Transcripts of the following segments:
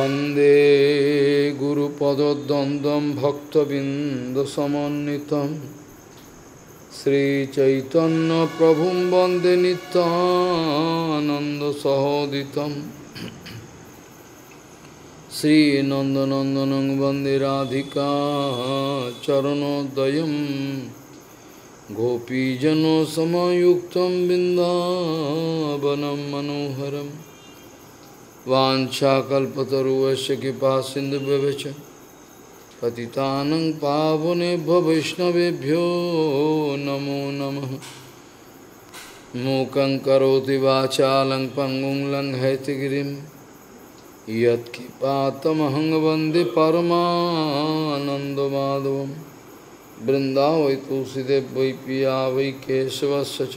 वंदे वन्दे गुरुपदद्वन्द्वं भक्तबिन्दसमन्नितं श्रीचैतन्यप्रभुं वन्दे नितानन्दसहोदितं श्रीनन्दनन्दनं वन्दे राधिका गोपीजन सामुक्त बिन्दावनं मनोहरम् वाछाकल्पतरुश कृपा सिंधु पति पतितान पावने वैष्णवभ्यो नमो नम मूक करोति वाचा लंग पंगुं लंग हैतगिरी यत्कृपातमहंग वंदे परमानंदमाधव वृंदावै तुलसीदेव वै पिया वै केशवश्च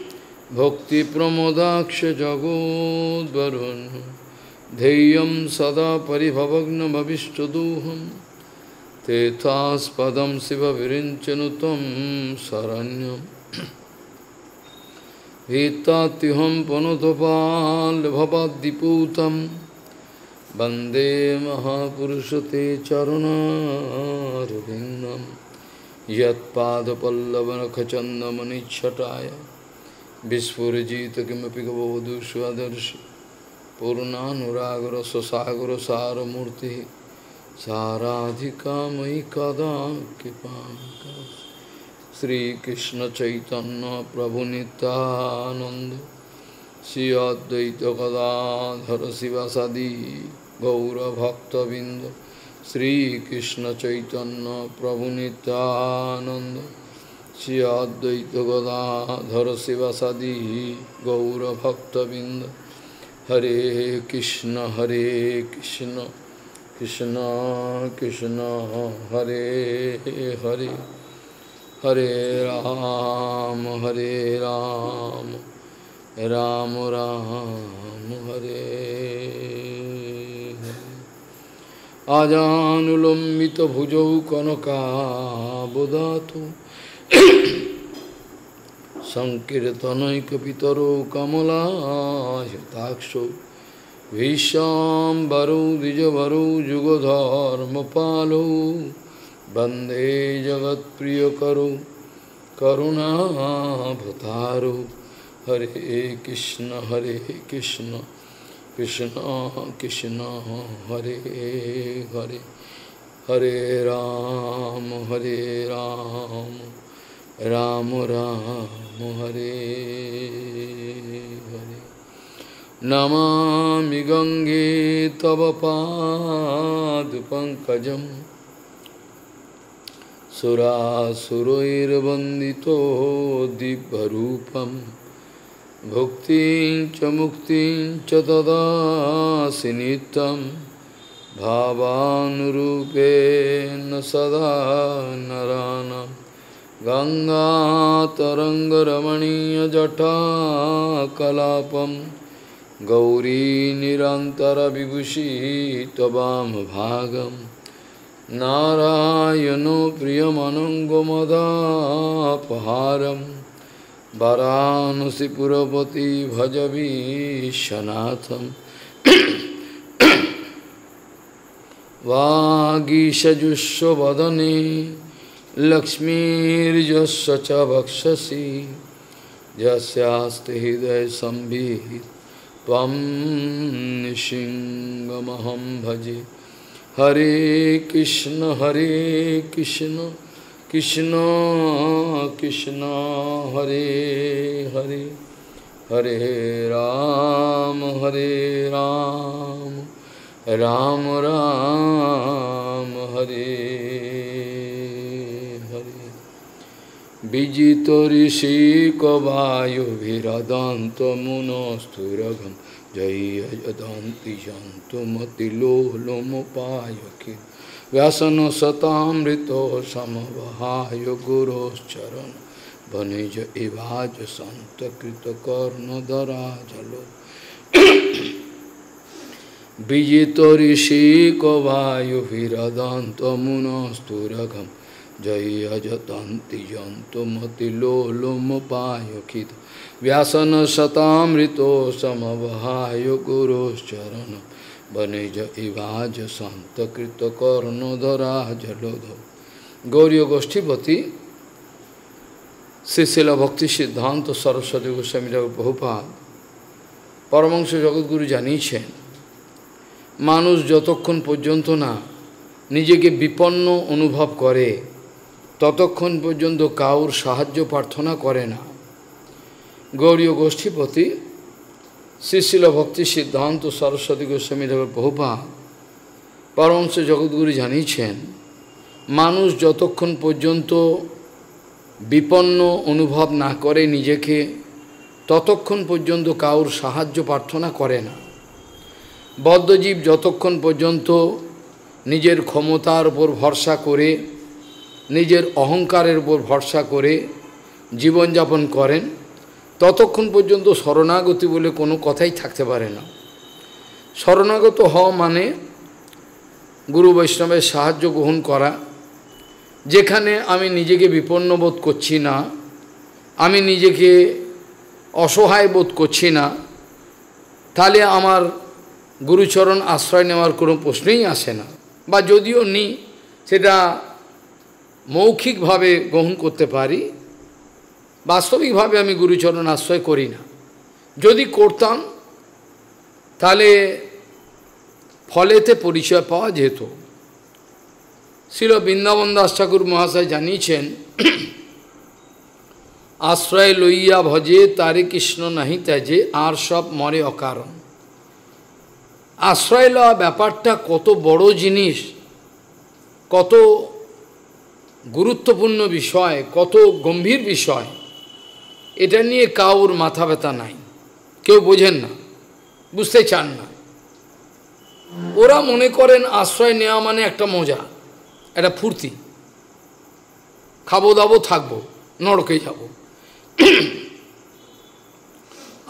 भक्तिप्रमोदाक्ष जगोद्वरुन् ध्येयं सदा परिभवग्नमविष्टदोहं तेथास्पदं शिवविरिञ्चनु त्वं शरण्यं भीतात्युहं पुनतपाल्भवाद्दिपूतं वन्दे महापुरुषते चरुणारविन्दं यत्पादपल्लवनखचन्दमनिच्छटाय विस्फुजित किमपि गवधुष्वदर्श पूर्णागर ससागर सारूर्ति साराधिका मयि कदा कृपा श्रीकृष्ण चैतन्य प्रभु नित्यानंद श्री अद्वैत गदाधर शिवासादी गौरभक्तबिंद श्रीकृष्ण चैतन्य प्रभु শ্রী অদ্বৈত গদাধর শিবাসাদি গৌরভক্তবৃন্দ হরে কৃষ্ণ হরে কৃষ্ণ কৃষ্ণ কৃষ্ণ হরে হরে হরে রাম হরে রাম রাম রাম হরে আজানুলম্বিত ভুজৌ কনকাবদাতু সংকীর্তনৈকিতর কমলাশ ভীষ্মরু দ্বিজভর যুগধর্ম পাল বন্দে জগৎপ্রিয়করু করুণাভতারু হরে কৃষ্ণ হরে কৃষ্ণ কৃষ্ণ কৃষ্ণ হরে হরে হরে রাম হরে রাম राम राम हरे हरे नमा गंगे तव पाद पंकज दिव्यरूपं भुक्तिं च मुक्तिं च तदासि नित्यं भावानुरूपेण सदा नराणाम् गङ्गातरङ्गरमणीयजटा कलापं गौरीनिरन्तरविभूषी भागम नारायण प्रियमनङ्गमदापहारं वरानसि पुरपति भजवीशनाथम् वागीशजुष्वदने लक्ष्मीर्जस्व च भक्षसी जस्यास्ते हृदय संभीत तम निशिंगमहम भजे हरे कृष्ण हरे कृष्ण कृष्ण कृष्ण हरे हरे हरे राम हरे राम राम राम हरे विजित ऋषि कवायु जय विजितऋषिकवायुभिरदन्तमुनस्तुरघं जयदन्ति व्यासन सतामृत समवहाय गुरोश्चरण भनिज इवाज संत कृत कर्ण विजित ऋषि कवायु सन्तकृतकर्णधराजलो विजितऋषिकवायुभिरदन्तमुनस्तुरघम् শতামৃত यन्तुमतिलोलोमपायुखित व्यासनशतामृतो समवहाय गुरोश्चरण वनिज इवाज सन्तकृतकर्णोधरा जलोधौ গৌরীয় গোষ্ঠীপতি শ্রীশিল ভক্তি সিদ্ধান্ত সরস্বতী গোস্বামী বহুপাল পরমাংশ জগৎগুরু জানিয়েছেন মানুষ যতক্ষণ পর্যন্ত না নিজেকে বিপন্ন অনুভব করে ততক্ষণ পর্যন্ত কাউর সাহায্য প্রার্থনা করে না গৌরীয় গোষ্ঠীপতি শ্রীশিল ভক্তি সিদ্ধান্ত সরস্বতী গোস্বামী দেবের বহুপা পরমশ জগৎগুরু জানিয়েছেন মানুষ যতক্ষণ পর্যন্ত বিপন্ন অনুভব না করে নিজেকে ততক্ষণ পর্যন্ত কাউর সাহায্য প্রার্থনা করে না বদ্ধজীব যতক্ষণ পর্যন্ত নিজের ক্ষমতার উপর ভরসা করে নিজের অহংকারের উপর ভরসা করে জীবনযাপন করেন ততক্ষণ পর্যন্ত শরণাগতি বলে কোনো কথাই থাকতে পারে না শরণাগত হওয়া মানে গুরু বৈষ্ণবের সাহায্য গ্রহণ করা যেখানে আমি নিজেকে বিপন্ন বোধ করছি না আমি নিজেকে অসহায় বোধ করছি না তাহলে আমার গুরুচরণ আশ্রয় নেওয়ার কোনো প্রশ্নই আসে না বা যদিও নিই সেটা মৌখিকভাবে গ্রহণ করতে পারি বাস্তবিকভাবে আমি গুরুচরণ আশ্রয় করি না যদি করতাম তাহলে ফলেতে পরিচয় পাওয়া যেত শিল বৃন্দাবন দাস ঠাকুর মহাশয় জানিয়েছেন আশ্রয় লইয়া ভজে তারে কৃষ্ণ নাহি ত্যাজে আর সব মরে অকারণ আশ্রয় লওয়া ব্যাপারটা কত বড় জিনিস কত গুরুত্বপূর্ণ বিষয় কত গম্ভীর বিষয় এটা নিয়ে কাউর মাথা ব্যথা নাই কেউ বোঝেন না বুঝতে চান না ওরা মনে করেন আশ্রয় নেওয়া মানে একটা মজা একটা ফুর্তি খাবো দাবো থাকবো নরকে যাব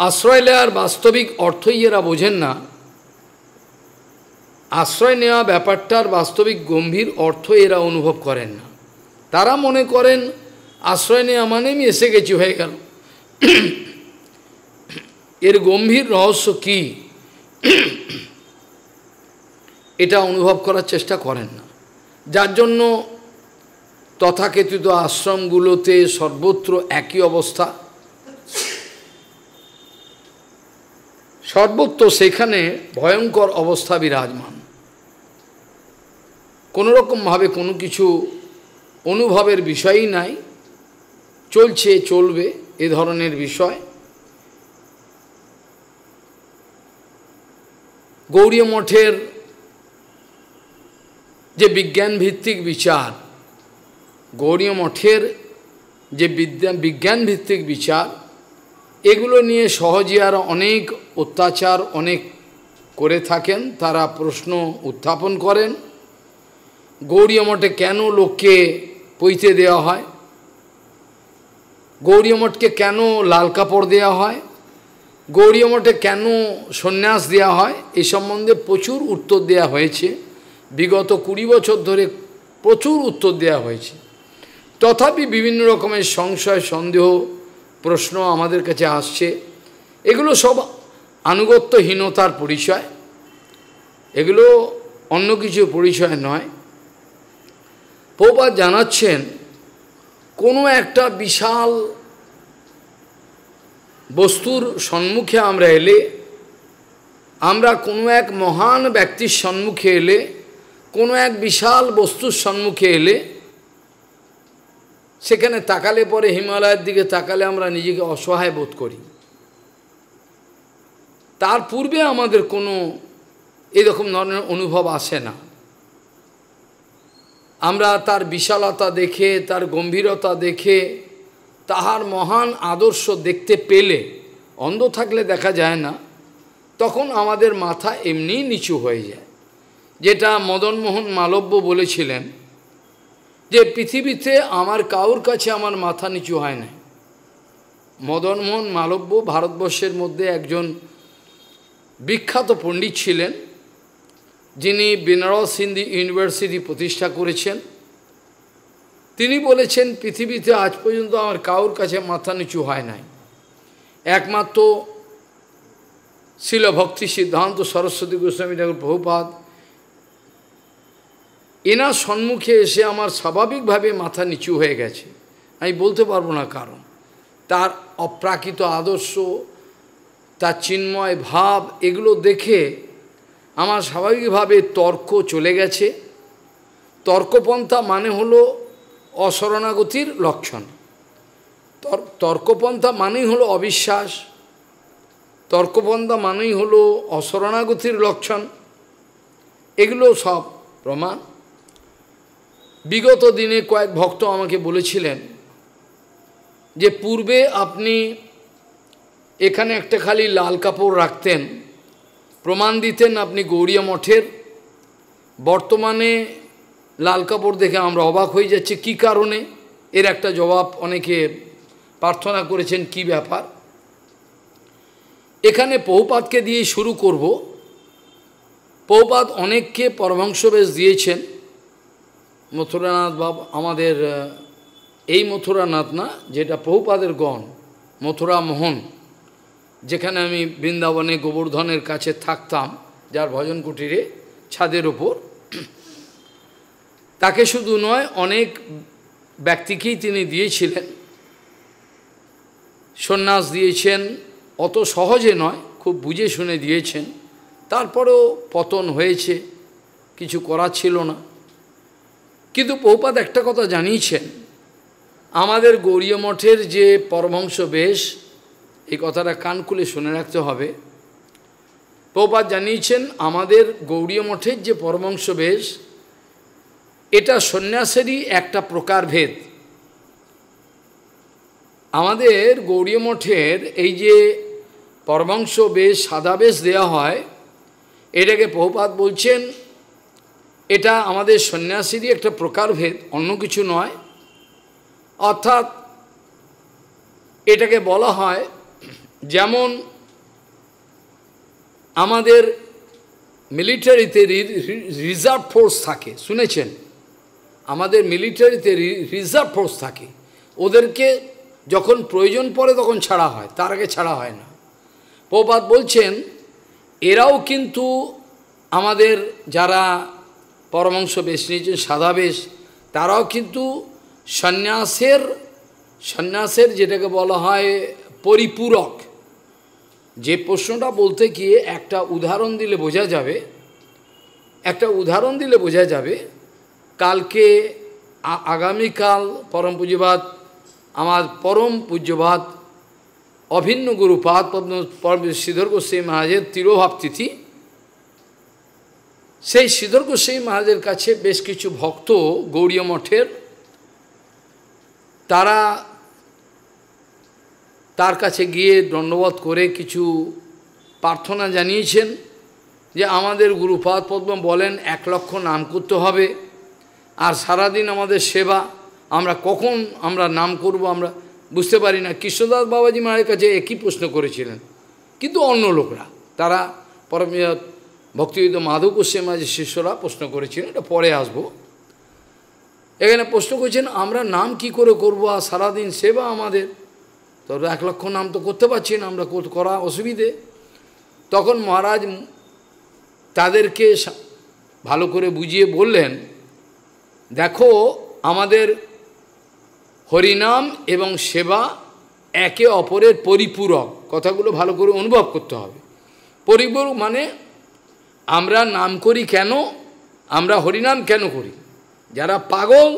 আশ্রয় নেওয়ার বাস্তবিক অর্থই এরা বোঝেন না আশ্রয় নেওয়া ব্যাপারটার বাস্তবিক গম্ভীর অর্থ এরা অনুভব করেন না তারা মনে করেন আশ্রয় নেওয়া মানে আমি এসে গেছি হয়ে গেল এর গম্ভীর রহস্য কি এটা অনুভব করার চেষ্টা করেন না যার জন্য তথাকথিত আশ্রমগুলোতে সর্বত্র একই অবস্থা সর্বত্র সেখানে ভয়ঙ্কর অবস্থা বিরাজমান কোনোরকমভাবে কোনো কিছু অনুভবের বিষয়ই নাই চলছে চলবে এ ধরনের বিষয় গৌরী মঠের যে বিজ্ঞান ভিত্তিক বিচার গৌরী মঠের যে বিদ্যা বিজ্ঞান ভিত্তিক বিচার এগুলো নিয়ে সহজে আর অনেক অত্যাচার অনেক করে থাকেন তারা প্রশ্ন উত্থাপন করেন গৌরী মঠে কেন লোককে পৈতে দেওয়া হয় মঠকে কেন লাল কাপড় দেওয়া হয় মঠে কেন সন্ন্যাস দেওয়া হয় এই সম্বন্ধে প্রচুর উত্তর দেয়া হয়েছে বিগত কুড়ি বছর ধরে প্রচুর উত্তর দেয়া হয়েছে তথাপি বিভিন্ন রকমের সংশয় সন্দেহ প্রশ্ন আমাদের কাছে আসছে এগুলো সব আনুগত্যহীনতার পরিচয় এগুলো অন্য কিছু পরিচয় নয় পোপা জানাচ্ছেন কোনো একটা বিশাল বস্তুর সম্মুখে আমরা এলে আমরা কোনো এক মহান ব্যক্তির সম্মুখে এলে কোনো এক বিশাল বস্তুর সম্মুখে এলে সেখানে তাকালে পরে হিমালয়ের দিকে তাকালে আমরা নিজেকে অসহায় বোধ করি তার পূর্বে আমাদের কোনো এরকম ধরনের অনুভব আসে না আমরা তার বিশালতা দেখে তার গম্ভীরতা দেখে তাহার মহান আদর্শ দেখতে পেলে অন্ধ থাকলে দেখা যায় না তখন আমাদের মাথা এমনি নিচু হয়ে যায় যেটা মদনমোহন মালব্য বলেছিলেন যে পৃথিবীতে আমার কাউর কাছে আমার মাথা নিচু হয় না মদনমোহন মালব্য ভারতবর্ষের মধ্যে একজন বিখ্যাত পণ্ডিত ছিলেন যিনি বেনারস হিন্দি ইউনিভার্সিটি প্রতিষ্ঠা করেছেন তিনি বলেছেন পৃথিবীতে আজ পর্যন্ত আমার কাউর কাছে মাথা নিচু হয় নাই একমাত্র শিল ভক্তি সিদ্ধান্ত সরস্বতী গোস্বামী ঠাকুর প্রভুপাত এনার সম্মুখে এসে আমার স্বাভাবিকভাবে মাথা নিচু হয়ে গেছে আমি বলতে পারবো না কারণ তার অপ্রাকৃত আদর্শ তার চিন্ময় ভাব এগুলো দেখে আমার স্বাভাবিকভাবে তর্ক চলে গেছে তর্কপন্থা মানে হলো অশরণাগতির লক্ষণ তর্কপন্থা মানেই হলো অবিশ্বাস তর্কপন্থা মানেই হলো অশরণাগতির লক্ষণ এগুলো সব প্রমাণ বিগত দিনে কয়েক ভক্ত আমাকে বলেছিলেন যে পূর্বে আপনি এখানে একটা খালি লাল কাপড় রাখতেন প্রমাণ দিতেন আপনি গৌরীয় মঠের বর্তমানে লাল কাপড় দেখে আমরা অবাক হয়ে যাচ্ছি কি কারণে এর একটা জবাব অনেকে প্রার্থনা করেছেন কি ব্যাপার এখানে পৌপাতকে দিয়ে শুরু করব পৌপাত অনেককে পরমাংশবেশ দিয়েছেন মথুরানাথ বাবা আমাদের এই মথুরানাথ না যেটা পৌপাদের গণ মথুরা মোহন যেখানে আমি বৃন্দাবনে গোবর্ধনের কাছে থাকতাম যার ভজন কুটিরে ছাদের ওপর তাকে শুধু নয় অনেক ব্যক্তিকেই তিনি দিয়েছিলেন সন্ন্যাস দিয়েছেন অত সহজে নয় খুব বুঝে শুনে দিয়েছেন তারপরেও পতন হয়েছে কিছু করার ছিল না কিন্তু পৌপাত একটা কথা জানিয়েছেন আমাদের গৌরীয় মঠের যে পরমংশ বেশ এই কথাটা কান খুলে শুনে রাখতে হবে প্রপাত জানিয়েছেন আমাদের গৌরীয় মঠের যে পরমংশ বেশ এটা সন্ন্যাসেরই একটা প্রকারভেদ আমাদের গৌরীয় মঠের এই যে পরমাংশ বেশ সাদা বেশ দেওয়া হয় এটাকে প্রপাত বলছেন এটা আমাদের সন্ন্যাসীরই একটা প্রকারভেদ অন্য কিছু নয় অর্থাৎ এটাকে বলা হয় যেমন আমাদের মিলিটারিতে রিজার্ভ ফোর্স থাকে শুনেছেন আমাদের মিলিটারিতে রিজার্ভ ফোর্স থাকে ওদেরকে যখন প্রয়োজন পড়ে তখন ছাড়া হয় তার আগে ছাড়া হয় না প্রপাত বলছেন এরাও কিন্তু আমাদের যারা পরমাংশ বেশ নিয়েছেন সাদাবেশ তারাও কিন্তু সন্ন্যাসের সন্ন্যাসের যেটাকে বলা হয় পরিপূরক যে প্রশ্নটা বলতে গিয়ে একটা উদাহরণ দিলে বোঝা যাবে একটা উদাহরণ দিলে বোঝা যাবে কালকে আগামীকাল পরম পুজোবাদ আমার পরম পূজ্যবাদ অভিন্ন গুরুপাদ পরম শ্রীধর গোস্বাই মহারাজের তিরোভাব তিথি সেই শ্রীধর গোস্বাই মহারাজের কাছে বেশ কিছু ভক্ত গৌরীয় মঠের তারা তার কাছে গিয়ে দণ্ডবোধ করে কিছু প্রার্থনা জানিয়েছেন যে আমাদের গুরুপাদ পদ্ম বলেন এক লক্ষ নাম করতে হবে আর সারাদিন আমাদের সেবা আমরা কখন আমরা নাম করব আমরা বুঝতে পারি না কৃষ্ণদাস বাবাজি মায়ের কাছে একই প্রশ্ন করেছিলেন কিন্তু অন্য লোকরা তারা পরম ভক্তিবিদ মাধব গোস্বামী মাঝে শিষ্যরা প্রশ্ন করেছিলেন এটা পরে আসব এখানে প্রশ্ন করেছেন আমরা নাম কি করে করব আর সারাদিন সেবা আমাদের তো এক লক্ষ নাম তো করতে পারছি না আমরা করা অসুবিধে তখন মহারাজ তাদেরকে ভালো করে বুঝিয়ে বললেন দেখো আমাদের হরিনাম এবং সেবা একে অপরের পরিপূরক কথাগুলো ভালো করে অনুভব করতে হবে পরিপূরক মানে আমরা নাম করি কেন আমরা হরিনাম কেন করি যারা পাগল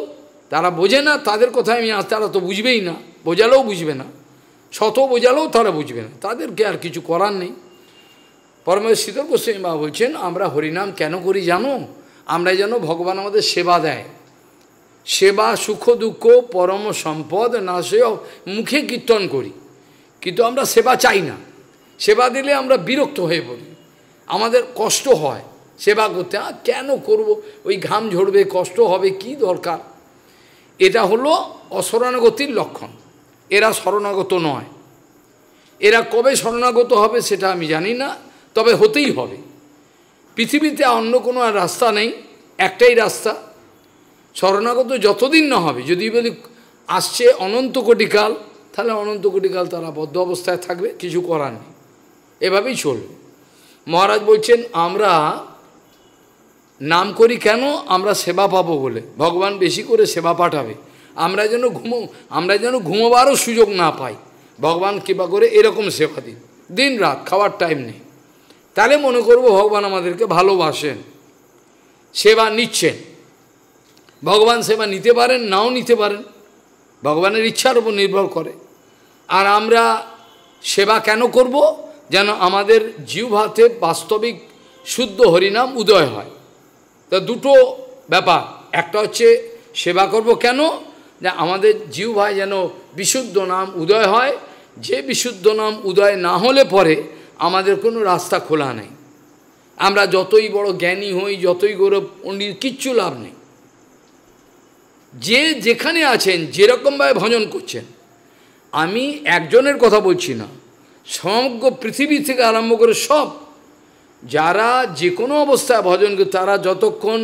তারা বোঝে না তাদের কথা আমি তারা তো বুঝবেই না বোঝালেও বুঝবে না শত বোঝালেও তারা বুঝবে না তাদেরকে আর কিছু করার নেই পরমেশ শীতল গোস্বামী বাবা বলছেন আমরা হরিনাম কেন করি জানো আমরা যেন ভগবান আমাদের সেবা দেয় সেবা সুখ দুঃখ পরম সম্পদ না সেও মুখে কীর্তন করি কিন্তু আমরা সেবা চাই না সেবা দিলে আমরা বিরক্ত হয়ে পড়ি আমাদের কষ্ট হয় সেবা করতে আর কেন করব ওই ঘাম ঝরবে কষ্ট হবে কি দরকার এটা হলো অসরণগতির লক্ষণ এরা শরণাগত নয় এরা কবে শরণাগত হবে সেটা আমি জানি না তবে হতেই হবে পৃথিবীতে অন্য কোনো আর রাস্তা নেই একটাই রাস্তা শরণাগত যতদিন না হবে যদি বলি আসছে অনন্ত কোটিকাল তাহলে অনন্ত কোটিকাল তারা বদ্ধ অবস্থায় থাকবে কিছু করার নেই এভাবেই চলবে মহারাজ বলছেন আমরা নাম করি কেন আমরা সেবা পাবো বলে ভগবান বেশি করে সেবা পাঠাবে আমরা যেন ঘুমো আমরা যেন ঘুমোবারও সুযোগ না পাই ভগবান কৃপা করে এরকম সেবা দিন দিন রাত খাওয়ার টাইম নেই তাহলে মনে করব ভগবান আমাদেরকে ভালোবাসেন সেবা নিচ্ছেন ভগবান সেবা নিতে পারেন নাও নিতে পারেন ভগবানের ইচ্ছার উপর নির্ভর করে আর আমরা সেবা কেন করব যেন আমাদের হাতে বাস্তবিক শুদ্ধ হরিনাম উদয় হয় তা দুটো ব্যাপার একটা হচ্ছে সেবা করব কেন যে আমাদের ভাই যেন বিশুদ্ধ নাম উদয় হয় যে বিশুদ্ধ নাম উদয় না হলে পরে আমাদের কোনো রাস্তা খোলা নেই আমরা যতই বড় জ্ঞানী হই যতই গৌরব পণ্ডিত কিচ্ছু লাভ নেই যে যেখানে আছেন যেরকমভাবে ভজন করছেন আমি একজনের কথা বলছি না সমগ্র পৃথিবী থেকে আরম্ভ করে সব যারা যে কোনো অবস্থায় ভজন তারা যতক্ষণ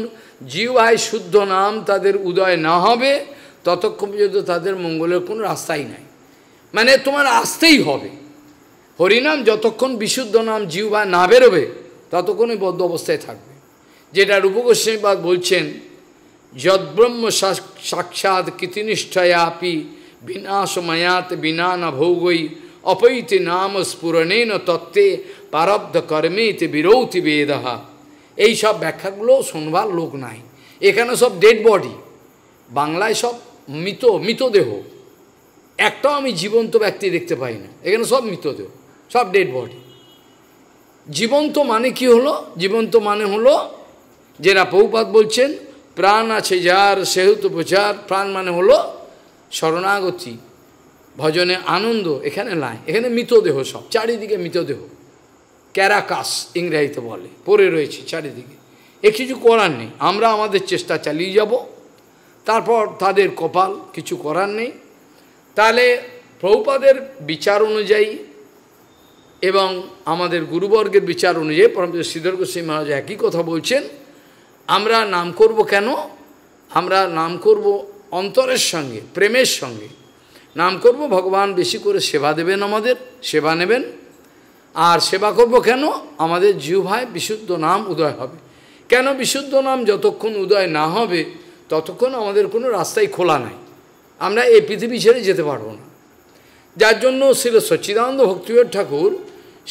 আয় শুদ্ধ নাম তাদের উদয় না হবে ততক্ষণ পর্যন্ত তাদের মঙ্গলের কোনো রাস্তাই নাই মানে তোমার আসতেই হবে হরিনাম যতক্ষণ বিশুদ্ধ নাম জিউ বা না বেরোবে ততক্ষণই বদ্ধ অবস্থায় থাকবে যেটা রূপগোস্বামীবাদ বলছেন যদ্ব্রহ্ম সাক্ষাৎ বিনাশ মায়াত বিনা না ভৌগই অপৈতি নাম স্ফুরণেন তত্ত্বে পারব্ধ কর্মেতে বিরৌতি বেদহা এই সব ব্যাখ্যাগুলো শুনবার লোক নাই এখানে সব ডেড বডি বাংলায় সব মৃত মৃতদেহ একটাও আমি জীবন্ত ব্যক্তি দেখতে পাই না এখানে সব মৃতদেহ সব ডেড বডি জীবন্ত মানে কি হলো জীবন্ত মানে হলো যেটা পৌপাত বলছেন প্রাণ আছে যার সেহেতু প্রচার প্রাণ মানে হলো শরণাগতি ভজনে আনন্দ এখানে নাই এখানে মৃতদেহ সব চারিদিকে মৃতদেহ ক্যারাকাস ইংরাজিতে বলে পড়ে রয়েছে চারিদিকে এ কিছু করার নেই আমরা আমাদের চেষ্টা চালিয়ে যাব তারপর তাদের কপাল কিছু করার নেই তাহলে প্রভুপাদের বিচার অনুযায়ী এবং আমাদের গুরুবর্গের বিচার অনুযায়ী পরম শ্রীধর গোস্বী মহারাজ একই কথা বলছেন আমরা নাম করব কেন আমরা নাম করব অন্তরের সঙ্গে প্রেমের সঙ্গে নাম করব ভগবান বেশি করে সেবা দেবেন আমাদের সেবা নেবেন আর সেবা করব কেন আমাদের জিহ্বায় বিশুদ্ধ নাম উদয় হবে কেন বিশুদ্ধ নাম যতক্ষণ উদয় না হবে ততক্ষণ আমাদের কোনো রাস্তাই খোলা নাই আমরা এই পৃথিবী ছেড়ে যেতে পারবো না যার জন্য শ্রীল সচ্চিদানন্দ ভক্তিবর ঠাকুর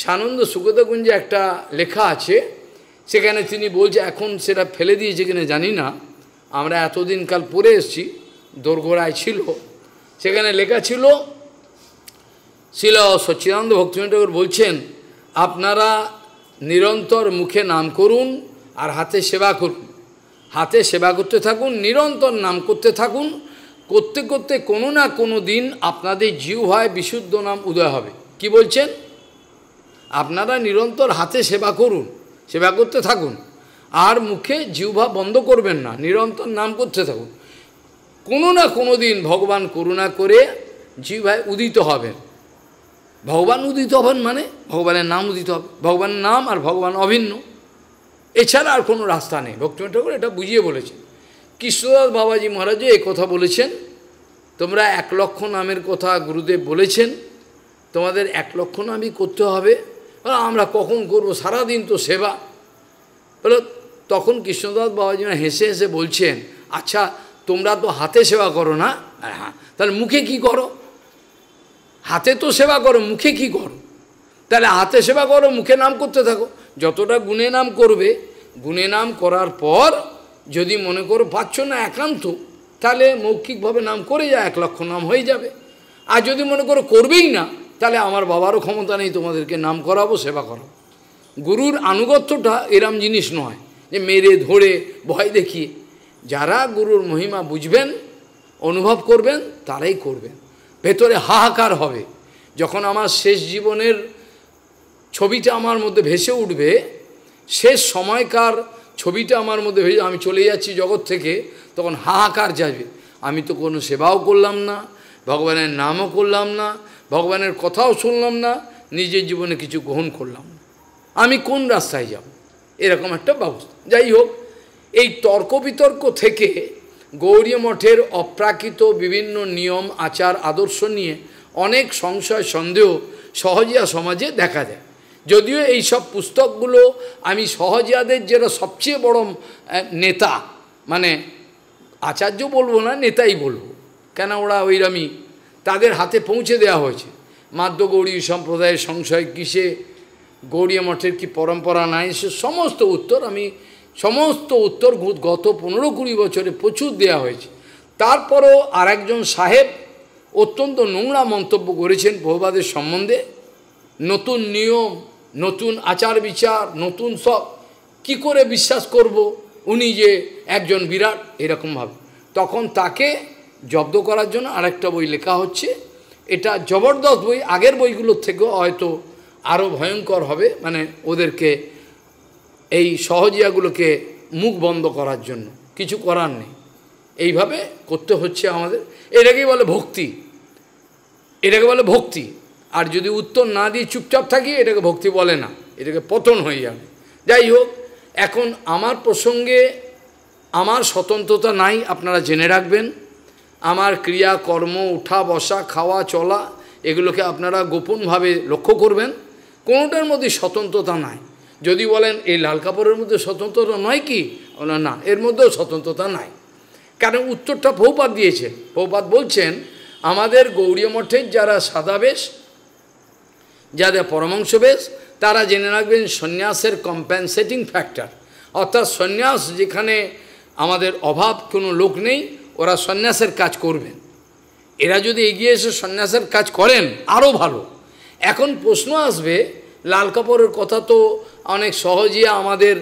সানন্দ সুগতগুঞ্জে একটা লেখা আছে সেখানে তিনি বলছে এখন সেটা ফেলে দিয়েছে কিনা জানি না আমরা এতদিন কাল পড়ে এসেছি দোরগোড়ায় ছিল সেখানে লেখা ছিল শিল সচ্চিদানন্দ ভক্তিবর ঠাকুর বলছেন আপনারা নিরন্তর মুখে নাম করুন আর হাতে সেবা করুন হাতে সেবা করতে থাকুন নিরন্তর নাম করতে থাকুন করতে করতে কোনো না কোনো দিন আপনাদের জিউ হয় বিশুদ্ধ নাম উদয় হবে কি বলছেন আপনারা নিরন্তর হাতে সেবা করুন সেবা করতে থাকুন আর মুখে জিহ্বা বন্ধ করবেন না নিরন্তর নাম করতে থাকুন কোনো না কোনো দিন ভগবান করুণা করে জিহ্বায় উদিত হবেন ভগবান উদিত হবেন মানে ভগবানের নাম উদিত হবে ভগবানের নাম আর ভগবান অভিন্ন এছাড়া আর কোনো রাস্তা নেই ভক্তিমন ঠাকুর এটা বুঝিয়ে বলেছেন কৃষ্ণদাস বাবাজি মহারাজও এ কথা বলেছেন তোমরা এক লক্ষ নামের কথা গুরুদেব বলেছেন তোমাদের এক লক্ষ নামই করতে হবে আমরা কখন করবো সারাদিন তো সেবা বলো তখন কৃষ্ণদাস বাবাজি হেসে হেসে বলছেন আচ্ছা তোমরা তো হাতে সেবা করো না হ্যাঁ তাহলে মুখে কি করো হাতে তো সেবা করো মুখে কি করো তাহলে হাতে সেবা করো মুখে নাম করতে থাকো যতটা গুণে নাম করবে গুণে নাম করার পর যদি মনে করো পাচ্ছ না একান্ত তাহলে মৌখিকভাবে নাম করে যায় এক লক্ষ নাম হয়ে যাবে আর যদি মনে করো করবেই না তাহলে আমার বাবারও ক্ষমতা নেই তোমাদেরকে নাম করাবো সেবা করো গুরুর আনুগত্যটা এরম জিনিস নয় যে মেরে ধরে ভয় দেখিয়ে যারা গুরুর মহিমা বুঝবেন অনুভব করবেন তারাই করবেন ভেতরে হাহাকার হবে যখন আমার শেষ জীবনের ছবিটা আমার মধ্যে ভেসে উঠবে শেষ সময়কার ছবিটা আমার মধ্যে ভেসে আমি চলে যাচ্ছি জগৎ থেকে তখন হাহাকার যাবে আমি তো কোনো সেবাও করলাম না ভগবানের নামও করলাম না ভগবানের কথাও শুনলাম না নিজের জীবনে কিছু গ্রহণ করলাম না আমি কোন রাস্তায় যাব এরকম একটা ব্যবস্থা যাই হোক এই তর্ক বিতর্ক থেকে গৌরী মঠের অপ্রাকৃত বিভিন্ন নিয়ম আচার আদর্শ নিয়ে অনেক সংশয় সন্দেহ সহজিয়া সমাজে দেখা যায় যদিও এই সব পুস্তকগুলো আমি সহজাদের যেটা সবচেয়ে বড় নেতা মানে আচার্য বলবো না নেতাই বলবো কেন ওরা ওইরামি তাদের হাতে পৌঁছে দেওয়া হয়েছে মাধ্য গৌরী সম্প্রদায়ের সংশয় কিসে গৌরী মঠের কি পরম্পরা নাই সে সমস্ত উত্তর আমি সমস্ত উত্তর গত পনেরো কুড়ি বছরে প্রচুর দেয়া হয়েছে তারপরও আর একজন সাহেব অত্যন্ত নোংরা মন্তব্য করেছেন বহুবাদের সম্বন্ধে নতুন নিয়ম নতুন আচার বিচার নতুন সব কি করে বিশ্বাস করব উনি যে একজন বিরাট এরকমভাবে তখন তাকে জব্দ করার জন্য আরেকটা বই লেখা হচ্ছে এটা জবরদস্ত বই আগের বইগুলোর থেকেও হয়তো আরও ভয়ঙ্কর হবে মানে ওদেরকে এই সহজিয়াগুলোকে মুখ বন্ধ করার জন্য কিছু করার নেই এইভাবে করতে হচ্ছে আমাদের এটাকেই বলে ভক্তি এটাকে বলে ভক্তি আর যদি উত্তর না দিয়ে চুপচাপ থাকি এটাকে ভক্তি বলে না এটাকে পতন হয়ে যাবে যাই হোক এখন আমার প্রসঙ্গে আমার স্বতন্ত্রতা নাই আপনারা জেনে রাখবেন আমার ক্রিয়া কর্ম উঠা বসা খাওয়া চলা এগুলোকে আপনারা গোপনভাবে লক্ষ্য করবেন কোনোটার মধ্যে স্বতন্ত্রতা নাই যদি বলেন এই লাল কাপড়ের মধ্যে স্বতন্ত্রতা নয় কি না এর মধ্যেও স্বতন্ত্রতা নাই কারণ উত্তরটা ভৌপাত দিয়েছেন ভৌপাত বলছেন আমাদের গৌরী মঠের যারা সাদাবেশ যাদের বেশ তারা জেনে রাখবেন সন্ন্যাসের কম্পেনসেটিং ফ্যাক্টর অর্থাৎ সন্ন্যাস যেখানে আমাদের অভাব কোনো লোক নেই ওরা সন্ন্যাসের কাজ করবেন এরা যদি এগিয়ে এসে সন্ন্যাসের কাজ করেন আরও ভালো এখন প্রশ্ন আসবে লাল কাপড়ের কথা তো অনেক সহজে আমাদের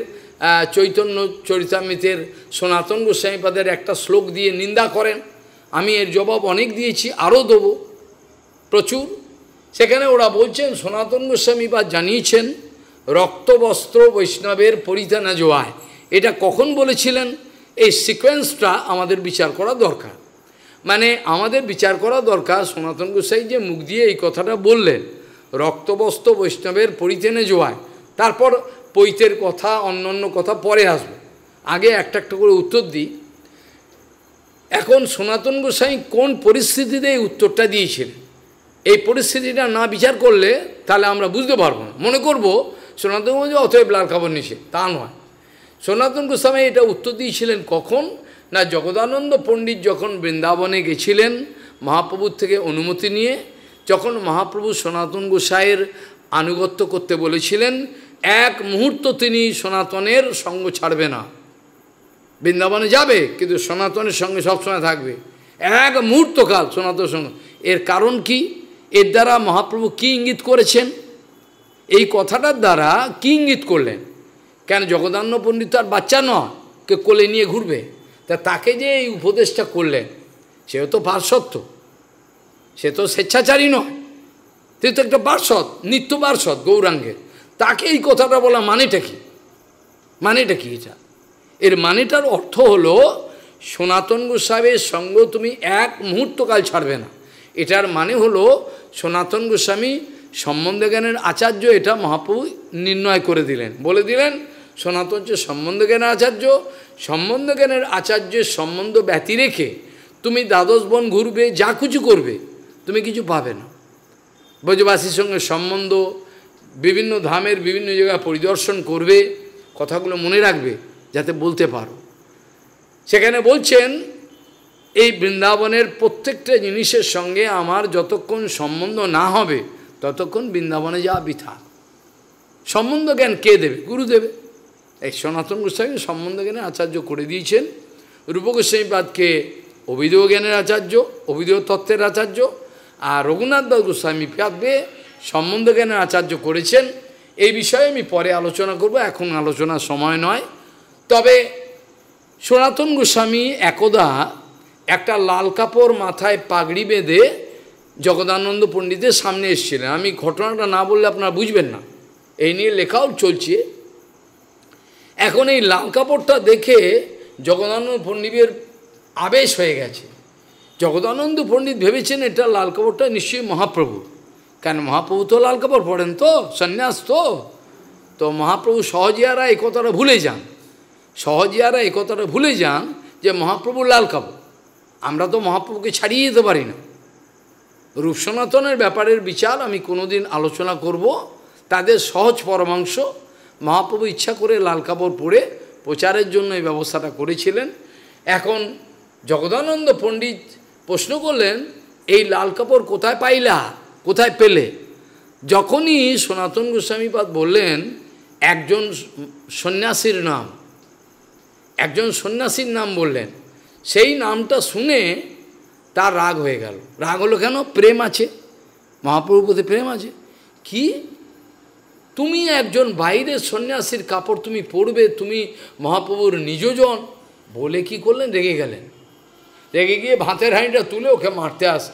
চৈতন্য চরিতামিতের সনাতন গোস্বামীপাদের একটা শ্লোক দিয়ে নিন্দা করেন আমি এর জবাব অনেক দিয়েছি আরও দেবো প্রচুর সেখানে ওরা বলছেন সনাতন গোস্বামী বা জানিয়েছেন রক্তবস্ত্র বৈষ্ণবের পরিধানা জোয়ায় এটা কখন বলেছিলেন এই সিকোয়েন্সটা আমাদের বিচার করা দরকার মানে আমাদের বিচার করা দরকার সনাতন গোসাই যে মুখ দিয়ে এই কথাটা বললেন রক্তবস্ত্র বৈষ্ণবের পরিতেনে জোয়ায় তারপর পৈতের কথা অন্যান্য কথা পরে আসবে আগে একটা একটা করে উত্তর দিই এখন সনাতন গোসাই কোন পরিস্থিতিতে এই উত্তরটা দিয়েছিলেন এই পরিস্থিতিটা না বিচার করলে তাহলে আমরা বুঝতে পারবো না মনে করবো সনাতন গোস্বামী অথব লাল খাবার নিছে তা নয় সনাতন গোস্বামী এটা উত্তর দিয়েছিলেন কখন না জগদানন্দ পণ্ডিত যখন বৃন্দাবনে গেছিলেন মহাপ্রভুর থেকে অনুমতি নিয়ে যখন মহাপ্রভু সনাতন গোসাইয়ের আনুগত্য করতে বলেছিলেন এক মুহূর্ত তিনি সনাতনের সঙ্গ ছাড়বে না বৃন্দাবনে যাবে কিন্তু সনাতনের সঙ্গে সবসময় থাকবে এক মুহূর্তকাল সনাতন সঙ্গে এর কারণ কি এর দ্বারা মহাপ্রভু কি ইঙ্গিত করেছেন এই কথাটার দ্বারা কি ইঙ্গিত করলেন কেন জগদান্ন পণ্ডিত আর বাচ্চা নয় কে কোলে নিয়ে ঘুরবে তা তাকে যে এই উপদেশটা করলেন সেও তো পার্শ্বত্ব সে তো স্বেচ্ছাচারী নয় তুই তো একটা পার্শ্বদ নিত্য পার্শ্বদ গৌরাঙ্গের তাকে এই কথাটা বলা মানেটা কি মানেটা কি এটা এর মানেটার অর্থ হলো সনাতন গোস্বামীর সঙ্গ তুমি এক মুহূর্তকাল ছাড়বে না এটার মানে হলো সনাতন গোস্বামী সম্বন্ধে জ্ঞানের আচার্য এটা মহাপ্রভু নির্ণয় করে দিলেন বলে দিলেন সনাতন যে সম্বন্ধ জ্ঞানের আচার্য সম্বন্ধ জ্ঞানের আচার্যের সম্বন্ধ ব্যতি রেখে তুমি দ্বাদশ বন ঘুরবে যা কিছু করবে তুমি কিছু পাবে না ব্রজবাসীর সঙ্গে সম্বন্ধ বিভিন্ন ধামের বিভিন্ন জায়গা পরিদর্শন করবে কথাগুলো মনে রাখবে যাতে বলতে পারো সেখানে বলছেন এই বৃন্দাবনের প্রত্যেকটা জিনিসের সঙ্গে আমার যতক্ষণ সম্বন্ধ না হবে ততক্ষণ বৃন্দাবনে যাওয়া বৃথা সম্বন্ধ জ্ঞান কে দেবে গুরু দেবে এই সনাতন গোস্বামী সম্বন্ধ জ্ঞানের আচার্য করে দিয়েছেন রূপ গোস্বামীপাদকে অভিদেহ জ্ঞানের আচার্য অভিদেহ তত্ত্বের আচার্য আর রঘুনাথ দাস গোস্বামী পাদকে সম্বন্ধ জ্ঞানের আচার্য করেছেন এই বিষয়ে আমি পরে আলোচনা করব এখন আলোচনা সময় নয় তবে সনাতন গোস্বামী একদা একটা লাল কাপড় মাথায় পাগড়ি বেঁধে জগদানন্দ পণ্ডিতের সামনে এসেছিলেন আমি ঘটনাটা না বললে আপনারা বুঝবেন না এই নিয়ে লেখাও চলছে এখন এই লাল কাপড়টা দেখে জগদানন্দ পণ্ডিতের আবেশ হয়ে গেছে জগদানন্দ পণ্ডিত ভেবেছেন এটা লাল কাপড়টা নিশ্চয়ই মহাপ্রভু কেন মহাপ্রভু তো লাল কাপড় পড়েন তো সন্ন্যাস তো তো মহাপ্রভু সহজিয়ারা এই ভুলে যান সহজিয়ারা এই ভুলে যান যে মহাপ্রভু লাল কাপড় আমরা তো মহাপ্রভুকে ছাড়িয়ে যেতে পারি না রূপ সনাতনের ব্যাপারের বিচার আমি কোনোদিন আলোচনা করব তাদের সহজ পরমাংশ মহাপ্রভু ইচ্ছা করে লাল কাপড় পরে প্রচারের জন্য এই ব্যবস্থাটা করেছিলেন এখন জগদানন্দ পণ্ডিত প্রশ্ন করলেন এই লাল কাপড় কোথায় পাইলা কোথায় পেলে যখনই সনাতন গোস্বামীপাদ বললেন একজন সন্ন্যাসীর নাম একজন সন্ন্যাসীর নাম বললেন সেই নামটা শুনে তার রাগ হয়ে গেল রাগ হলো কেন প্রেম আছে মহাপ্রভুর প্রতি প্রেম আছে কি তুমি একজন বাইরের সন্ন্যাসীর কাপড় তুমি পরবে তুমি মহাপ্রভুর নিজজন বলে কি করলেন রেগে গেলেন রেগে গিয়ে ভাতের হাঁড়িটা তুলে ওকে মারতে আস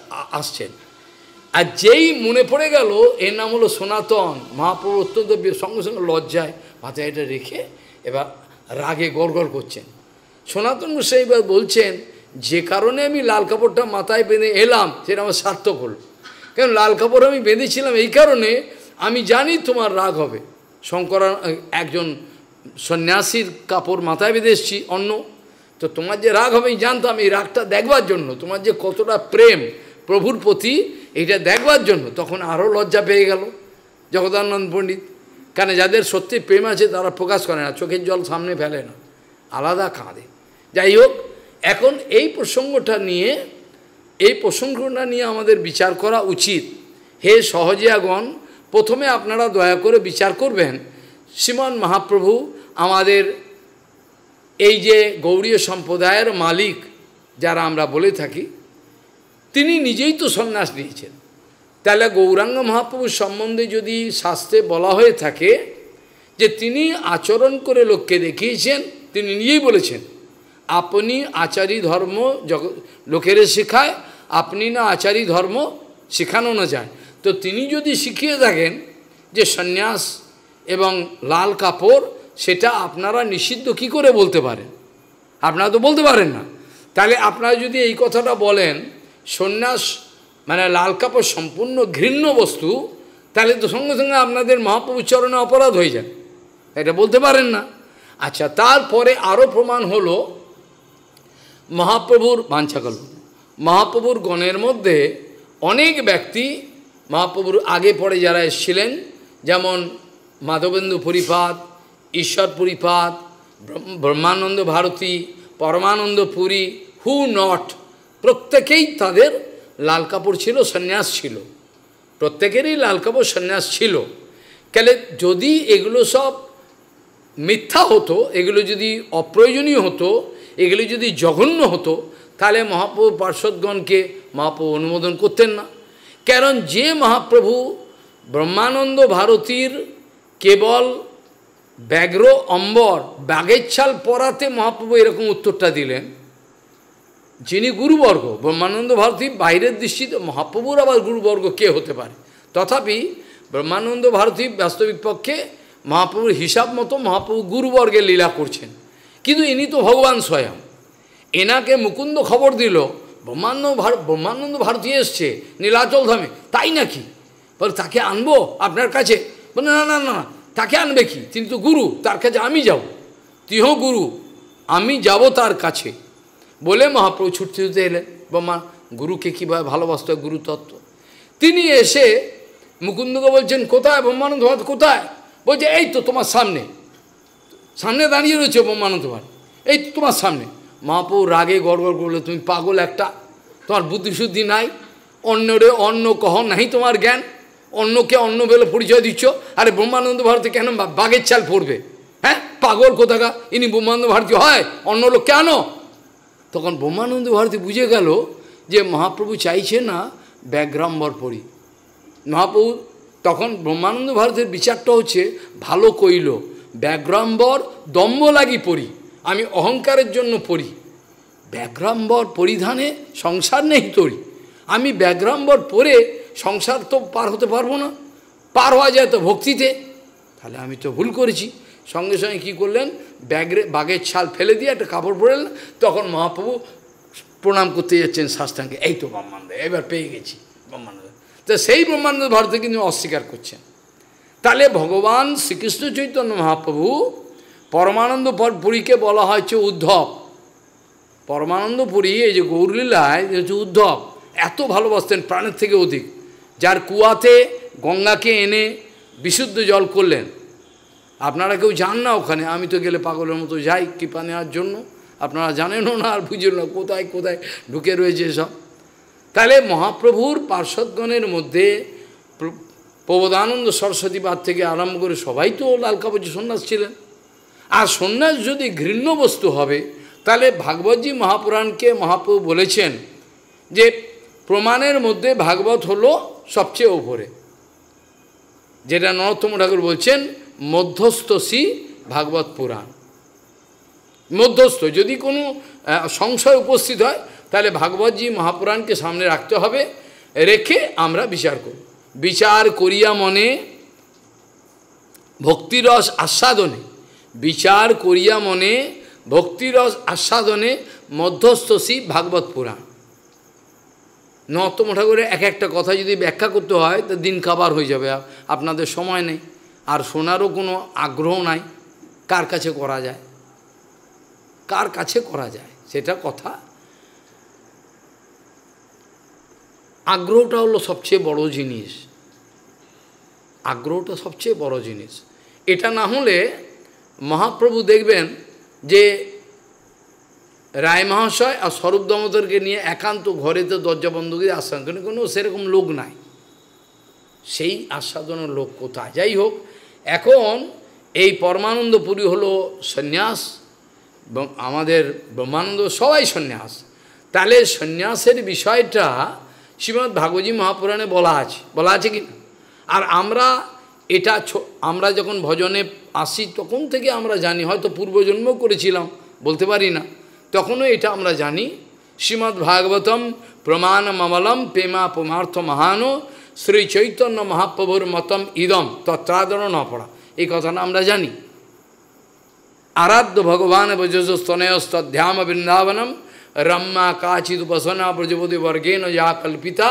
আসছেন আর যেই মনে পড়ে গেল এর নাম হলো সনাতন মহাপ্রভু অত্যন্ত সঙ্গে সঙ্গে লজ্জায় ভাতের হাঁড়িটা রেখে এবার রাগে গড়গড় করছেন সনাতন গোস্বাই বলছেন যে কারণে আমি লাল কাপড়টা মাথায় বেঁধে এলাম সেটা আমার সার্থক হল কেন লাল কাপড় আমি বেঁধেছিলাম এই কারণে আমি জানি তোমার রাগ হবে শঙ্কর একজন সন্ন্যাসীর কাপড় মাথায় বেঁধে এসছি অন্য তো তোমার যে রাগ হবে জানতাম এই রাগটা দেখবার জন্য তোমার যে কতটা প্রেম প্রভুর প্রতি এটা দেখবার জন্য তখন আরও লজ্জা পেয়ে গেল জগদানন্দ পণ্ডিত কেন যাদের সত্যি প্রেম আছে তারা প্রকাশ করে না চোখের জল সামনে ফেলে না আলাদা কাঁদে যাই হোক এখন এই প্রসঙ্গটা নিয়ে এই প্রসঙ্গটা নিয়ে আমাদের বিচার করা উচিত হে সহজিয়াগণ প্রথমে আপনারা দয়া করে বিচার করবেন শ্রীমান মহাপ্রভু আমাদের এই যে গৌরীয় সম্প্রদায়ের মালিক যারা আমরা বলে থাকি তিনি নিজেই তো সন্ন্যাস নিয়েছেন তাহলে গৌরাঙ্গ মহাপ্রভুর সম্বন্ধে যদি শাস্ত্রে বলা হয়ে থাকে যে তিনি আচরণ করে লোককে দেখিয়েছেন তিনি নিজেই বলেছেন আপনি আচারী ধর্ম যখন লোকের শেখায় আপনি না আচারী ধর্ম শেখানো না যায় তো তিনি যদি শিখিয়ে থাকেন যে সন্ন্যাস এবং লাল কাপড় সেটা আপনারা নিষিদ্ধ কি করে বলতে পারেন আপনারা তো বলতে পারেন না তাহলে আপনারা যদি এই কথাটা বলেন সন্ন্যাস মানে লাল কাপড় সম্পূর্ণ ঘৃণ্য বস্তু তাহলে তো সঙ্গে সঙ্গে আপনাদের মহাপ্রভুর অপরাধ হয়ে যায় এটা বলতে পারেন না আচ্ছা তারপরে আরও প্রমাণ হলো মহাপ্রভুর বাঞ্ছাকল্প মহাপ্রভুর গণের মধ্যে অনেক ব্যক্তি মহাপ্রভুর আগে পরে যারা এসেছিলেন যেমন মাধবেন্দু পরিপাত ঈশ্বর পরিপাত ব্রহ্মানন্দ ভারতী পরমানন্দ পুরী হু নট প্রত্যেকেই তাদের লাল কাপড় ছিল সন্ন্যাস ছিল প্রত্যেকেরই লাল কাপড় সন্ন্যাস ছিল কেলে যদি এগুলো সব মিথ্যা হতো এগুলো যদি অপ্রয়োজনীয় হতো এগুলি যদি জঘন্য হতো তাহলে মহাপ্রভু পার্শ্বদগণকে মহাপ্রভু অনুমোদন করতেন না কারণ যে মহাপ্রভু ব্রহ্মানন্দ ভারতীর কেবল ব্যাঘ্র অম্বর বাগেচ্ছাল পড়াতে মহাপ্রভু এরকম উত্তরটা দিলেন যিনি গুরুবর্গ ব্রহ্মানন্দ ভারতী বাইরের দৃষ্টিতে মহাপ্রভুর আবার গুরুবর্গ কে হতে পারে তথাপি ব্রহ্মানন্দ ভারতী বাস্তবিক পক্ষে মহাপ্রভুর হিসাব মতো মহাপ্রভু গুরুবর্গের লীলা করছেন কিন্তু ইনি তো ভগবান স্বয়ং এনাকে মুকুন্দ খবর দিল ব্রহ্মাণ্ড ভার ব্রহ্মানন্দ ভারতী এসছে নীলাচল ধামে তাই নাকি বলে তাকে আনবো আপনার কাছে বলে না না না তাকে আনবে কি তিনি তো গুরু তার কাছে আমি যাব তিহ গুরু আমি যাব তার কাছে বলে মহাপ্রভু ছুটতে ছুটতে এলেন ব্রহ্মা গুরুকে কীভাবে ভালোবাসত গুরুতত্ত্ব তিনি এসে মুকুন্দকে বলছেন কোথায় ব্রহ্মানন্দ ভারত কোথায় বলছে এই তো তোমার সামনে সামনে দাঁড়িয়ে রয়েছে অপমান তোমার এই তোমার সামনে মহাপৌ রাগে গড়গড় করলে তুমি পাগল একটা তোমার বুদ্ধিশুদ্ধি নাই অন্যরে অন্য কহ নাই তোমার জ্ঞান অন্যকে অন্য বেলে পরিচয় দিচ্ছ আরে ব্রহ্মানন্দ ভারতী কেন বাঘের চাল পড়বে হ্যাঁ পাগল কোথাকা ইনি ব্রহ্মানন্দ ভারতী হয় অন্য লোক কেন তখন ব্রহ্মানন্দ ভারতী বুঝে গেল যে মহাপ্রভু চাইছে না ব্যাগ্রাম্বর পড়ি মহাপ্রভু তখন ব্রহ্মানন্দ ভারতের বিচারটা হচ্ছে ভালো কইল ব্যাঘ্রাম্বর দম্ব লাগি পড়ি আমি অহংকারের জন্য পড়ি ব্যাঘ্রাম্বর পরিধানে সংসার নেই তরি আমি ব্যাঘ্রাম্বর পরে সংসার তো পার হতে পারবো না পার হওয়া যায় তো ভক্তিতে তাহলে আমি তো ভুল করেছি সঙ্গে সঙ্গে কি করলেন ব্যাগরে বাঘের ছাল ফেলে দিয়ে একটা কাপড় পরেলেন তখন মহাপ্রভু প্রণাম করতে যাচ্ছেন শাস্তাঙ্গে এই তো ব্রহ্মাণ্ড এবার পেয়ে গেছি ব্রহ্মাণ্ড তো সেই ব্রহ্মাণ্ড ভারতে কিন্তু অস্বীকার করছেন তাহলে ভগবান শ্রীকৃষ্ণ চৈতন্য মহাপ্রভু পরমানন্দ পুরীকে বলা হয়েছে উদ্ধব পরমানন্দ পুরী এই যে গৌরলীলায় হচ্ছে উদ্ধব এত ভালোবাসতেন প্রাণের থেকে অধিক যার কুয়াতে গঙ্গাকে এনে বিশুদ্ধ জল করলেন আপনারা কেউ যান না ওখানে আমি তো গেলে পাগলের মতো যাই কৃপা নেওয়ার জন্য আপনারা জানেনও না আর বুঝেন না কোথায় কোথায় ঢুকে রয়েছে সব তাহলে মহাপ্রভুর পার্শ্বদগণের মধ্যে প্রবোধানন্দ সরস্বতী পাঠ থেকে আরম্ভ করে সবাই তো লাল কাপড় সন্ন্যাস ছিলেন আর সন্ন্যাস যদি ঘৃণ্য বস্তু হবে তাহলে ভাগবতজি মহাপুরাণকে মহাপ্রভু বলেছেন যে প্রমাণের মধ্যে ভাগবত হলো সবচেয়ে ওপরে যেটা নরোত্তম ঠাকুর বলছেন মধ্যস্থ সি ভাগবত পুরাণ মধ্যস্থ যদি কোনো সংশয় উপস্থিত হয় তাহলে ভাগবতজি মহাপুরাণকে সামনে রাখতে হবে রেখে আমরা বিচার করব বিচার করিয়া মনে ভক্তিরস আস্বাদনে বিচার করিয়া মনে ভক্তিরস আস্বাদনে মধ্যস্থ শিব ভাগবত পুরাণ নত্তম ঠাকুরের এক একটা কথা যদি ব্যাখ্যা করতে হয় তো দিন খাবার হয়ে যাবে আপনাদের সময় নেই আর শোনারও কোনো আগ্রহ নাই কার কাছে করা যায় কার কাছে করা যায় সেটা কথা আগ্রহটা হলো সবচেয়ে বড় জিনিস আগ্রহটা সবচেয়ে বড় জিনিস এটা না হলে মহাপ্রভু দেখবেন যে রায় মহাশয় আর স্বরূপ দমোদরকে নিয়ে একান্ত ঘরেতে দরজা বন্ধ করে কিন্তু কোনো সেরকম লোক নাই সেই আস্বাদনের লোক কোথায় যাই হোক এখন এই পরমানন্দ পুরী হলো সন্ন্যাস আমাদের ব্রহ্মানন্দ সবাই সন্ন্যাস তাহলে সন্ন্যাসের বিষয়টা শ্রীমদ ভাগবতী মহাপুরাণে বলা আছে বলা আছে কি না আর আমরা এটা আমরা যখন ভজনে আসি তখন থেকে আমরা জানি হয়তো পূর্বজন্ম করেছিলাম বলতে পারি না তখনও এটা আমরা জানি শ্রীমদ্ ভাগবতম প্রমাণ মমলম প্রেমা পমার্থ মহানো শ্রী চৈতন্য মহাপ্রভুর মতম ইদম তত্রাদর নপড়া এই কথাটা আমরা জানি আরাধ্য ভগবান বজস্তনয়স্তধ্যাম বৃন্দাবনম রম্মা কাচিৎ উপাসনা ব্রজপতি বর্গে যা কল্পিতা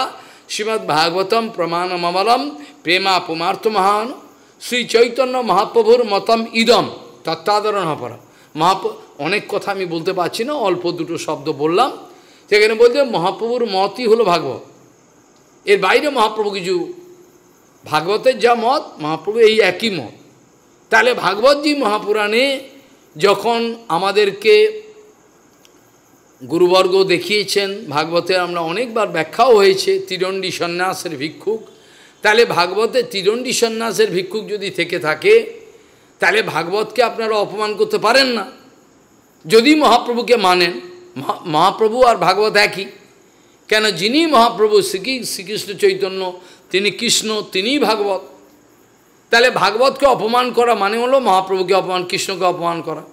শ্রীমৎ ভাগবতম প্রমাণমলম প্রেমা পুমার্থ মহান শ্রী চৈতন্য মহাপ্রভুর মতম ইদম তত্ত্বাদরণ হপর মহাপ অনেক কথা আমি বলতে পারছি না অল্প দুটো শব্দ বললাম সেখানে বলতে মহাপ্রভুর মতই হলো ভাগবত এর বাইরে মহাপ্রভু কিছু ভাগবতের যা মত মহাপ্রভু এই একই মত তাহলে ভাগবতজি মহাপুরাণে যখন আমাদেরকে গুরুবর্গ দেখিয়েছেন ভাগবতের আমরা অনেকবার ব্যাখ্যাও হয়েছে তিরণ্ডী সন্ন্যাসের ভিক্ষুক তাহলে ভাগবতের তিরণ্ডী সন্ন্যাসের ভিক্ষুক যদি থেকে থাকে তাহলে ভাগবতকে আপনারা অপমান করতে পারেন না যদি মহাপ্রভুকে মানেন মহাপ্রভু আর ভাগবত একই কেন যিনি মহাপ্রভু শ্রী শ্রীকৃষ্ণ চৈতন্য তিনি কৃষ্ণ তিনিই ভাগবত তাহলে ভাগবতকে অপমান করা মানে হলো মহাপ্রভুকে অপমান কৃষ্ণকে অপমান করা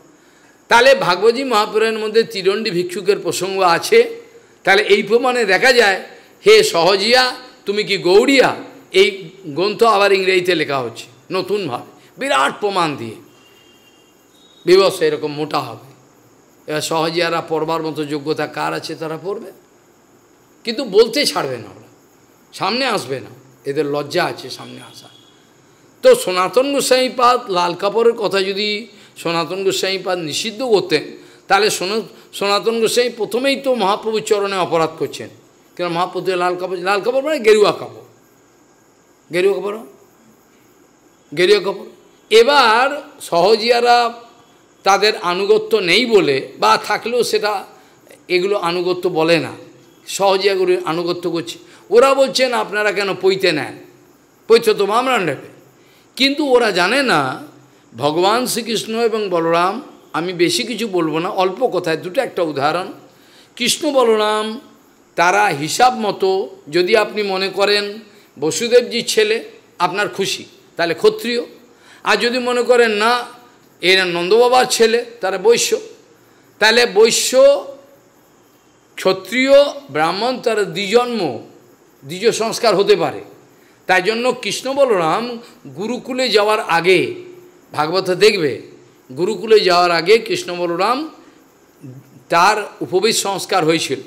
তাহলে ভাগবতী মহাপুরাণের মধ্যে তিরণ্ডী ভিক্ষুকের প্রসঙ্গ আছে তাহলে এই প্রমাণে দেখা যায় হে সহজিয়া তুমি কি গৌড়িয়া এই গ্রন্থ আবার ইংরেজিতে লেখা হচ্ছে নতুনভাবে বিরাট প্রমাণ দিয়ে বিবস এরকম মোটা হবে এবার সহজিয়ারা পড়বার মতো যোগ্যতা কার আছে তারা পড়বে কিন্তু বলতে ছাড়বে না ওরা সামনে আসবে না এদের লজ্জা আছে সামনে আসা তো সনাতন গোস্বাই পাত লাল কাপড়ের কথা যদি সনাতন গোস্বামী পাদ নিষিদ্ধ করতেন তাহলে সনাতন গোস্বামী প্রথমেই তো মহাপ্রভুর চরণে অপরাধ করছেন কেন মহাপ্রভু লাল কাপড় লাল কাপড় মানে গেরুয়া কাপড় গেরুয়া কাপড় গেরুয়া কাপড় এবার সহজিয়ারা তাদের আনুগত্য নেই বলে বা থাকলেও সেটা এগুলো আনুগত্য বলে না সহজিয়াগুলি আনুগত্য করছে ওরা বলছেন আপনারা কেন পৈতে নেন পৈতে তো মামলা নেবে কিন্তু ওরা জানে না ভগবান শ্রীকৃষ্ণ এবং বলরাম আমি বেশি কিছু বলবো না অল্প কথায় দুটো একটা উদাহরণ কৃষ্ণ বলরাম তারা হিসাব মতো যদি আপনি মনে করেন বসুদেবজির ছেলে আপনার খুশি তাহলে ক্ষত্রিয় আর যদি মনে করেন না এরা নন্দবাবার ছেলে তারা বৈশ্য তাহলে বৈশ্য ক্ষত্রিয় ব্রাহ্মণ তারা দ্বিজন্ম দ্বিজ সংস্কার হতে পারে তাই জন্য কৃষ্ণ বলরাম গুরুকুলে যাওয়ার আগে ভাগবত দেখবে গুরুকুলে যাওয়ার আগে কৃষ্ণ বলরাম তার উপবেশ সংস্কার হয়েছিল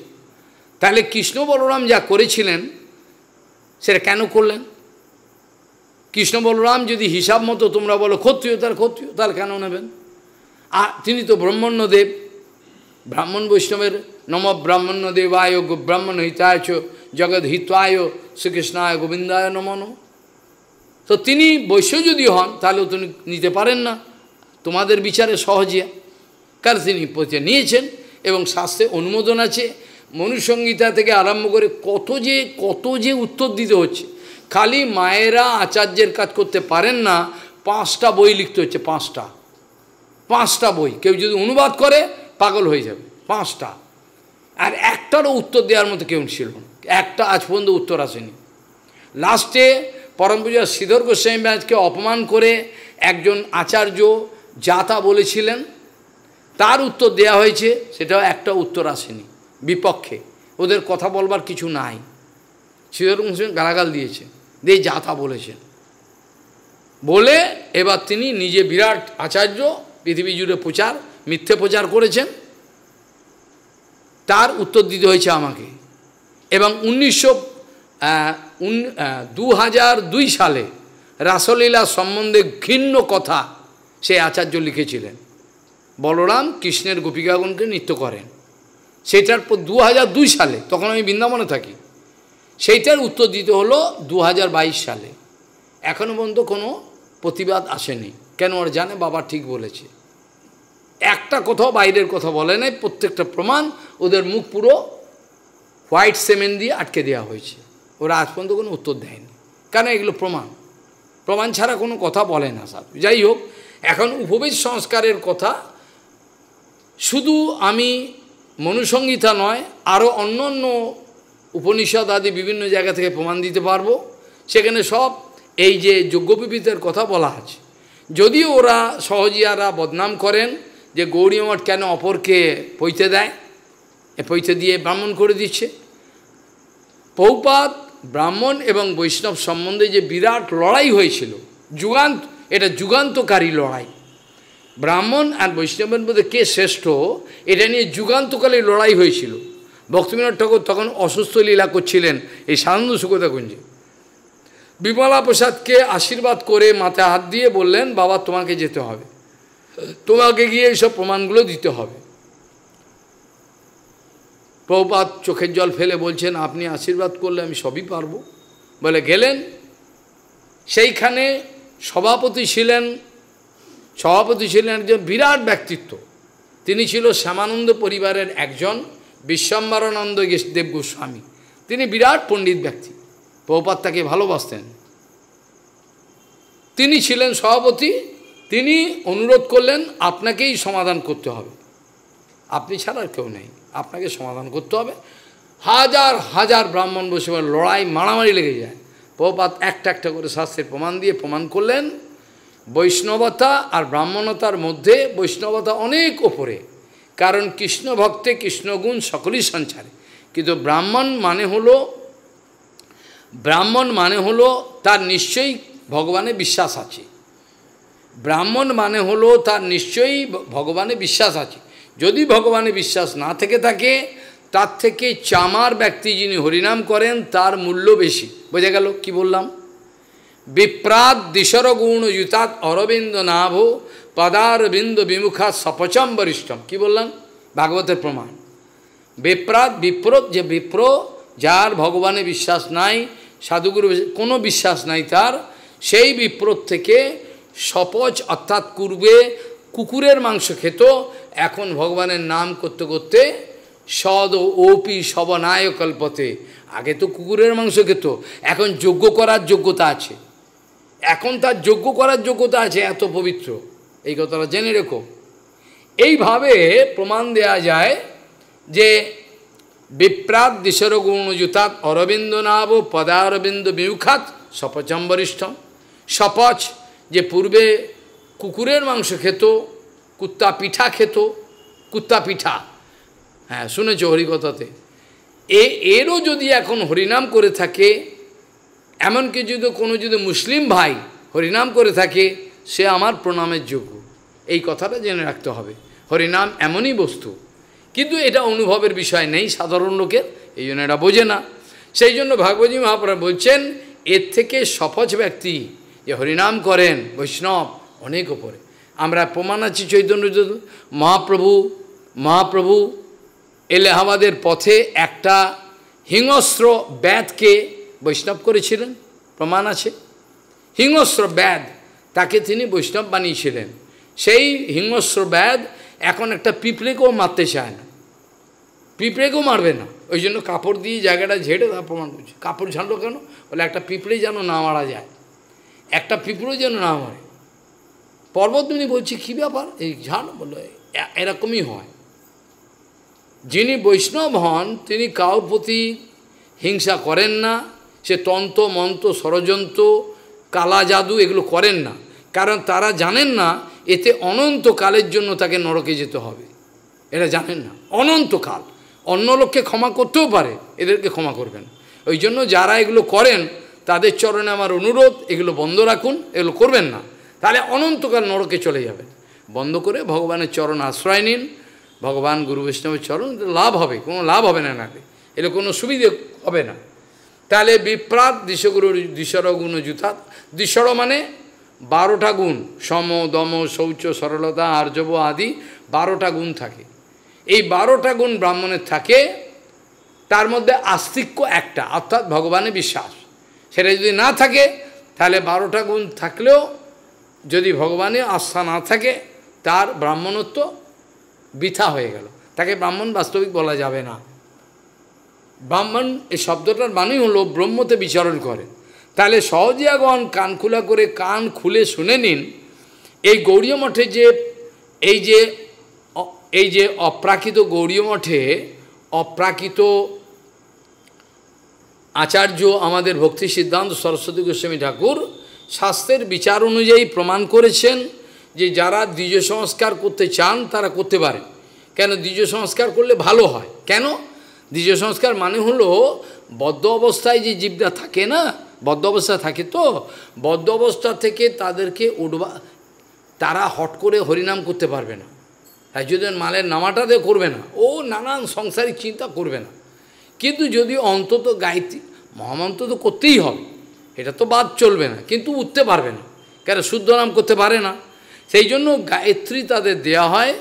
তাহলে কৃষ্ণ বলরাম যা করেছিলেন সেটা কেন করলেন কৃষ্ণ বলরাম যদি হিসাব মতো তোমরা বলো ক্ষত্রিয় তার ক্ষত্রিয় তার কেন নেবেন আর তিনি তো দেব ব্রাহ্মণ বৈষ্ণবের নম দেবায় ব্রাহ্মণ হিতায় জগৎ হিতায় শ্রীকৃষ্ণায় গোবিন্দায় নমনো তো তিনি বৈশ্য যদি হন তাহলেও তিনি নিতে পারেন না তোমাদের বিচারে সহজে কার তিনি পচে নিয়েছেন এবং শাস্ত্রে অনুমোদন আছে মনুসংগীতা থেকে আরম্ভ করে কত যে কত যে উত্তর দিতে হচ্ছে খালি মায়েরা আচার্যের কাজ করতে পারেন না পাঁচটা বই লিখতে হচ্ছে পাঁচটা পাঁচটা বই কেউ যদি অনুবাদ করে পাগল হয়ে যাবে পাঁচটা আর একটারও উত্তর দেওয়ার মতো কেউ ছিল না একটা আজ পর্যন্ত উত্তর আসেনি লাস্টে পরম পূজা শ্রীধর গোস্বামী মহারাজকে অপমান করে একজন আচার্য যাতা বলেছিলেন তার উত্তর দেয়া হয়েছে সেটাও একটা উত্তর আসেনি বিপক্ষে ওদের কথা বলবার কিছু নাই শ্রীধর গোস্বামী গালাগাল দিয়েছে দিয়ে যাতা বলেছেন বলে এবার তিনি নিজে বিরাট আচার্য পৃথিবী জুড়ে প্রচার মিথ্যে প্রচার করেছেন তার উত্তর দিতে হয়েছে আমাকে এবং উনিশশো দু হাজার দুই সালে রাসলীলা সম্বন্ধে ঘৃণ্য কথা সে আচার্য লিখেছিলেন বলরাম কৃষ্ণের গোপিকাগণকে নৃত্য করেন সেটার পর দু দুই সালে তখন আমি বৃন্দাবনে থাকি সেইটার উত্তর দিতে হলো দু সালে এখনও পর্যন্ত কোনো প্রতিবাদ আসেনি কেন ওর জানে বাবা ঠিক বলেছে একটা কোথাও বাইরের কথা বলে নাই প্রত্যেকটা প্রমাণ ওদের মুখ পুরো হোয়াইট সেমেন্ট দিয়ে আটকে দেওয়া হয়েছে ওরা আজ পর্যন্ত কোনো উত্তর দেয়নি কেন এগুলো প্রমাণ প্রমাণ ছাড়া কোনো কথা বলে না সাধু যাই হোক এখন উপবেশ সংস্কারের কথা শুধু আমি মনুসংহিতা নয় আরও অন্য অন্য উপনিষদ আদি বিভিন্ন জায়গা থেকে প্রমাণ দিতে পারবো সেখানে সব এই যে যজ্ঞবিবিধের কথা বলা আছে যদিও ওরা সহজিয়ারা বদনাম করেন যে গৌরী মঠ কেন অপরকে পৈতে দেয় পৈতে দিয়ে ব্রাহ্মণ করে দিচ্ছে পৌপাত ব্রাহ্মণ এবং বৈষ্ণব সম্বন্ধে যে বিরাট লড়াই হয়েছিল যুগান্ত এটা যুগান্তকারী লড়াই ব্রাহ্মণ আর বৈষ্ণবের মধ্যে কে শ্রেষ্ঠ এটা নিয়ে যুগান্তকালে লড়াই হয়েছিল ভক্তিবিনোদ ঠাকুর তখন অসুস্থ লীলা করছিলেন এই সানন্দ সুকতা কুঞ্জে বিমলা প্রসাদকে আশীর্বাদ করে মাথায় হাত দিয়ে বললেন বাবা তোমাকে যেতে হবে তোমাকে গিয়ে এইসব প্রমাণগুলো দিতে হবে প্রভুপাত চোখের জল ফেলে বলছেন আপনি আশীর্বাদ করলে আমি সবই পারব বলে গেলেন সেইখানে সভাপতি ছিলেন সভাপতি ছিলেন একজন বিরাট ব্যক্তিত্ব তিনি ছিল শ্যামানন্দ পরিবারের একজন বিশ্বম্বরানন্দ দেব গোস্বামী তিনি বিরাট পণ্ডিত ব্যক্তি প্রভুপাত তাকে ভালোবাসতেন তিনি ছিলেন সভাপতি তিনি অনুরোধ করলেন আপনাকেই সমাধান করতে হবে আপনি ছাড়া কেউ নেই আপনাকে সমাধান করতে হবে হাজার হাজার ব্রাহ্মণ বসেবার লড়াই মারামারি লেগে যায় প্রপাত একটা একটা করে শাস্ত্রের প্রমাণ দিয়ে প্রমাণ করলেন বৈষ্ণবতা আর ব্রাহ্মণতার মধ্যে বৈষ্ণবতা অনেক ওপরে কারণ কৃষ্ণ ভক্তে কৃষ্ণগুণ সকলেই সঞ্চারে কিন্তু ব্রাহ্মণ মানে হলো ব্রাহ্মণ মানে হলো তার নিশ্চয়ই ভগবানে বিশ্বাস আছে ব্রাহ্মণ মানে হলো তার নিশ্চয়ই ভগবানে বিশ্বাস আছে যদি ভগবানে বিশ্বাস না থেকে থাকে তার থেকে চামার ব্যক্তি যিনি হরিনাম করেন তার মূল্য বেশি বোঝা গেল কি বললাম বিপ্রাত দিশর গুণ জুতাত অরবিন্দ নাভ পদারবিন্দ বিমুখা সপচম বরিষ্ঠম কি বললাম ভাগবতের প্রমাণ বিপ্রাত বিপ্র যে বিপ্র যার ভগবানে বিশ্বাস নাই সাধুগুরু কোনো বিশ্বাস নাই তার সেই বিপ্রত থেকে সপচ অর্থাৎ পূর্বে কুকুরের মাংস খেত এখন ভগবানের নাম করতে করতে সদ ওপি সবনায় কল্পতে আগে তো কুকুরের মাংস খেত এখন যোগ্য করার যোগ্যতা আছে এখন তার যোগ্য করার যোগ্যতা আছে এত পবিত্র এই কথাটা জেনে রেখো এইভাবে প্রমাণ দেয়া যায় যে বিপ্রাত দিশর গুণযুতা অরবিন্দ নাব পদারবিন্দ বিউখাত সপচম্বরিষ্ঠম সপচ যে পূর্বে কুকুরের মাংস খেত কুত্তা পিঠা খেত কুত্তা পিঠা হ্যাঁ শুনেছ হরিকথাতে এ এরও যদি এখন হরিনাম করে থাকে এমনকি যদি কোনো যদি মুসলিম ভাই হরিনাম করে থাকে সে আমার প্রণামের যোগ্য এই কথাটা জেনে রাখতে হবে হরিনাম এমনই বস্তু কিন্তু এটা অনুভবের বিষয় নেই সাধারণ লোকের এই জন্য এটা বোঝে না সেই জন্য ভাগবতী মহাপ্রা বলছেন এর থেকে সফজ ব্যক্তি যে হরিনাম করেন বৈষ্ণব অনেক ওপরে আমরা প্রমাণ আছি চৈতন্য মহাপ্রভু মহাপ্রভু এলাহাবাদের পথে একটা হিংস্র ব্যাধকে বৈষ্ণব করেছিলেন প্রমাণ আছে হিংস্র ব্যাধ তাকে তিনি বৈষ্ণব বানিয়েছিলেন সেই হিংস্র ব্যাধ এখন একটা পিঁপড়েকেও মারতে চায় না পিঁপড়েকেও মারবে না ওই জন্য কাপড় দিয়ে জায়গাটা ঝেড়ে তার প্রমাণ করছে কাপড় ঝাড়লো কেন বলে একটা পিঁপড়ে যেন না মারা যায় একটা পিঁপড়েও যেন না মারে পর্বতমুনি বলছি কী ব্যাপার এই ঝাড় বললো এরকমই হয় যিনি বৈষ্ণব হন তিনি কাউর প্রতি হিংসা করেন না সে তন্ত মন্ত্র ষড়যন্ত্র কালা জাদু এগুলো করেন না কারণ তারা জানেন না এতে অনন্তকালের জন্য তাকে নরকে যেতে হবে এটা জানেন না অনন্তকাল অন্য লোককে ক্ষমা করতেও পারে এদেরকে ক্ষমা করবেন ওই জন্য যারা এগুলো করেন তাদের চরণে আমার অনুরোধ এগুলো বন্ধ রাখুন এগুলো করবেন না তাহলে অনন্তকাল নরকে চলে যাবেন বন্ধ করে ভগবানের চরণ আশ্রয় নিন ভগবান গুরু বৈষ্ণবের চরণ লাভ হবে কোনো লাভ হবে না নাকি এলে কোনো সুবিধে হবে না তাহলে বিপ্রাত দৃশ্যগুরু দ্বিশর গুণ জুতাত দ্বিশর মানে বারোটা গুণ সম দম শৌচ সরলতা আর্যব আদি বারোটা গুণ থাকে এই বারোটা গুণ ব্রাহ্মণের থাকে তার মধ্যে আস্তিক্য একটা অর্থাৎ ভগবানে বিশ্বাস সেটা যদি না থাকে তাহলে বারোটা গুণ থাকলেও যদি ভগবানে আস্থা না থাকে তার ব্রাহ্মণত্ব বৃথা হয়ে গেল তাকে ব্রাহ্মণ বাস্তবিক বলা যাবে না ব্রাহ্মণ এই শব্দটার মানেই হলো ব্রহ্মতে বিচরণ করে তাহলে সহজিয়াগণ কান খোলা করে কান খুলে শুনে নিন এই গৌরীয় মঠে যে এই যে এই যে অপ্রাকৃত গৌরীয় মঠে অপ্রাকৃত আচার্য আমাদের ভক্তি সিদ্ধান্ত সরস্বতী গোস্বামী ঠাকুর শাস্ত্রের বিচার অনুযায়ী প্রমাণ করেছেন যে যারা দ্বিজ সংস্কার করতে চান তারা করতে পারেন কেন দ্বিজ সংস্কার করলে ভালো হয় কেন দ্বিজ সংস্কার মানে হলো বদ্ধ অবস্থায় যে জীবটা থাকে না বদ্ধ অবস্থা থাকে তো বদ্ধ অবস্থা থেকে তাদেরকে উঠবা তারা হট করে হরিনাম করতে পারবে না তাই যদি মালের নামাটাতে করবে না ও নানান সংসারিক চিন্তা করবে না কিন্তু যদি অন্তত গায়ত্রী মহামন্ত্র তো করতেই হবে এটা তো বাদ চলবে না কিন্তু উঠতে পারবে না কেন শুদ্ধনাম করতে পারে না সেই জন্য গায়ত্রী তাদের দেয়া হয়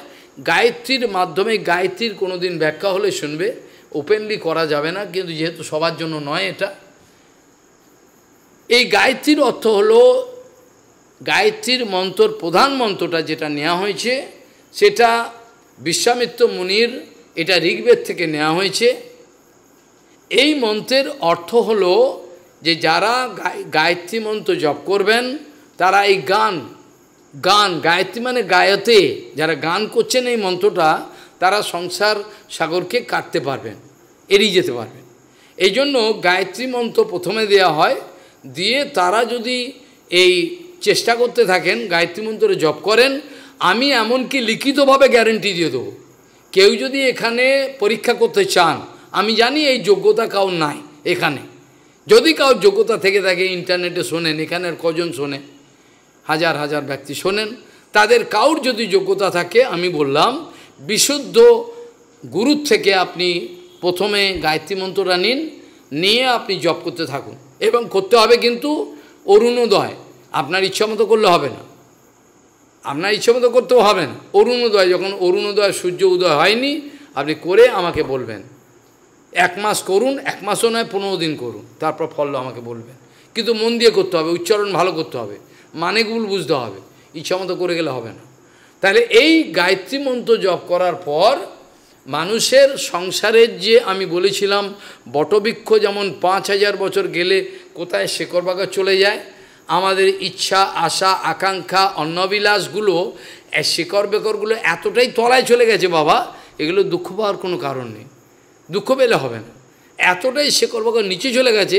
গায়ত্রীর মাধ্যমে গায়ত্রীর কোনো দিন ব্যাখ্যা হলে শুনবে ওপেনলি করা যাবে না কিন্তু যেহেতু সবার জন্য নয় এটা এই গায়ত্রীর অর্থ হল গায়ত্রীর মন্ত্র প্রধান মন্ত্রটা যেটা নেওয়া হয়েছে সেটা বিশ্বামিত্র মুনির এটা ঋগ্বেদ থেকে নেওয়া হয়েছে এই মন্ত্রের অর্থ হলো যে যারা গায়ত্রী মন্ত্র জপ করবেন তারা এই গান গান গায়ত্রী মানে গায়তে যারা গান করছেন এই মন্ত্রটা তারা সংসার সাগরকে কাটতে পারবেন এড়িয়ে যেতে পারবেন এই জন্য গায়ত্রী মন্ত্র প্রথমে দেয়া হয় দিয়ে তারা যদি এই চেষ্টা করতে থাকেন গায়ত্রী মন্ত্রে জপ করেন আমি এমনকি লিখিতভাবে গ্যারেন্টি দিয়ে দেবো কেউ যদি এখানে পরীক্ষা করতে চান আমি জানি এই যোগ্যতা কাউ নাই এখানে যদি কারোর যোগ্যতা থেকে থাকে ইন্টারনেটে শোনেন এখানের কজন শোনে হাজার হাজার ব্যক্তি শোনেন তাদের কাউর যদি যোগ্যতা থাকে আমি বললাম বিশুদ্ধ গুরুর থেকে আপনি প্রথমে গায়ত্রী মন্ত্রটা নিন নিয়ে আপনি জপ করতে থাকুন এবং করতে হবে কিন্তু অরুণোদয় আপনার ইচ্ছামতো করলে হবে না আপনার ইচ্ছামতো করতেও হবেন অরুণোদয় যখন অরুণোদয় সূর্য উদয় হয়নি আপনি করে আমাকে বলবেন এক মাস করুন এক মাসও নয় পনেরো দিন করুন তারপর ফল আমাকে বলবেন কিন্তু মন দিয়ে করতে হবে উচ্চারণ ভালো করতে হবে মানেগুলো বুঝতে হবে ইচ্ছা করে গেলে হবে না তাহলে এই গায়ত্রী মন্ত্র জপ করার পর মানুষের সংসারের যে আমি বলেছিলাম বটবৃক্ষ যেমন পাঁচ হাজার বছর গেলে কোথায় শেকর বাগা চলে যায় আমাদের ইচ্ছা আশা আকাঙ্ক্ষা অন্নবিলাসগুলো শেকর বেকরগুলো এতটাই তলায় চলে গেছে বাবা এগুলো দুঃখ পাওয়ার কোনো কারণ নেই দুঃখ পেলে হবে না এতটাই সে বাকর নিচে চলে গেছে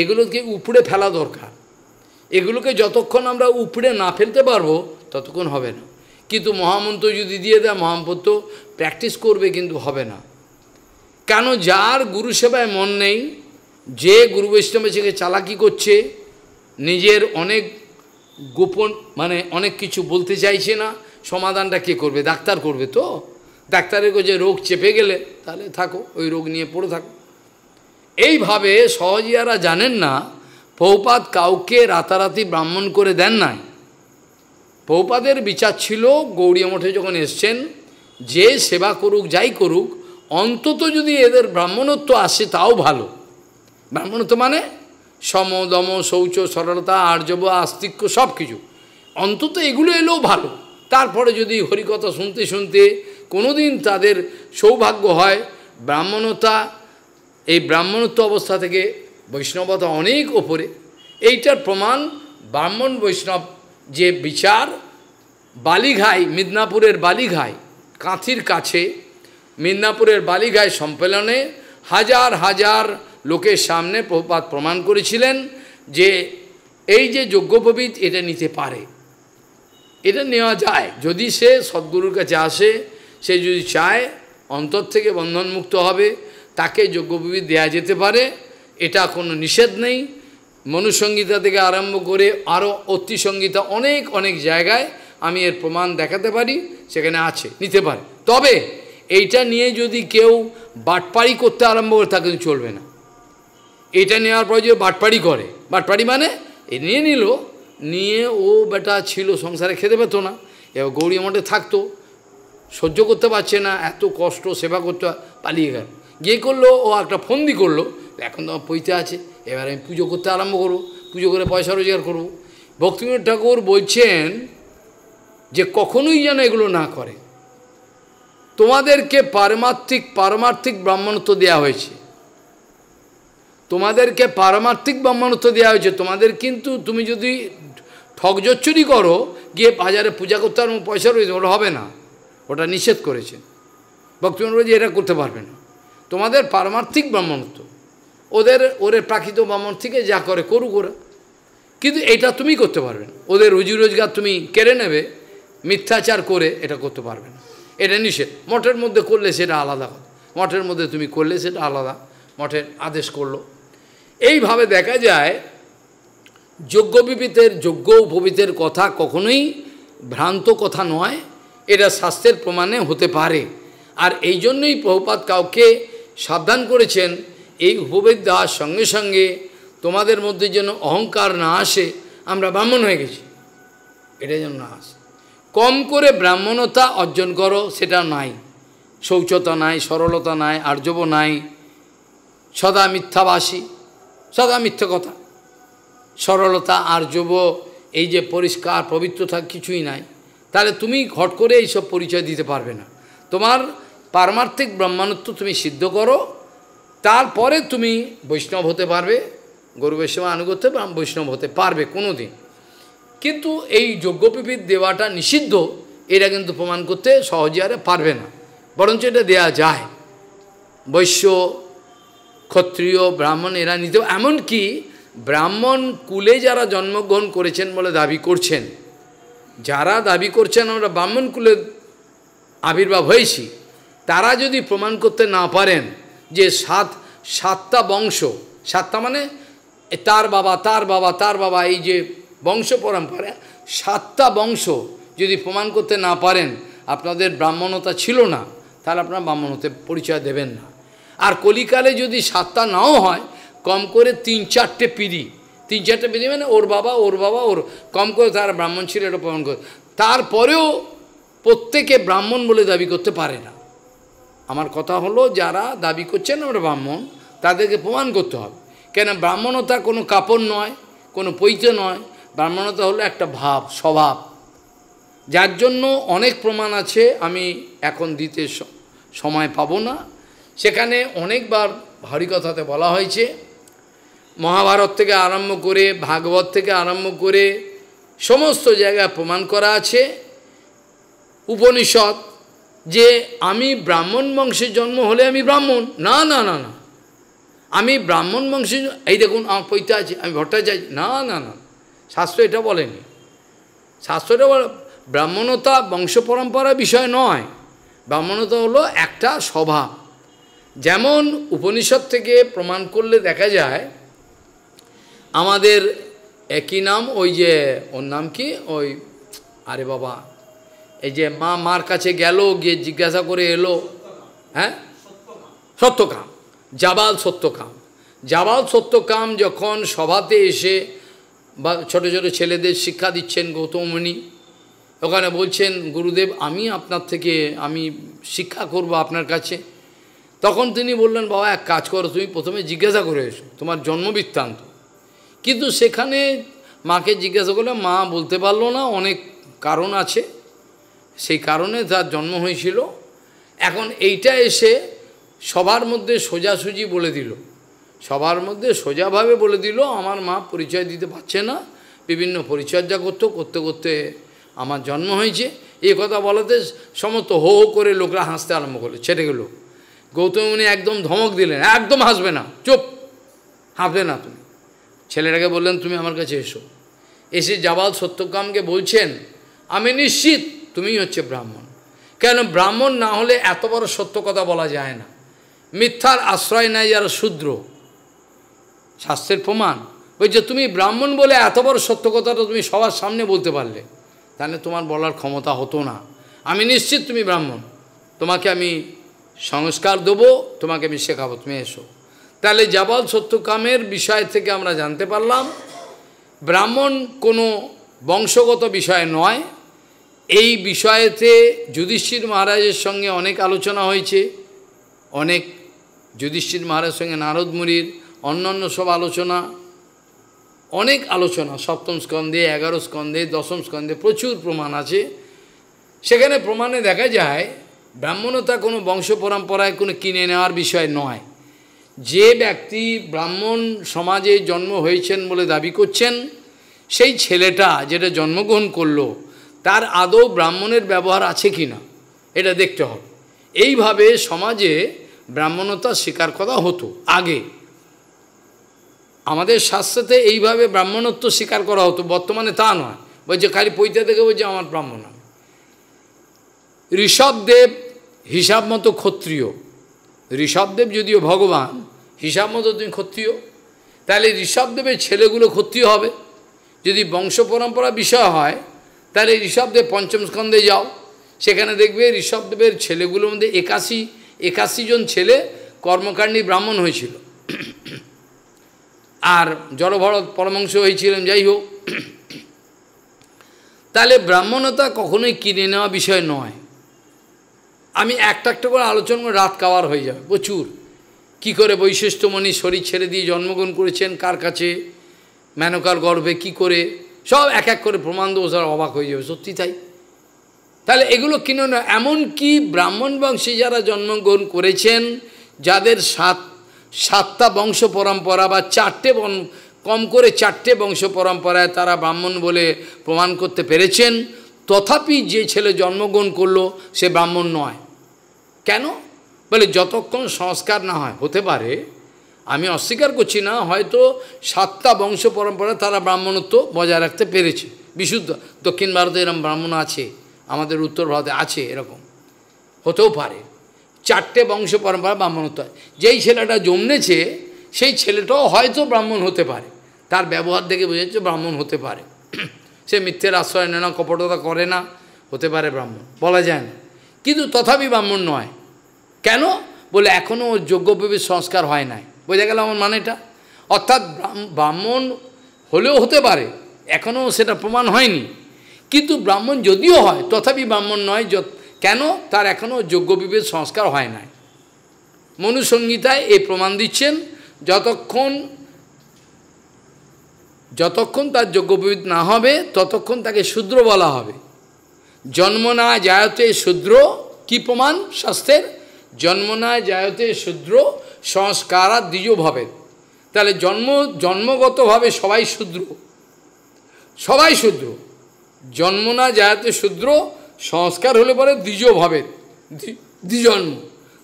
এগুলোকে উপড়ে ফেলা দরকার এগুলোকে যতক্ষণ আমরা উপড়ে না ফেলতে পারবো ততক্ষণ হবে না কিন্তু মহামন্ত্র যদি দিয়ে দেয় মহামন্ত্র প্র্যাকটিস করবে কিন্তু হবে না কেন যার গুরু সেবায় মন নেই যে গুরু বৈষ্ণবের সেকে চালাকি করছে নিজের অনেক গোপন মানে অনেক কিছু বলতে চাইছে না সমাধানটা কে করবে ডাক্তার করবে তো ডাক্তারের কাছে রোগ চেপে গেলে তাহলে থাকো ওই রোগ নিয়ে পড়ে থাকো এইভাবে সহজিয়ারা জানেন না পৌপাত কাউকে রাতারাতি ব্রাহ্মণ করে দেন নাই পৌপাদের বিচার ছিল গৌরী মঠে যখন এসছেন যে সেবা করুক যাই করুক অন্তত যদি এদের ব্রাহ্মণত্ব আসে তাও ভালো ব্রাহ্মণত্ব মানে সম দম শৌচ সরলতা আর্যব আস্তিক্য সব কিছু অন্তত এগুলো এলেও ভালো তারপরে যদি হরিকথা শুনতে শুনতে কোনো দিন তাদের সৌভাগ্য হয় ব্রাহ্মণতা এই ব্রাহ্মণত্ব অবস্থা থেকে বৈষ্ণবতা অনেক ওপরে এইটার প্রমাণ ব্রাহ্মণ বৈষ্ণব যে বিচার বালিঘাই মিদনাপুরের বালিঘাই কাঁথির কাছে মিদনাপুরের বালিঘাই সম্মেলনে হাজার হাজার লোকের সামনে প্রপাত প্রমাণ করেছিলেন যে এই যে যজ্ঞপবিত এটা নিতে পারে এটা নেওয়া যায় যদি সে সদ্গুরুর কাছে আসে সে যদি চায় অন্তর থেকে বন্ধনমুক্ত হবে তাকে যজ্ঞবিধি দেয়া যেতে পারে এটা কোনো নিষেধ নেই মনুসংগীতা থেকে আরম্ভ করে আরও অতিসংগীতা অনেক অনেক জায়গায় আমি এর প্রমাণ দেখাতে পারি সেখানে আছে নিতে পারে তবে এইটা নিয়ে যদি কেউ বাটপাড়ি করতে আরম্ভ করে তা কিন্তু চলবে না এটা নেওয়ার পর যে বাটপাড়ি করে বাটপাড়ি মানে এ নিয়ে নিল নিয়ে ও বেটা ছিল সংসারে খেতে পেতো না এবার গৌরী মঠে থাকতো সহ্য করতে পারছে না এত কষ্ট সেবা করতে পালিয়ে গেল গিয়ে করলো ও একটা ফন্দি করলো এখন তো আমার পৈতে আছে এবার আমি পুজো করতে আরম্ভ করবো পুজো করে পয়সা রোজগার করবো ভক্তিবিনোদ ঠাকুর বলছেন যে কখনোই যেন এগুলো না করে তোমাদেরকে পারমার্থিক পারমার্থিক ব্রাহ্মণত্ব দেয়া হয়েছে তোমাদেরকে পারমার্থিক ব্রাহ্মণত্ব দেওয়া হয়েছে তোমাদের কিন্তু তুমি যদি ঠকজচ্চুরি করো গিয়ে বাজারে পূজা করতে আর পয়সা রয়েছে ওটা হবে না ওটা নিষেধ করেছেন ভক্তিমন বলছে এটা করতে পারবে না তোমাদের পারমার্থিক ব্রাহ্মণত্ব ওদের ওদের প্রাকৃত ব্রাহ্মণ থেকে যা করে করুক ওরা কিন্তু এটা তুমি করতে পারবে না ওদের রুজি রোজগার তুমি কেড়ে নেবে মিথ্যাচার করে এটা করতে পারবে না এটা নিষেধ মঠের মধ্যে করলে সেটা আলাদা কথা মঠের মধ্যে তুমি করলে সেটা আলাদা মঠের আদেশ করলো এইভাবে দেখা যায় যোগ্য বিপিতের যোগ্য উপবিতের কথা কখনোই ভ্রান্ত কথা নয় এটা শাস্ত্রের প্রমাণে হতে পারে আর এই জন্যই প্রহুপাত কাউকে সাবধান করেছেন এই দেওয়ার সঙ্গে সঙ্গে তোমাদের মধ্যে যেন অহংকার না আসে আমরা ব্রাহ্মণ হয়ে গেছি এটা যেন না আসে কম করে ব্রাহ্মণতা অর্জন করো সেটা নাই শৌচতা নাই সরলতা নাই আর্যব নাই সদা মিথ্যাবাসী সদা মিথ্যা কথা সরলতা আর্যব এই যে পরিষ্কার পবিত্রতা কিছুই নাই তাহলে তুমি ঘট করে এইসব পরিচয় দিতে পারবে না তোমার পারমার্থিক ব্রহ্মানত্ব তুমি সিদ্ধ করো তারপরে তুমি বৈষ্ণব হতে পারবে গরু বৈষ্ণব আনুগত্য বৈষ্ণব হতে পারবে কোনো দিন কিন্তু এই যজ্ঞপিপিত দেওয়াটা নিষিদ্ধ এটা কিন্তু প্রমাণ করতে সহজে আরে পারবে না বরঞ্চ এটা দেয়া যায় বৈশ্য ক্ষত্রিয় ব্রাহ্মণ এরা নিতে এমনকি ব্রাহ্মণ কুলে যারা জন্মগ্রহণ করেছেন বলে দাবি করছেন যারা দাবি করছেন আমরা ব্রাহ্মণ কুলের আবির্ভাব হয়েছি তারা যদি প্রমাণ করতে না পারেন যে সাত সাতটা বংশ সাতটা মানে তার বাবা তার বাবা তার বাবা এই যে বংশ পরম্পরা সাতটা বংশ যদি প্রমাণ করতে না পারেন আপনাদের ব্রাহ্মণতা ছিল না তাহলে আপনার ব্রাহ্মণ হতে পরিচয় দেবেন না আর কলিকালে যদি সাতটা নাও হয় কম করে তিন চারটে পিড়ি তিন চারটে বিধি মানে ওর বাবা ওর বাবা ওর কম করে তারা ব্রাহ্মণ ছিল এটা প্রমাণ করে তারপরেও প্রত্যেকে ব্রাহ্মণ বলে দাবি করতে পারে না আমার কথা হলো যারা দাবি করছেন আমরা ব্রাহ্মণ তাদেরকে প্রমাণ করতে হবে কেন ব্রাহ্মণতা কোনো কাপড় নয় কোনো পৈত নয় ব্রাহ্মণতা হলো একটা ভাব স্বভাব যার জন্য অনেক প্রমাণ আছে আমি এখন দিতে সময় পাবো না সেখানে অনেকবার ভারী কথাতে বলা হয়েছে মহাভারত থেকে আরম্ভ করে ভাগবত থেকে আরম্ভ করে সমস্ত জায়গায় প্রমাণ করা আছে উপনিষদ যে আমি ব্রাহ্মণ বংশে জন্ম হলে আমি ব্রাহ্মণ না না না না আমি ব্রাহ্মণ বংশে এই দেখুন আমার পৈতে আছে আমি ভট্টাচার্য না না না শাস্ত্র এটা বলেনি শাস্ত্রটা বলে ব্রাহ্মণতা বংশ পরম্পরা বিষয় নয় ব্রাহ্মণতা হলো একটা স্বভাব যেমন উপনিষদ থেকে প্রমাণ করলে দেখা যায় আমাদের একই নাম ওই যে ওর নাম কি ওই আরে বাবা এই যে মা মার কাছে গেল গিয়ে জিজ্ঞাসা করে এলো হ্যাঁ সত্যকাম জাবাল সত্যকাম জাবাল সত্যকাম যখন সভাতে এসে বা ছোট ছোট ছেলেদের শিক্ষা দিচ্ছেন গৌতমণি ওখানে বলছেন গুরুদেব আমি আপনার থেকে আমি শিক্ষা করব আপনার কাছে তখন তিনি বললেন বাবা এক কাজ করো তুমি প্রথমে জিজ্ঞাসা করে এসো তোমার জন্মবৃত্তান্ত কিন্তু সেখানে মাকে জিজ্ঞাসা করলে মা বলতে পারলো না অনেক কারণ আছে সেই কারণে তার জন্ম হয়েছিল এখন এইটা এসে সবার মধ্যে সোজাসুজি বলে দিল সবার মধ্যে সোজাভাবে বলে দিল আমার মা পরিচয় দিতে পারছে না বিভিন্ন পরিচর্যা করতো করতে করতে আমার জন্ম হয়েছে এ কথা বলাতে সমস্ত হো হো করে লোকরা হাসতে আরম্ভ করলো ছেড়ে গেল গৌতম উনি একদম ধমক দিলেন একদম হাসবে না চুপ হাসবে না তুমি ছেলেটাকে বললেন তুমি আমার কাছে এসো এসে জাবাল সত্যকামকে বলছেন আমি নিশ্চিত তুমি হচ্ছে ব্রাহ্মণ কেন ব্রাহ্মণ না হলে এত বড় সত্য কথা বলা যায় না মিথ্যার আশ্রয় নেয় যারা শূদ্র শাস্ত্রের প্রমাণ ওই যে তুমি ব্রাহ্মণ বলে এত বড় সত্য কথাটা তুমি সবার সামনে বলতে পারলে তাহলে তোমার বলার ক্ষমতা হতো না আমি নিশ্চিত তুমি ব্রাহ্মণ তোমাকে আমি সংস্কার দেবো তোমাকে আমি শেখাবো তুমি এসো তাহলে যাবল সত্যকামের বিষয় থেকে আমরা জানতে পারলাম ব্রাহ্মণ কোনো বংশগত বিষয় নয় এই বিষয়েতে যুধিষ্ঠির মহারাজের সঙ্গে অনেক আলোচনা হয়েছে অনেক যুধিষ্ঠির মহারাজের সঙ্গে নারদমুরির অন্যান্য সব আলোচনা অনেক আলোচনা সপ্তম স্কন্ধে এগারো স্কন্ধে দশম স্কন্ধে প্রচুর প্রমাণ আছে সেখানে প্রমাণে দেখা যায় ব্রাহ্মণতা কোনো বংশ পরম্পরায় কোনো কিনে নেওয়ার বিষয় নয় যে ব্যক্তি ব্রাহ্মণ সমাজে জন্ম হয়েছেন বলে দাবি করছেন সেই ছেলেটা যেটা জন্মগ্রহণ করলো তার আদৌ ব্রাহ্মণের ব্যবহার আছে কি না এটা দেখতে হবে এইভাবে সমাজে ব্রাহ্মণতা স্বীকার করা হতো আগে আমাদের শাস্ত্রতে এইভাবে ব্রাহ্মণত্ব স্বীকার করা হতো বর্তমানে তা নয় বলছে খালি পৈতে থেকে বলছে আমার ব্রাহ্মণ ঋষভদেব হিসাব মতো ক্ষত্রিয় ঋষভদেব যদিও ভগবান হিসাব মতো তুমি ক্ষত্রিয় তাহলে ঋষভদেবের ছেলেগুলো ক্ষত্রিয় হবে যদি বংশ পরম্পরা বিষয় হয় তাহলে ঋষভদেব পঞ্চম স্কন্ধে যাও সেখানে দেখবে ঋষভদেবের ছেলেগুলোর মধ্যে একাশি একাশি জন ছেলে কর্মকাণ্ডী ব্রাহ্মণ হয়েছিল আর জড়ভরত পরমাংশ হয়েছিলেন যাই হোক তাহলে ব্রাহ্মণতা কখনোই কিনে নেওয়া বিষয় নয় আমি একটা একটা করে আলোচনা করে রাত কাওয়ার হয়ে যাবে প্রচুর কি করে বৈশিষ্ট্যমণি শরীর ছেড়ে দিয়ে জন্মগ্রহণ করেছেন কার কাছে মেনকার গর্ভে কি করে সব এক এক করে প্রমাণ দেবো তারা অবাক হয়ে যাবে সত্যি তাই তাহলে এগুলো কিনে না এমনকি ব্রাহ্মণ বংশে যারা জন্মগ্রহণ করেছেন যাদের সাত সাতটা বংশ পরম্পরা বা চারটে কম করে চারটে বংশ পরম্পরায় তারা ব্রাহ্মণ বলে প্রমাণ করতে পেরেছেন তথাপি যে ছেলে জন্মগ্রহণ করলো সে ব্রাহ্মণ নয় কেন বলে যতক্ষণ সংস্কার না হয় হতে পারে আমি অস্বীকার করছি না হয়তো সাতটা বংশ পরম্পরা তারা ব্রাহ্মণত্ব বজায় রাখতে পেরেছে বিশুদ্ধ দক্ষিণ ভারতে এরকম ব্রাহ্মণ আছে আমাদের উত্তর ভারতে আছে এরকম হতেও পারে চারটে বংশ পরম্পরা ব্রাহ্মণত্ব হয় যেই ছেলেটা জন্মেছে সেই ছেলেটাও হয়তো ব্রাহ্মণ হতে পারে তার ব্যবহার দেখে বোঝাচ্ছে ব্রাহ্মণ হতে পারে সে মিথ্যের আশ্রয় নেয় না কপটতা করে না হতে পারে ব্রাহ্মণ বলা যায় না কিন্তু তথাপি ব্রাহ্মণ নয় কেন বলে এখনও যোগ্যভাবে সংস্কার হয় নাই বোঝা গেল আমার মানেটা অর্থাৎ ব্রাহ্মণ হলেও হতে পারে এখনও সেটা প্রমাণ হয়নি কিন্তু ব্রাহ্মণ যদিও হয় তথাপি ব্রাহ্মণ নয় কেন তার এখনও যোগ্যবিবেদ সংস্কার হয় নাই মনুসংগীতায় এই প্রমাণ দিচ্ছেন যতক্ষণ যতক্ষণ তার যোগ্যবিদ না হবে ততক্ষণ তাকে শূদ্র বলা হবে জন্ম না জায়তে শূদ্র কি প্রমাণ শাস্ত্রের জন্মনায় জায়তে শূদ্র সংস্কারা দ্বিজভাবে তাহলে জন্ম জন্মগতভাবে সবাই শূদ্র সবাই শূদ্র না জায়তে শূদ্র সংস্কার হলে পরে দ্বিজভাবে দ্বিজন্ম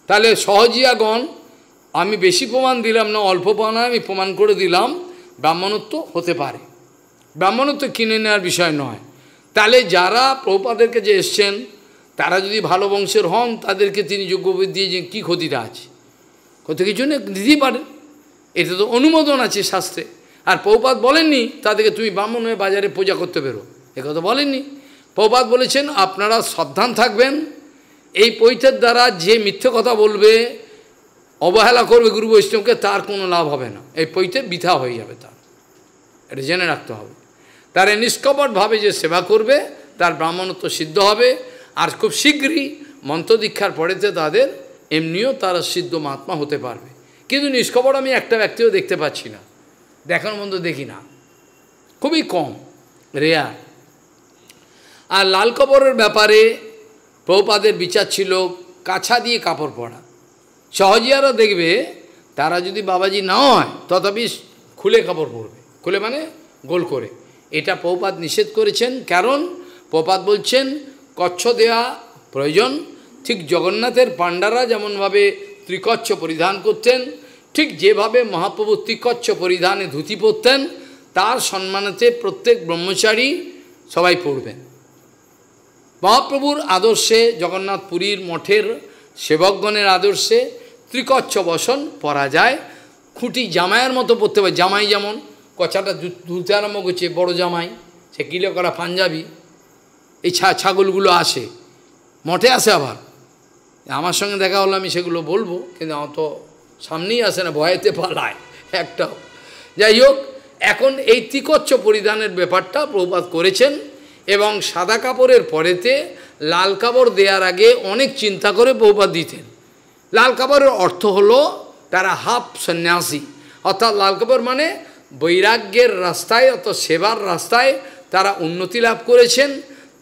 তাহলে সহজিয়াগণ আমি বেশি প্রমাণ দিলাম না অল্প প্রমাণ আমি প্রমাণ করে দিলাম ব্রাহ্মণত্ব হতে পারে ব্রাহ্মণত্ব কিনে নেওয়ার বিষয় নয় তাহলে যারা প্রপাদেরকে কাছে এসছেন তারা যদি ভালো বংশের হন তাদেরকে তিনি যোগ্যবোধ দিয়ে যে কী ক্ষতিটা আছে কত কিছু না দিতেই পারে এটা তো অনুমোদন আছে শাস্ত্রে আর পৌপাত বলেননি তাদেরকে তুমি ব্রাহ্মণ হয়ে বাজারে পূজা করতে বেরো একথা বলেননি পৌপাত বলেছেন আপনারা সাবধান থাকবেন এই পৈতের দ্বারা যে মিথ্যে কথা বলবে অবহেলা করবে গুরু বৈষ্ণবকে তার কোনো লাভ হবে না এই পৈতে বৃথা হয়ে যাবে তার এটা জেনে রাখতে হবে তারা নিষ্কপটভাবে যে সেবা করবে তার ব্রাহ্মণত্ব সিদ্ধ হবে আর খুব শীঘ্রই মন্ত্রদীক্ষার পরেতে তাদের এমনিও তারা সিদ্ধ মহাত্মা হতে পারবে কিন্তু নিষ্খবর আমি একটা ব্যক্তিও দেখতে পাচ্ছি না দেখার মতো দেখি না খুবই কম রেয়ার আর লাল কবরের ব্যাপারে প্রপাদের বিচার ছিল কাছা দিয়ে কাপড় পরা সহজিয়ারা দেখবে তারা যদি বাবাজি না হয় তথাপি খুলে কাপড় পরবে খুলে মানে গোল করে এটা প্রপাত নিষেধ করেছেন কারণ প্রপাত বলছেন কচ্ছ দেয়া প্রয়োজন ঠিক জগন্নাথের পাণ্ডারা যেমনভাবে ত্রিকচ্ছ পরিধান করতেন ঠিক যেভাবে মহাপ্রভু ত্রিকচ্ছ পরিধানে ধুতি পরতেন তার সম্মানেতে প্রত্যেক ব্রহ্মচারী সবাই পড়বেন মহাপ্রভুর আদর্শে জগন্নাথ পুরীর মঠের সেবকগণের আদর্শে ত্রিকচ্ছ বসন পরা যায় খুঁটি জামাইয়ের মতো পরতে পারে জামাই যেমন কচাটা ধুতে আরম্ভ করছে বড় জামাই সে কিলো করা পাঞ্জাবি এই ছাগলগুলো আসে মঠে আসে আবার আমার সঙ্গে দেখা হলো আমি সেগুলো বলবো কিন্তু অত সামনেই আসে না ভয়েতে পালায় একটাও যাই হোক এখন এই তিকচ্ছ পরিধানের ব্যাপারটা প্রপাত করেছেন এবং সাদা কাপড়ের পরেতে লাল কাপড় দেওয়ার আগে অনেক চিন্তা করে বহুপাত দিতেন লাল কাপড়ের অর্থ হলো তারা হাফ সন্ন্যাসী অর্থাৎ লাল কাপড় মানে বৈরাগ্যের রাস্তায় অত সেবার রাস্তায় তারা উন্নতি লাভ করেছেন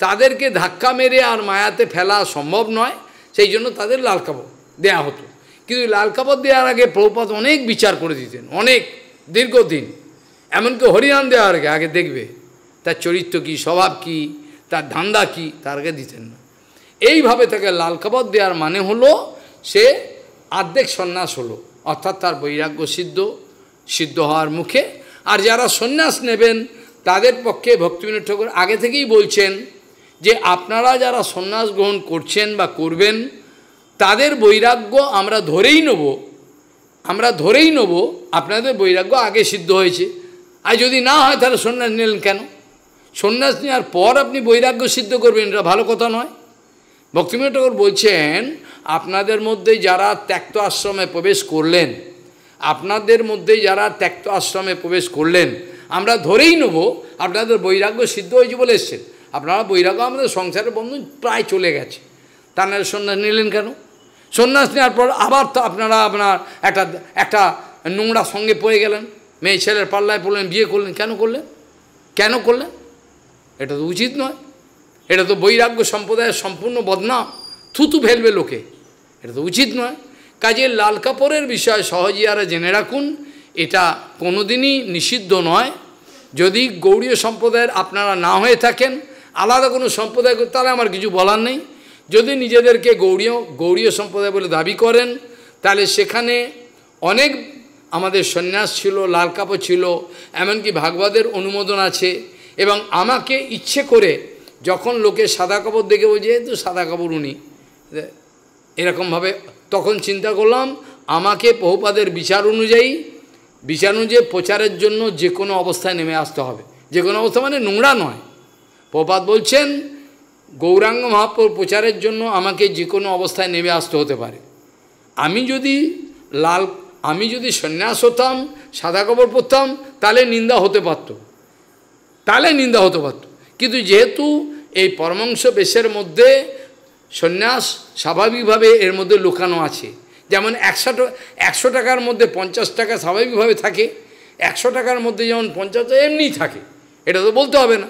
তাদেরকে ধাক্কা মেরে আর মায়াতে ফেলা সম্ভব নয় সেই জন্য তাদের লাল কাপড় দেয়া হতো কিন্তু লাল কাপড় দেওয়ার আগে প্রভুপাত অনেক বিচার করে দিতেন অনেক দীর্ঘদিন এমনকি হরিনাম দেওয়ার আগে আগে দেখবে তার চরিত্র কি স্বভাব কি তার ধান্দা কি তার আগে দিতেন না এইভাবে তাকে লাল কাপড় দেওয়ার মানে হলো সে আর্ধেক সন্ন্যাস হলো অর্থাৎ তার বৈরাগ্য সিদ্ধ সিদ্ধ হওয়ার মুখে আর যারা সন্ন্যাস নেবেন তাদের পক্ষে ভক্তিবিনোদ ঠাকুর আগে থেকেই বলছেন যে আপনারা যারা সন্ন্যাস গ্রহণ করছেন বা করবেন তাদের বৈরাগ্য আমরা ধরেই নেব আমরা ধরেই নেব আপনাদের বৈরাগ্য আগে সিদ্ধ হয়েছে আর যদি না হয় তাহলে সন্ন্যাস নিলেন কেন সন্ন্যাস নেওয়ার পর আপনি বৈরাগ্য সিদ্ধ করবেন এটা ভালো কথা নয় ভক্তিময় ঠাকুর বলছেন আপনাদের মধ্যে যারা ত্যাক্ত আশ্রমে প্রবেশ করলেন আপনাদের মধ্যে যারা ত্যাক্ত আশ্রমে প্রবেশ করলেন আমরা ধরেই নেব আপনাদের বৈরাগ্য সিদ্ধ হয়েছে বলে এসছেন আপনারা বৈরাগ আমাদের সংসারের বন্ধু প্রায় চলে গেছে তা নাহলে সন্ন্যাস নিলেন কেন সন্ন্যাস নেওয়ার পর আবার তো আপনারা আপনার একটা একটা নোংরা সঙ্গে পড়ে গেলেন মেয়ে ছেলের পাল্লায় পড়লেন বিয়ে করলেন কেন করলেন কেন করলেন এটা তো উচিত নয় এটা তো বৈরাগ্য সম্প্রদায়ের সম্পূর্ণ বদনাম থুতু ফেলবে লোকে এটা তো উচিত নয় কাজে লাল কাপড়ের বিষয় আর জেনে রাখুন এটা কোনোদিনই নিষিদ্ধ নয় যদি গৌড়ীয় সম্প্রদায়ের আপনারা না হয়ে থাকেন আলাদা কোনো সম্প্রদায় তারা আমার কিছু বলার নেই যদি নিজেদেরকে গৌড়ীয় গৌড়ীয় সম্প্রদায় বলে দাবি করেন তাহলে সেখানে অনেক আমাদের সন্ন্যাস ছিল লাল কাপড় ছিল এমনকি ভাগবতের অনুমোদন আছে এবং আমাকে ইচ্ছে করে যখন লোকে সাদা কাপড় দেখে বলছে তো সাদা কাপড় উনি এরকমভাবে তখন চিন্তা করলাম আমাকে বহুপাদের বিচার অনুযায়ী বিচার অনুযায়ী প্রচারের জন্য যে কোনো অবস্থায় নেমে আসতে হবে যে কোনো অবস্থা মানে নোংরা নয় প্রপাত বলছেন গৌরাঙ্গ মহাপ্রভু প্রচারের জন্য আমাকে যে কোনো অবস্থায় নেমে আসতে হতে পারে আমি যদি লাল আমি যদি সন্ন্যাস হতাম সাদা কবর পরতাম তাহলে নিন্দা হতে পারত তাহলে নিন্দা হতে পারত কিন্তু যেহেতু এই পরমাংশ বেশের মধ্যে সন্ন্যাস স্বাভাবিকভাবে এর মধ্যে লুকানো আছে যেমন একশো একশো টাকার মধ্যে পঞ্চাশ টাকা স্বাভাবিকভাবে থাকে একশো টাকার মধ্যে যেমন পঞ্চাশ এমনি থাকে এটা তো বলতে হবে না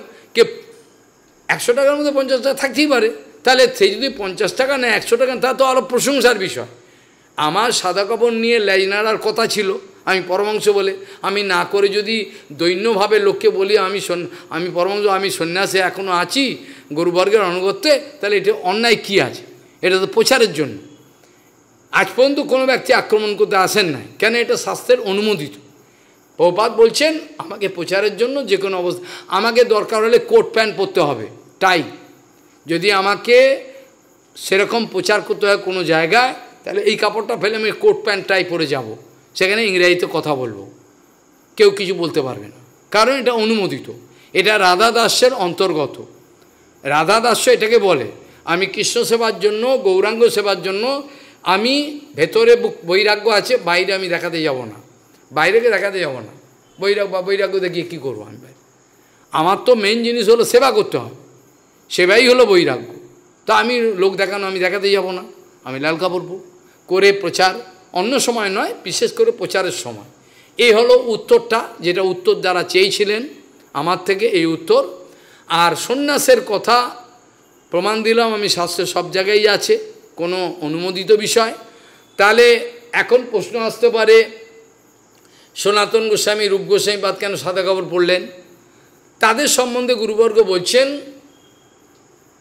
একশো টাকার মধ্যে পঞ্চাশ টাকা থাকতেই পারে তাহলে সে যদি পঞ্চাশ টাকা নেয় একশো টাকা তা তো আরও প্রশংসার বিষয় আমার সাদা কাপড় নিয়ে লেজনাড়ার কথা ছিল আমি পরমাংশ বলে আমি না করে যদি দৈন্যভাবে লোককে বলি আমি আমি পরমাংশ আমি সন্ন্যাসে এখনও আছি গুরুবর্গের অনুগত্যে তাহলে এটা অন্যায় কি আছে এটা তো প্রচারের জন্য আজ পর্যন্ত কোনো ব্যক্তি আক্রমণ করতে আসেন নাই কেন এটা স্বাস্থ্যের অনুমোদিত প্রপাত বলছেন আমাকে প্রচারের জন্য যে কোনো অবস্থা আমাকে দরকার হলে কোট প্যান্ট পরতে হবে টাই যদি আমাকে সেরকম প্রচার করতে হয় কোনো জায়গায় তাহলে এই কাপড়টা ফেলে আমি কোট প্যান্ট টাই পরে যাব। সেখানে ইংরেজিতে কথা বলবো কেউ কিছু বলতে পারবে না কারণ এটা অনুমোদিত এটা রাধা দাসের অন্তর্গত রাধা দাস এটাকে বলে আমি কৃষ্ণ সেবার জন্য গৌরাঙ্গ সেবার জন্য আমি ভেতরে বৈরাগ্য আছে বাইরে আমি দেখাতে যাব না বাইরেকে দেখাতে যাবো না বৈরাগ বা বৈরাগ্য দেখিয়ে কী করবো আমি ভাই আমার তো মেন জিনিস হলো সেবা করতে হবে সেবাই হলো বৈরাগ্য তা আমি লোক দেখানো আমি দেখাতে যাব না আমি লাল কাপড় করে প্রচার অন্য সময় নয় বিশেষ করে প্রচারের সময় এই হলো উত্তরটা যেটা উত্তর দ্বারা চেয়েছিলেন আমার থেকে এই উত্তর আর সন্ন্যাসের কথা প্রমাণ দিলাম আমি শাস্ত্রে সব জায়গায় আছে কোনো অনুমোদিত বিষয় তাহলে এখন প্রশ্ন আসতে পারে সনাতন গোস্বামী রূপ গোস্বামী বাদ কেন সাদা কাপড় পরলেন তাদের সম্বন্ধে গুরুবর্গ বলছেন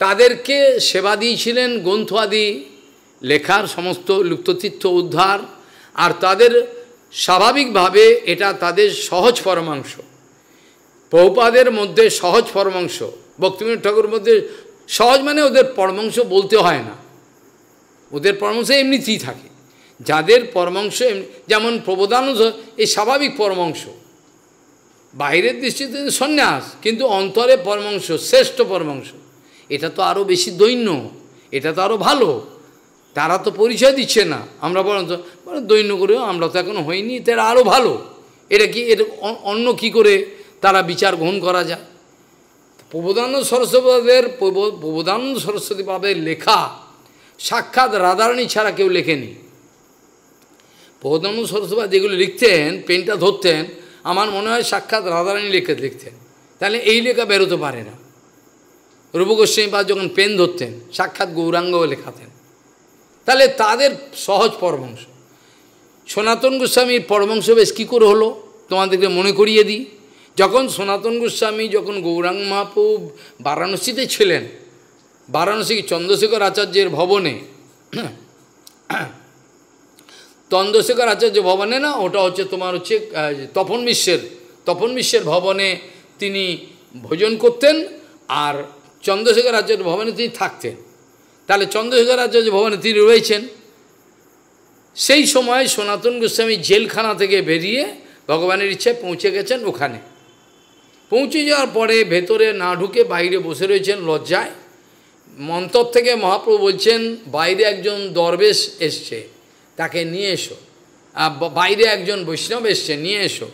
তাদেরকে সেবা দিয়েছিলেন গ্রন্থ আদি লেখার সমস্ত লুপ্ততীর্থ উদ্ধার আর তাদের স্বাভাবিকভাবে এটা তাদের সহজ পরমাংশ বহুপাদের মধ্যে সহজ পরমাংশ ভক্তিবিনোদ ঠাকুর মধ্যে সহজ মানে ওদের পরমাংশ বলতে হয় না ওদের পরমাংশ এমনিতেই থাকে যাদের পরমাংশ যেমন প্রবোধানুষ এই স্বাভাবিক পরমাংশ বাইরের দৃষ্টিতে সন্ন্যাস কিন্তু অন্তরে পরমাংশ শ্রেষ্ঠ পরমাংশ এটা তো আরও বেশি দৈন্য এটা তো আরও ভালো তারা তো পরিচয় দিচ্ছে না আমরা বরঞ্চ দৈন্য করেও আমরা তো এখনো হইনি এটা আরও ভালো এটা কি এটা অন্য কি করে তারা বিচার গ্রহণ করা যায় প্রবোধানন্দ সরস্বতীদের প্রবোধানন্দ সরস্বতী বাবের লেখা সাক্ষাৎ রাধারানী ছাড়া কেউ লেখেনি ভৌতম সরস্বতী যেগুলো লিখতেন পেনটা ধরতেন আমার মনে হয় সাক্ষাৎ রাধারানী লিখে লিখতেন তাহলে এই লেখা বেরোতে পারে না রূপগোস্বামী যখন পেন ধরতেন সাক্ষাৎ গৌরাঙ্গ লেখাতেন তাহলে তাদের সহজ পরবংশ সনাতন গোস্বামীর পরবংশ বেশ কী করে হলো তোমাদেরকে মনে করিয়ে দিই যখন সনাতন গোস্বামী যখন গৌরাঙ্গ মহাপু বারাণসীতে ছিলেন বারাণসী চন্দ্রশেখর আচার্যের ভবনে চন্দ্রশেখর আচার্য ভবনে না ওটা হচ্ছে তোমার হচ্ছে তপন মিশ্রের তপন মিশ্রের ভবনে তিনি ভোজন করতেন আর চন্দ্রশেখর আচার্য ভবনে তিনি থাকতেন তাহলে চন্দ্রশেখর আচার্য ভবনে তিনি রয়েছেন সেই সময় সনাতন গোস্বামী জেলখানা থেকে বেরিয়ে ভগবানের ইচ্ছায় পৌঁছে গেছেন ওখানে পৌঁছে যাওয়ার পরে ভেতরে না ঢুকে বাইরে বসে রয়েছেন লজ্জায় মন্তর থেকে মহাপ্রভু বলছেন বাইরে একজন দরবেশ এসছে তাকে নিয়ে এসো বাইরে একজন বৈষ্ণব এসছে নিয়ে এসো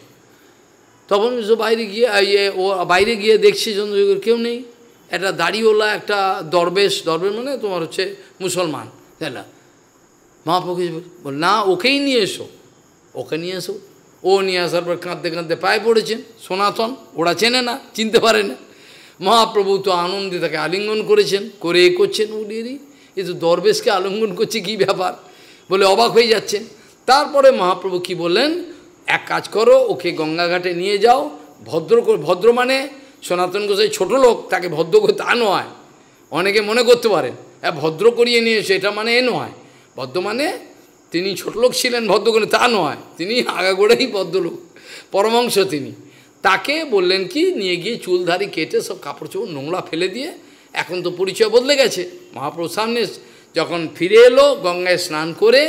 তখন বাইরে গিয়ে ইয়ে ও বাইরে গিয়ে দেখছি চন্দ্রযুগের কেউ নেই একটা দাড়িওয়ালা একটা দরবেশ দরবেশ মানে তোমার হচ্ছে মুসলমান তাই না মহাপ্রভু বল না ওকেই নিয়ে এসো ওকে নিয়ে এসো ও নিয়ে আসার পর কাঁদতে কাঁদতে পায়ে পড়েছেন সনাতন ওরা চেনে না চিনতে পারে না মহাপ্রভু তো আনন্দে তাকে আলিঙ্গন করেছেন করে এ করছেন উড়িয়ে এ তো দরবেশকে আলিঙ্গন করছে কী ব্যাপার বলে অবাক হয়ে যাচ্ছেন তারপরে মহাপ্রভু কি বললেন এক কাজ করো ওকে গঙ্গাঘাটে নিয়ে যাও ভদ্র ভদ্র মানে সনাতন গোসাই ছোট লোক তাকে ভদ্র করে তা নয় অনেকে মনে করতে পারেন হ্যাঁ ভদ্র করিয়ে নিয়ে এসে এটা মানে এ নয় ভদ্র মানে তিনি ছোট লোক ছিলেন ভদ্র করে তা নয় তিনি আগাগোড়াই ভদ্রলোক পরমাংশ তিনি তাকে বললেন কি নিয়ে গিয়ে চুলধারি কেটে সব কাপড় চোপড় নোংরা ফেলে দিয়ে এখন তো পরিচয় বদলে গেছে মহাপ্রভু সামনে যখন ফিরে এলো গঙ্গায় স্নান করে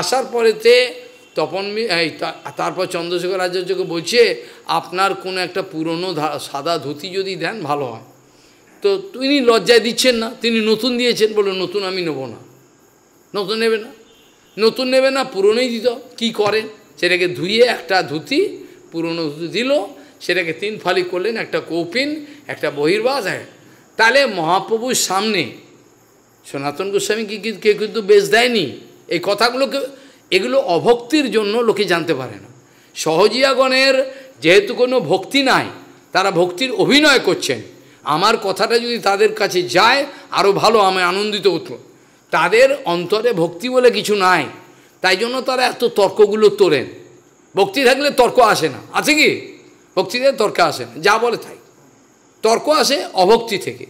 আসার পরেতে তপন তারপর চন্দ্রশেখর আচার্যকে বলছে আপনার কোনো একটা পুরনো সাদা ধুতি যদি দেন ভালো হয় তো তিনি লজ্জায় দিচ্ছেন না তিনি নতুন দিয়েছেন বলে নতুন আমি নেব না নতুন নেবে না নতুন নেবে না পুরনোই দিত কি করেন সেটাকে ধুয়ে একটা ধুতি পুরনো ধুতি দিল সেটাকে তিন ফালি করলেন একটা কৌপিন একটা বহির্বাস হ্যাঁ তাহলে মহাপ্রভুর সামনে সনাতন কি কে কিন্তু বেশ দেয়নি এই কথাগুলোকে এগুলো অভক্তির জন্য লোকে জানতে পারে না সহজিয়াগণের যেহেতু কোনো ভক্তি নাই তারা ভক্তির অভিনয় করছেন আমার কথাটা যদি তাদের কাছে যায় আরও ভালো আমি আনন্দিত উঠল তাদের অন্তরে ভক্তি বলে কিছু নাই তাই জন্য তারা এত তর্কগুলো তোলেন ভক্তি থাকলে তর্ক আসে না আছে কি ভক্তি থেকে তর্ক আসে না যা বলে তাই তর্ক আসে অভক্তি থেকে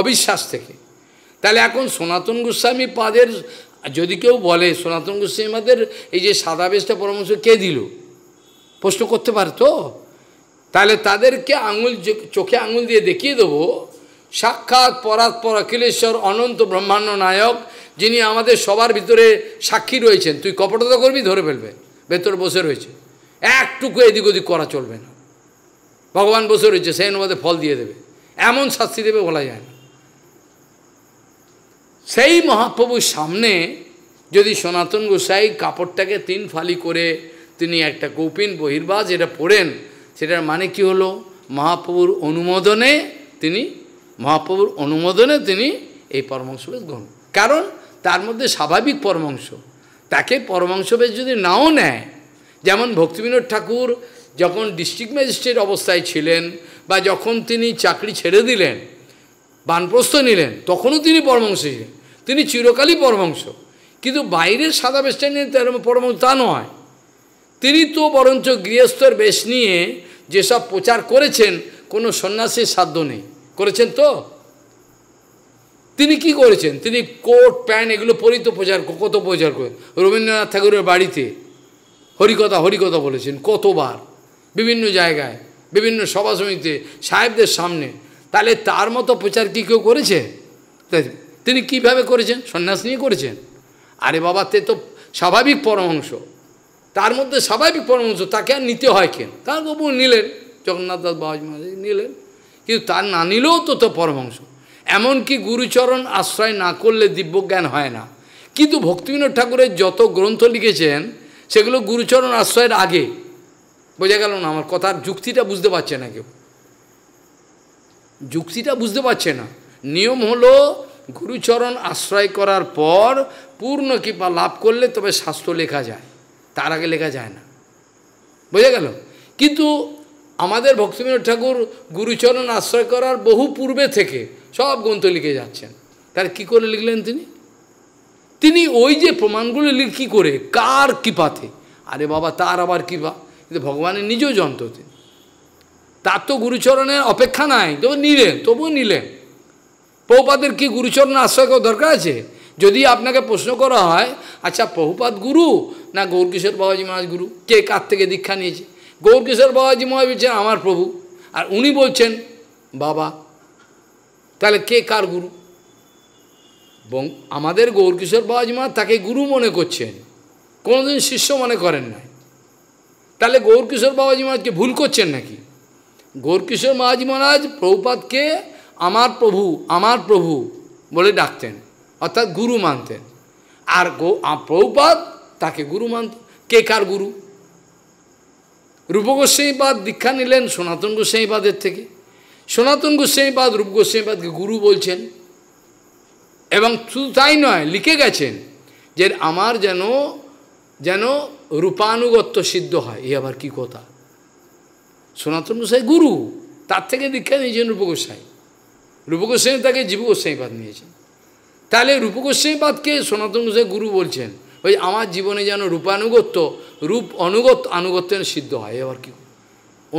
অবিশ্বাস থেকে তাহলে এখন সনাতন গোস্বামী পাদের যদি কেউ বলে সনাতন গোস্বামী গোস্বামীদের এই যে সাদা বেশটা পরামর্শ কে দিল প্রশ্ন করতে পারতো তাহলে তাদেরকে আঙুল চোখে আঙুল দিয়ে দেখিয়ে দেবো সাক্ষাৎ পর অখিলেশ্বর অনন্ত ব্রহ্মাণ্ড নায়ক যিনি আমাদের সবার ভিতরে সাক্ষী রয়েছেন তুই কপটতা করবি ধরে ফেলবে ভেতর বসে রয়েছে একটুকু এদিক ওদিক করা চলবে না ভগবান বসে রয়েছে সেই অনুবাদে ফল দিয়ে দেবে এমন শাস্তি দেবে বলা যায় না সেই মহাপ্রভুর সামনে যদি সনাতন গোসাই কাপড়টাকে তিন ফালি করে তিনি একটা কৌপিন বহির্বাস যেটা পড়েন সেটার মানে কি হলো মহাপ্রভুর অনুমোদনে তিনি মহাপ্রভুর অনুমোদনে তিনি এই পরমাংশকে গ্রহণ কারণ তার মধ্যে স্বাভাবিক পরমাংশ তাকে পরমাংশবেশ যদি নাও নেয় যেমন ভক্তিবিনোদ ঠাকুর যখন ডিস্ট্রিক্ট ম্যাজিস্ট্রেট অবস্থায় ছিলেন বা যখন তিনি চাকরি ছেড়ে দিলেন বানপ্রস্থ নিলেন তখনও তিনি পরমাংশ ছিলেন তিনি চিরকালই পরমংস কিন্তু বাইরের সাদা বেশটা নিয়ে পরমাংশ তা নয় তিনি তো বরঞ্চ গৃহস্থর বেশ নিয়ে যেসব প্রচার করেছেন কোনো সন্ন্যাসীর সাধ্য নেই করেছেন তো তিনি কি করেছেন তিনি কোট প্যান্ট এগুলো পরিত প্রচার কত প্রচার করেন রবীন্দ্রনাথ ঠাকুরের বাড়িতে হরিকথা হরিকথা বলেছেন কতবার বিভিন্ন জায়গায় বিভিন্ন সভা সমিতিতে সাহেবদের সামনে তাহলে তার মতো প্রচার কি কেউ করেছে তিনি কিভাবে করেছেন সন্ন্যাস নিয়ে করেছেন আরে বাবা তে তো স্বাভাবিক পরমহংস তার মধ্যে স্বাভাবিক পরমাংশ তাকে আর নিতে হয় কেন তার বাবু নিলেন জগন্নাথ দাস মহারাজ নিলেন কিন্তু তার না নিলেও তো তো পরমাংশ এমনকি গুরুচরণ আশ্রয় না করলে দিব্যজ্ঞান হয় না কিন্তু ভক্তিবিনোদ ঠাকুরের যত গ্রন্থ লিখেছেন সেগুলো গুরুচরণ আশ্রয়ের আগে বোঝা গেল না আমার কথার যুক্তিটা বুঝতে পারছে না কেউ যুক্তিটা বুঝতে পারছে না নিয়ম হলো গুরুচরণ আশ্রয় করার পর পূর্ণ কৃপা লাভ করলে তবে শাস্ত্র লেখা যায় তার আগে লেখা যায় না বোঝা গেল কিন্তু আমাদের ভক্তিবিনোদ ঠাকুর গুরুচরণ আশ্রয় করার বহু পূর্বে থেকে সব গ্রন্থ লিখে যাচ্ছেন তার কি করে লিখলেন তিনি তিনি ওই যে প্রমাণগুলো লিখ কী করে কার কৃপাতে আরে বাবা তার আবার কৃপা কিন্তু ভগবানের নিজেও যন্ত্র তিনি তার তো গুরুচরণের অপেক্ষা নাই তবু নিলেন তবুও নিলেন পৌপাদের কি গুরুচরণ আশ্রয় কেউ দরকার আছে যদি আপনাকে প্রশ্ন করা হয় আচ্ছা পহুপাত গুরু না গৌরকিশোর বাবাজি মহারাজ গুরু কে কার থেকে দীক্ষা নিয়েছে গৌরকিশোর বাবাজি মহারাজ বলছেন আমার প্রভু আর উনি বলছেন বাবা তাহলে কে কার গুরু আমাদের গৌরকিশোর বাবাজি মহারাজ তাকে গুরু মনে করছেন কোনোদিন শিষ্য মনে করেন না তাহলে গৌরকিশোর বাবাজি মহারাজকে ভুল করছেন নাকি গৌরকিশোর মহারাজ মহারাজ প্রভুপাতকে আমার প্রভু আমার প্রভু বলে ডাকতেন অর্থাৎ গুরু মানতেন আর গো প্রভুপাদ তাকে গুরু মানত কে কার গুরু রূপ গোস্বাইপাদ দীক্ষা নিলেন সনাতন গোস্বাইপাদের থেকে সনাতন গোস্বাইপাদ রূপ গোস্বাইপাদকে গুরু বলছেন এবং শুধু তাই নয় লিখে গেছেন যে আমার যেন যেন রূপানুগত্য সিদ্ধ হয় এ আবার কি কথা সনাতন গোসাই গুরু তার থেকে দীক্ষা নিয়েছেন রূপ গোসাই রূপ তাকে জীব গোস্বামীপাদ নিয়েছেন তাহলে রূপ গোস্বামীপাদকে সনাতন গোস্বামী গুরু বলছেন ওই আমার জীবনে যেন রূপানুগত্য রূপ অনুগত আনুগত্য সিদ্ধ হয় এবার কি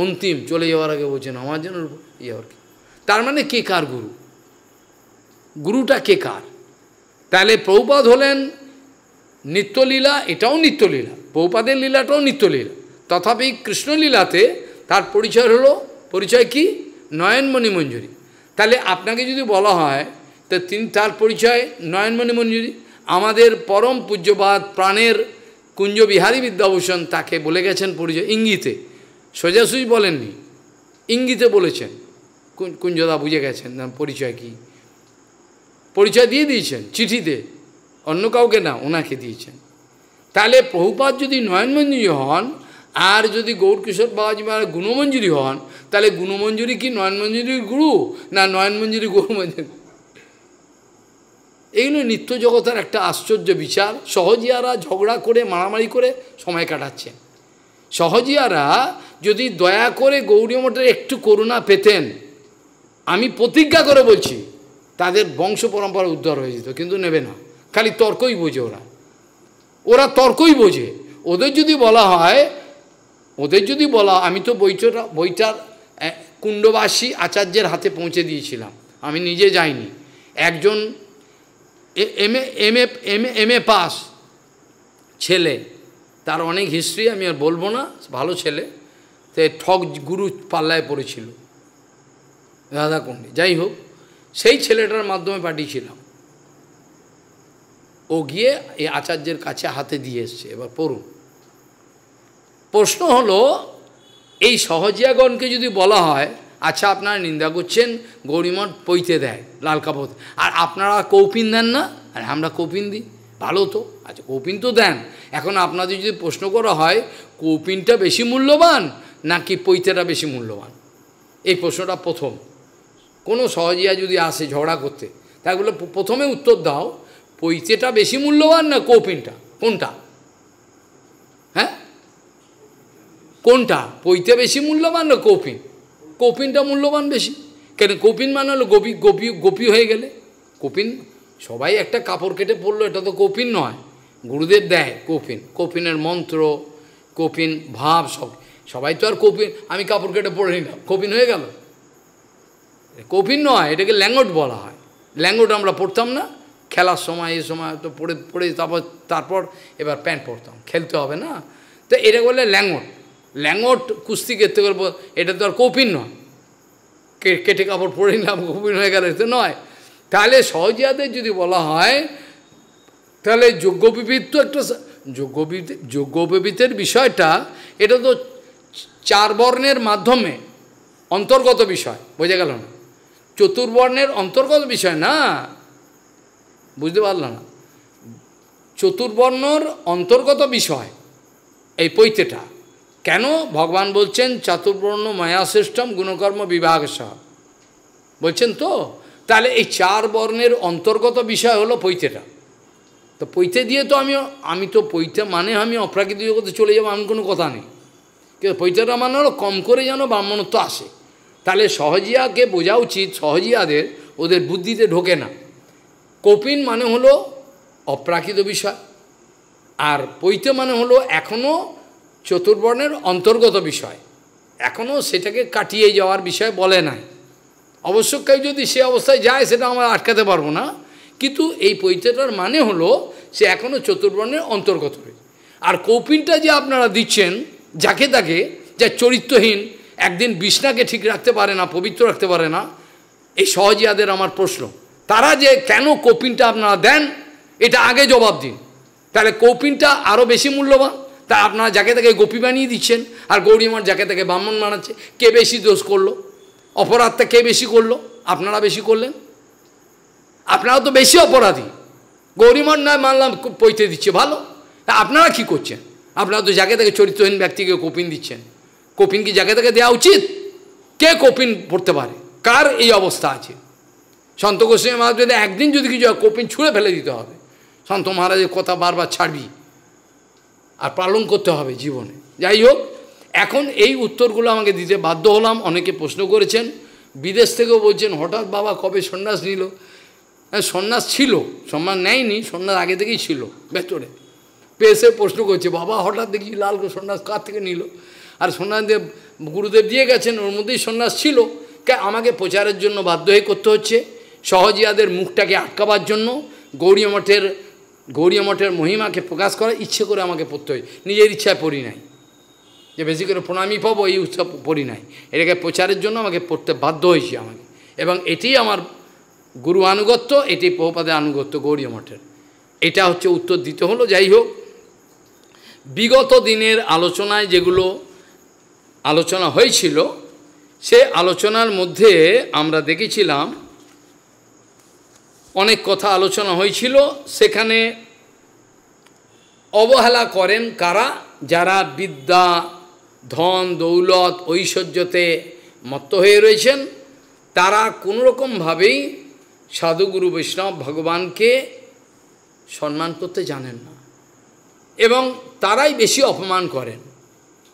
অন্তিম চলে যাওয়ার আগে বলছেন আমার যেন রূপ এবার কি তার মানে কে কার গুরু গুরুটা কে কার তাহলে প্রৌপাদ হলেন নিত্যলীলা এটাও নিত্যলীলা প্রৌপাদের লীলাটাও নিত্যলীলা তথাপি কৃষ্ণলীলাতে তার পরিচয় হলো পরিচয় কি নয়নমণি মঞ্জুরি তাহলে আপনাকে যদি বলা হয় তো তিনি তার পরিচয় নয়নমণি যদি আমাদের পরম পূজ্যবাদ প্রাণের কুঞ্জবিহারী বিদ্যাভূষণ তাকে বলে গেছেন পরিচয় ইঙ্গিতে সোজাসুজি বলেননি ইঙ্গিতে বলেছেন কুঞ্জদা বুঝে গেছেন পরিচয় কি পরিচয় দিয়ে দিয়েছেন চিঠিতে অন্য কাউকে না ওনাকে দিয়েছেন তাহলে প্রভুপাত যদি নয়নমঞ্জুরি হন আর যদি গৌরকিশোর বাবাজি মহারাজ গুণমঞ্জুরি হন তাহলে গুণমঞ্জুরি কি নয়নমঞ্জুরি গুরু না নয়নমঞ্জুরি গুরুমঞ্জুরি এইগুলো নিত্য জগতের একটা আশ্চর্য বিচার সহজিয়ারা ঝগড়া করে মারামারি করে সময় কাটাচ্ছেন সহজিয়ারা যদি দয়া করে গৌরী মঠের একটু করুণা পেতেন আমি প্রতিজ্ঞা করে বলছি তাদের বংশ পরম্পরা উদ্ধার হয়ে যেত কিন্তু নেবে না খালি তর্কই বোঝে ওরা ওরা তর্কই বোঝে ওদের যদি বলা হয় ওদের যদি বলা আমি তো বইটা বইটার কুণ্ডবাসী আচার্যের হাতে পৌঁছে দিয়েছিলাম আমি নিজে যাইনি একজন M A M M A pass ছেলে তার অনেক হিস্ট্রি আমি আর বলবো না ভালো ছেলে তো ঠক গুরু পাল্লায় পড়েছিল রাধাকুণ্ডে যাই হোক সেই ছেলেটার মাধ্যমে পাঠিয়েছিলাম ও গিয়ে এই আচার্যের কাছে হাতে দিয়ে এসছে এবার পড়ুন প্রশ্ন হলো এই সহজিয়াগণকে যদি বলা হয় আচ্ছা আপনারা নিন্দা করছেন গৌরীমঠ পইতে দেয় লাল কাপড় আর আপনারা কৌপিন দেন না আর আমরা কৌপিন দিই ভালো তো আচ্ছা কৌপিন তো দেন এখন আপনাদের যদি প্রশ্ন করা হয় কৌপিনটা বেশি মূল্যবান নাকি পৈতেটা বেশি মূল্যবান এই প্রশ্নটা প্রথম কোনো সহজিয়া যদি আসে ঝগড়া করতে তাহলে প্রথমে উত্তর দাও পৈতেটা বেশি মূল্যবান না কৌপিনটা কোনটা কোনটা পৈতে বেশি মূল্যবান না কপিন কপিনটা মূল্যবান বেশি কেন কপিন মানে হলো গোপী গোপী গোপী হয়ে গেলে কপিন সবাই একটা কাপড় কেটে পড়লো এটা তো কপিন নয় গুরুদেব দেয় কপিন কপিনের মন্ত্র কপিন ভাব সব সবাই তো আর কপিন আমি কাপড় কেটে পড়ে নিলাম কপিন হয়ে গেল কপিন নয় এটাকে ল্যাঙ্গট বলা হয় ল্যাঙ্গট আমরা পড়তাম না খেলার সময় এই সময় তো পড়ে পড়ে তারপর তারপর এবার প্যান্ট পরতাম খেলতে হবে না তো এটা বললে ল্যাঙ্গট ল্যাঙ্গট কুস্তি করতে গেল এটা তো আর কৌপিন নয় কেটে কাপড় পরে নিলাম কৌপিন হয়ে গেল এটা নয় তাহলে সহজাদের যদি বলা হয় তাহলে যোগ্যবিবিধ তো একটা যোগ্যবিদ যোগ্যবিবিতের বিষয়টা এটা তো চার বর্ণের মাধ্যমে অন্তর্গত বিষয় বোঝা গেল না চতুর্বর্ণের অন্তর্গত বিষয় না বুঝতে পারল না চতুর্বর্ণর অন্তর্গত বিষয় এই পৈতেটা কেন ভগবান বলছেন চাতুর্বর্ণ মায়াশ্রেষ্ঠম গুণকর্ম বিভাগ সহ বলছেন তো তাহলে এই চার বর্ণের অন্তর্গত বিষয় হলো পৈতেটা তো পৈতে দিয়ে তো আমি আমি তো পৈতে মানে আমি অপ্রাকৃতিক জগতে চলে যাবো আমি কোনো কথা নেই কিন্তু পৈতেটা মানে হলো কম করে যেন ব্রাহ্মণত্ব আসে তাহলে সহজিয়াকে বোঝা উচিত সহজিয়াদের ওদের বুদ্ধিতে ঢোকে না কপিন মানে হলো অপ্রাকৃত বিষয় আর পৈতে মানে হলো এখনও চতুর্বর্ণের অন্তর্গত বিষয় এখনও সেটাকে কাটিয়ে যাওয়ার বিষয় বলে নাই অবশ্য কেউ যদি সে অবস্থায় যায় সেটা আমরা আটকাতে পারবো না কিন্তু এই পরিচয়টার মানে হলো সে এখনও চতুর্বর্ণের অন্তর্গত রয়েছে আর কৌপিনটা যে আপনারা দিচ্ছেন যাকে তাকে যা চরিত্রহীন একদিন বিষ্ণাকে ঠিক রাখতে পারে না পবিত্র রাখতে পারে না এই সহজিয়াদের আমার প্রশ্ন তারা যে কেন কৌপিনটা আপনারা দেন এটা আগে জবাব দিন তাহলে কৌপিনটা আরও বেশি মূল্যবান তা আপনারা যাকে তাকে গোপী বানিয়ে দিচ্ছেন আর গৌরীমার যাকে তাকে ব্রাহ্মণ বানাচ্ছে কে বেশি দোষ করলো অপরাধটা কে বেশি করলো আপনারা বেশি করলেন আপনারা তো বেশি অপরাধী গৌরীমার নয় মানলাম পৈতে দিচ্ছে ভালো তা আপনারা কি করছেন আপনারা তো যাকে তাকে চরিত্রহীন ব্যক্তিকে কপিন দিচ্ছেন কপিন কি যাকে তাকে দেওয়া উচিত কে কপিন পড়তে পারে কার এই অবস্থা আছে সন্ত গোস্বামী মহারাজ একদিন যদি কিছু কপিন ছুঁড়ে ফেলে দিতে হবে সন্ত মহারাজের কথা বারবার ছাড়বি আর পালন করতে হবে জীবনে যাই হোক এখন এই উত্তরগুলো আমাকে দিতে বাধ্য হলাম অনেকে প্রশ্ন করেছেন বিদেশ থেকেও বলছেন হঠাৎ বাবা কবে সন্ন্যাস নিল হ্যাঁ সন্ন্যাস ছিল সম্মান নেয়নি সন্ন্যাস আগে থেকেই ছিল ভেতরে পেয়েছে প্রশ্ন করছে বাবা হঠাৎ দেখি লাল সন্ন্যাস কার থেকে নিল আর সন্ন্যাস দেব গুরুদেব দিয়ে গেছেন ওর মধ্যেই সন্ন্যাস ছিল কে আমাকে প্রচারের জন্য বাধ্য হয়ে করতে হচ্ছে সহজিয়াদের মুখটাকে আটকাবার জন্য গৌরী মঠের গৌরীয় মঠের মহিমাকে প্রকাশ করার ইচ্ছে করে আমাকে পড়তে হয় নিজের ইচ্ছায় পড়ি নাই যে বেশি করে প্রণামী পাব এই উৎসব পড়ি নাই এটাকে প্রচারের জন্য আমাকে পড়তে বাধ্য হয়েছি আমাকে এবং এটি আমার গুরু আনুগত্য এটি প্রপাদের আনুগত্য গৌরীয় মঠের এটা হচ্ছে উত্তর দিতে হলো যাই হোক বিগত দিনের আলোচনায় যেগুলো আলোচনা হয়েছিল সে আলোচনার মধ্যে আমরা দেখেছিলাম অনেক কথা আলোচনা হয়েছিল সেখানে অবহেলা করেন কারা যারা বিদ্যা ধন দৌলত ঐশ্বর্যতে মত্ত হয়ে রয়েছেন তারা কোনোরকমভাবেই সাধুগুরু বৈষ্ণব ভগবানকে সম্মান করতে জানেন না এবং তারাই বেশি অপমান করেন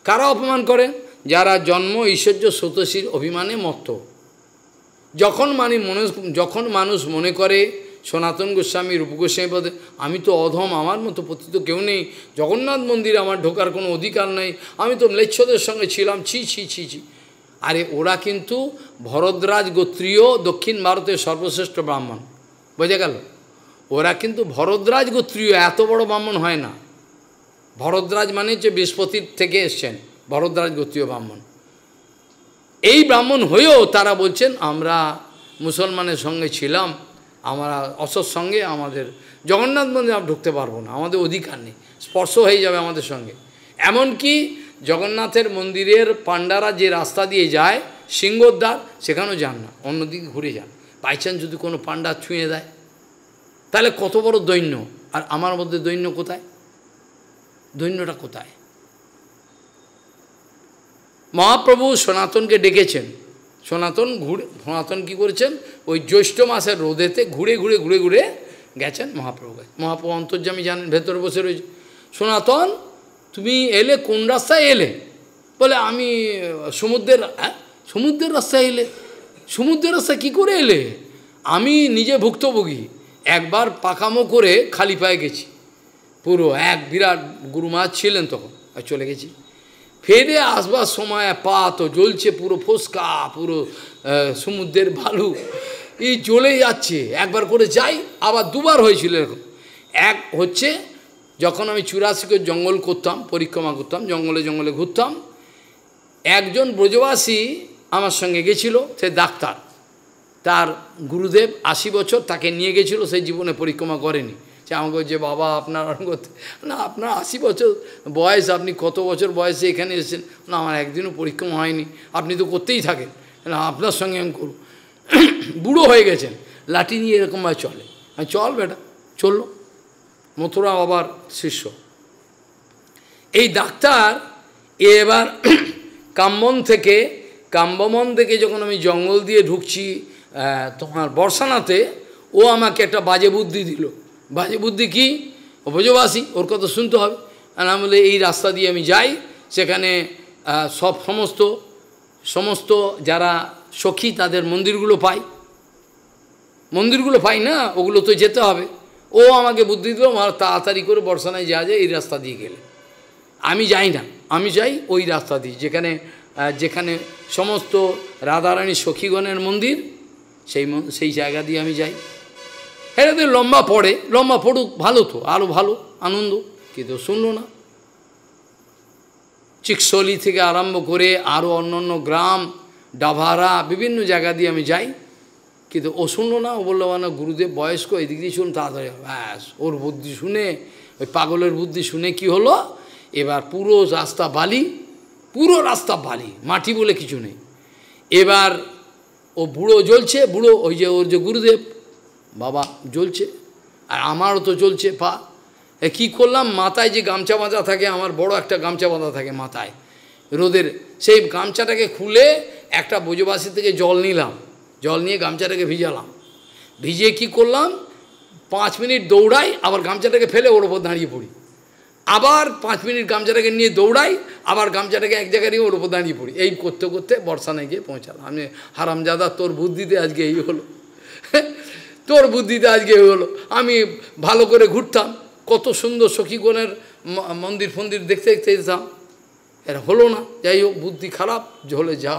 কারা অপমান করেন যারা জন্ম ঐশ্বর্য স্রোতশীর অভিমানে মত্ত যখন মানে মনে যখন মানুষ মনে করে সনাতন গোস্বামী রূপ গোস্বামী পদে আমি তো অধম আমার মতো পতিত কেউ নেই জগন্নাথ মন্দিরে আমার ঢোকার কোনো অধিকার নেই আমি তো ম্লেচ্ছদের সঙ্গে ছিলাম ছি ছি ছি ছি আরে ওরা কিন্তু ভরদ্রাজ গোত্রীয় দক্ষিণ ভারতের সর্বশ্রেষ্ঠ ব্রাহ্মণ বোঝা গেল ওরা কিন্তু ভরদ্রাজ গোত্রীয় এত বড় ব্রাহ্মণ হয় না ভরদ্রাজ মানে হচ্ছে বৃহস্পতির থেকে এসছেন ভরদ্রাজ গোত্রীয় ব্রাহ্মণ এই ব্রাহ্মণ হয়েও তারা বলছেন আমরা মুসলমানের সঙ্গে ছিলাম আমরা অসৎ সঙ্গে আমাদের জগন্নাথ মন্দির আমরা ঢুকতে পারবো না আমাদের অধিকার নেই স্পর্শ হয়ে যাবে আমাদের সঙ্গে এমনকি জগন্নাথের মন্দিরের পাণ্ডারা যে রাস্তা দিয়ে যায় সিংহদ্বার সেখানেও যান না অন্যদিকে ঘুরে যান বাই যদি কোনো পাণ্ডা ছুঁয়ে দেয় তাহলে কত বড় দৈন্য আর আমার মধ্যে দৈন্য কোথায় দৈন্যটা কোথায় মহাপ্রভু সনাতনকে ডেকেছেন সনাতন ঘুরে সনাতন কী করেছেন ওই জ্যৈষ্ঠ মাসের রোদেতে ঘুরে ঘুরে ঘুরে ঘুরে গেছেন মহাপ্রভু মহাপ্রভু অন্তর্জামী জানেন ভেতরে বসে রয়েছে সনাতন তুমি এলে কোন রাস্তায় এলে বলে আমি সমুদ্রের হ্যাঁ? সমুদ্রের রাস্তায় এলে সমুদ্রের রাস্তায় কী করে এলে আমি নিজে ভুক্তভোগী একবার পাকামো করে খালি পায়ে গেছি পুরো এক বিরাট গুরুমা ছিলেন তখন চলে গেছি ফেরে আসবার সময় পাত জ্বলছে পুরো ফোসকা পুরো সমুদ্রের ভালু এই জ্বলে যাচ্ছে একবার করে যাই আবার দুবার হয়েছিল এরকম এক হচ্ছে যখন আমি চুরাশিকে জঙ্গল করতাম পরিক্রমা করতাম জঙ্গলে জঙ্গলে ঘুরতাম একজন ব্রজবাসী আমার সঙ্গে গেছিল সে ডাক্তার তার গুরুদেব আশি বছর তাকে নিয়ে গেছিল সেই জীবনে পরিক্রমা করেনি যে আমাকে যে বাবা আপনার করতে না আপনার আশি বছর বয়স আপনি কত বছর বয়সে এখানে এসেছেন না আমার একদিনও পরিক্রমা হয়নি আপনি তো করতেই থাকেন না আপনার সঙ্গে আমি করব বুড়ো হয়ে গেছেন লাঠি নিয়ে এরকমভাবে চলে চল বেটা চললো মথুরা বাবার শিষ্য এই ডাক্তার এবার কাম্বন থেকে কাম্বমন থেকে যখন আমি জঙ্গল দিয়ে ঢুকছি তোমার বর্ষানাতে ও আমাকে একটা বাজে বুদ্ধি দিল বাজে বুদ্ধি কি অবজবাসী ওর কথা শুনতে হবে আর না বলে এই রাস্তা দিয়ে আমি যাই সেখানে সব সমস্ত সমস্ত যারা সখী তাদের মন্দিরগুলো পাই মন্দিরগুলো পাই না ওগুলো তো যেতে হবে ও আমাকে বুদ্ধি দিল আমার তাড়াতাড়ি করে বর্ষানায় যাওয়া যায় এই রাস্তা দিয়ে গেলে আমি যাই না আমি যাই ওই রাস্তা দিয়ে যেখানে যেখানে সমস্ত রাধারানী সখীগণের মন্দির সেই সেই জায়গা দিয়ে আমি যাই এটা যদি লম্বা পড়ে লম্বা পড়ুক ভালো তো আরও ভালো আনন্দ কিন্তু শুনলো না চিকশলি থেকে আরম্ভ করে আরও অন্যান্য গ্রাম ডাভারা বিভিন্ন জায়গা দিয়ে আমি যাই কিন্তু ও শুনলো না ও বললো মানে গুরুদেব বয়স্ক এদিক দিয়ে শুনুন তাড়াতাড়ি ব্যাস ওর বুদ্ধি শুনে ওই পাগলের বুদ্ধি শুনে কি হলো এবার পুরো রাস্তা বালি পুরো রাস্তা বালি মাটি বলে কিছু নেই এবার ও বুড়ো জ্বলছে বুড়ো ওই যে ওর যে গুরুদেব বাবা জ্বলছে আর আমারও তো জ্বলছে পা কি করলাম মাথায় যে গামছা বাঁধা থাকে আমার বড় একটা গামছা বাঁধা থাকে মাথায় রোদের সেই গামছাটাকে খুলে একটা বোঝবাসী থেকে জল নিলাম জল নিয়ে গামছাটাকে ভিজালাম ভিজিয়ে কি করলাম পাঁচ মিনিট দৌড়াই আবার গামছাটাকে ফেলে ওর ওপর দাঁড়িয়ে পড়ি আবার পাঁচ মিনিট গামছাটাকে নিয়ে দৌড়াই আবার গামছাটাকে এক জায়গায় নিয়ে ওর ওপর দাঁড়িয়ে পড়ি এই করতে করতে বর্ষানে গিয়ে পৌঁছালাম আমি হারামজাদা তোর বুদ্ধিতে আজকে এই হলো তোর বুদ্ধিতে আজকে হলো আমি ভালো করে ঘুরতাম কত সুন্দর সখীগণের মন্দির ফন্দির দেখতে দেখতে যেতাম এর হলো না যাই হোক বুদ্ধি খারাপ হলে যা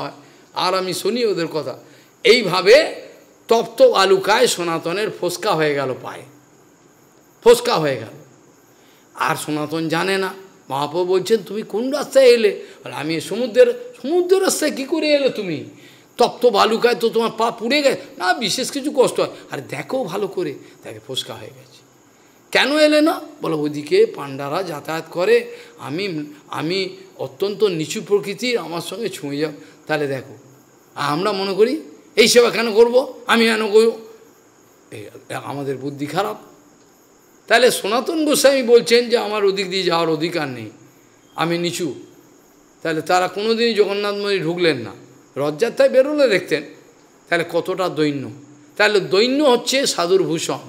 আর আমি শুনি ওদের কথা এইভাবে তপ্ত আলুকায় সনাতনের ফোসকা হয়ে গেল পায়ে ফোসকা হয়ে গেল আর সনাতন জানে না মহাপ্রভু বলছেন তুমি কোন রাস্তায় এলে আমি সমুদ্রের সমুদ্র রাস্তায় কী করে এলে তুমি তপ্ত বালুকায় তো তোমার পা পুড়ে গেছে না বিশেষ কিছু কষ্ট হয় আর দেখো ভালো করে তাকে ফোসকা হয়ে গেছে কেন এলে না বলো ওদিকে পাণ্ডারা যাতায়াত করে আমি আমি অত্যন্ত নিচু প্রকৃতির আমার সঙ্গে ছুঁয়ে যাও তাহলে দেখো আমরা মনে করি এই সেবা কেন করব আমি কেন করব আমাদের বুদ্ধি খারাপ তাহলে সনাতন গোস্বামী বলছেন যে আমার ওদিক দিয়ে যাওয়ার অধিকার নেই আমি নিচু তাহলে তারা কোনোদিনই জগন্নাথ মন্দির ঢুকলেন না রথযাত্রায় বেরোলে দেখতেন তাহলে কতটা দৈন্য তাহলে দৈন্য হচ্ছে সাধুর ভূষণ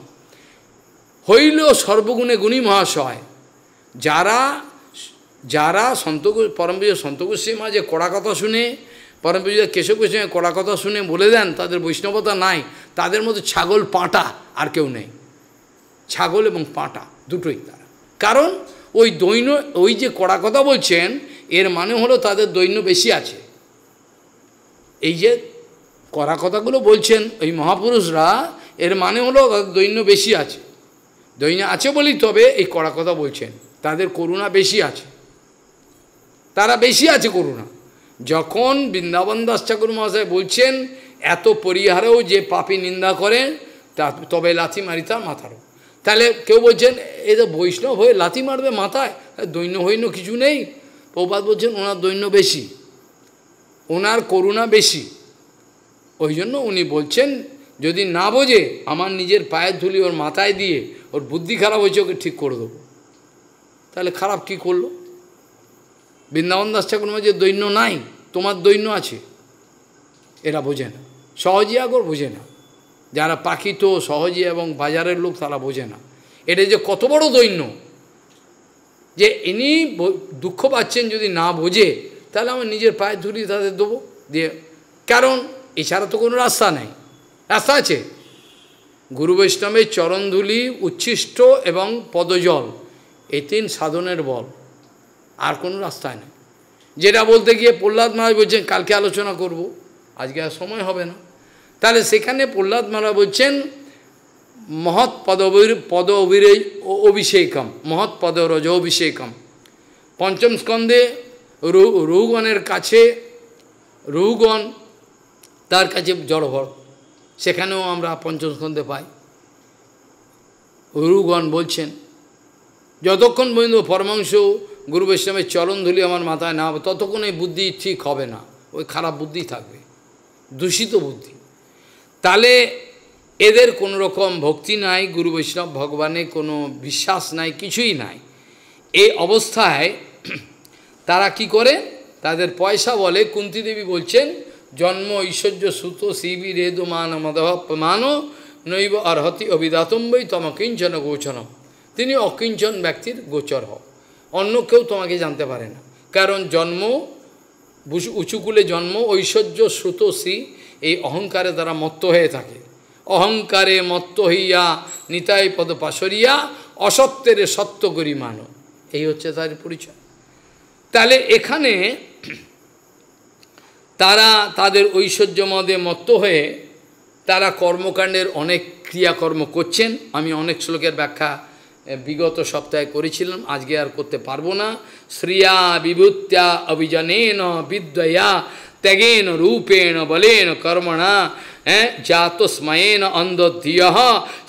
হইল সর্বগুণে গুণী মহাশয় যারা যারা সন্ত পরমপুজোর সন্তোষী মা যে কড়া কথা শুনে পরমপুজোর কেশব কড়া কথা শুনে বলে দেন তাদের বৈষ্ণবতা নাই তাদের মধ্যে ছাগল পাঁটা আর কেউ নেই ছাগল এবং পাঁটা দুটোই তারা কারণ ওই দৈন্য ওই যে কড়া কথা বলছেন এর মানে হলো তাদের দৈন্য বেশি আছে এই যে করা কথাগুলো বলছেন ওই মহাপুরুষরা এর মানে হলো দৈন্য বেশি আছে দৈন্য আছে বলি তবে এই কড়া কথা বলছেন তাদের করুণা বেশি আছে তারা বেশি আছে করুণা যখন বৃন্দাবন দাস ঠাকুর মহাশয় বলছেন এত পরিহারেও যে পাপি নিন্দা করেন তা তবে লাথি মারি তার মাথারও তাহলে কেউ বলছেন এ তো বৈষ্ণব হয়ে লাথি মারবে মাথায় দৈন্য হইন্য কিছু নেই প্রবাদ বলছেন ওনার দৈন্য বেশি ওনার করুণা বেশি ওই জন্য উনি বলছেন যদি না বোঝে আমার নিজের পায়ের ধুলি ওর মাথায় দিয়ে ওর বুদ্ধি খারাপ হয়েছে ওকে ঠিক করে দেবো তাহলে খারাপ কি করলো বৃন্দাবন দাস ঠাকুর যে দৈন্য নাই তোমার দৈন্য আছে এরা বোঝে না সহজে আগর বোঝে না যারা পাখিত সহজে এবং বাজারের লোক তারা বোঝে না এটা যে কত বড় দৈন্য যে ইনি দুঃখ পাচ্ছেন যদি না বোঝে তাহলে আমার নিজের পায়ের ধুলি তাদের দেবো দিয়ে কারণ এছাড়া তো কোনো রাস্তা নেই রাস্তা আছে গুরু বৈষ্ণবের চরণধুলি উচ্ছিষ্ট এবং পদজল এই তিন সাধনের বল আর কোনো রাস্তা নেই যেটা বলতে গিয়ে প্রহ্লাদ মহারাজ বলছেন কালকে আলোচনা করব আজকে আর সময় হবে না তাহলে সেখানে প্রহ্লাদ মহারাজ বলছেন মহৎ পদবির পদ অভিরে অভিষেকম মহৎ পদরজ অভিষেকম পঞ্চম স্কন্ধে রৌগণের কাছে রৌগণ তার কাছে জড়ভর সেখানেও আমরা পঞ্চম স্কন্ধে পাই রুগণ বলছেন যতক্ষণ পর্যন্ত পরমাংশ গুরু বৈষ্ণবের চরণ ধুলি আমার মাথায় না ততক্ষণ এই বুদ্ধি ঠিক হবে না ওই খারাপ বুদ্ধি থাকবে দূষিত বুদ্ধি তাহলে এদের কোনো রকম ভক্তি নাই গুরু বৈষ্ণব ভগবানে কোনো বিশ্বাস নাই কিছুই নাই এই অবস্থায় তারা কি করে তাদের পয়সা বলে কুন্তিদেবী বলছেন জন্ম ঐশ্বর্য সুত শিবি মান মানো নৈব অর্হতি অবিদাতম্বই তমকিঞ্চন গোচন তিনি অকিঞ্চন ব্যক্তির গোচর হ অন্য কেউ তোমাকে জানতে পারে না কারণ জন্ম উঁচুকুলে জন্ম ঐশ্বর্য শ্রী এই অহংকারে তারা মত্ত হয়ে থাকে অহংকারে মত্ত হইয়া নিতাই পদ পাশরিয়া অসত্যের সত্য করি মানো এই হচ্ছে তার পরিচয় তাহলে এখানে তারা তাদের ঐশ্বর্য মদে মত্ত হয়ে তারা কর্মকাণ্ডের অনেক ক্রিয়াকর্ম করছেন আমি অনেক শ্লোকের ব্যাখ্যা বিগত সপ্তাহে করেছিলাম আজকে আর করতে পারবো না শ্রিয়া বিভূত্যা অভিজনেন বিদ্যয়া ত্যাগেন রূপেণ বলেন কর্মণা হ্যাঁ জাতস্ময়েন অন্ধধিয়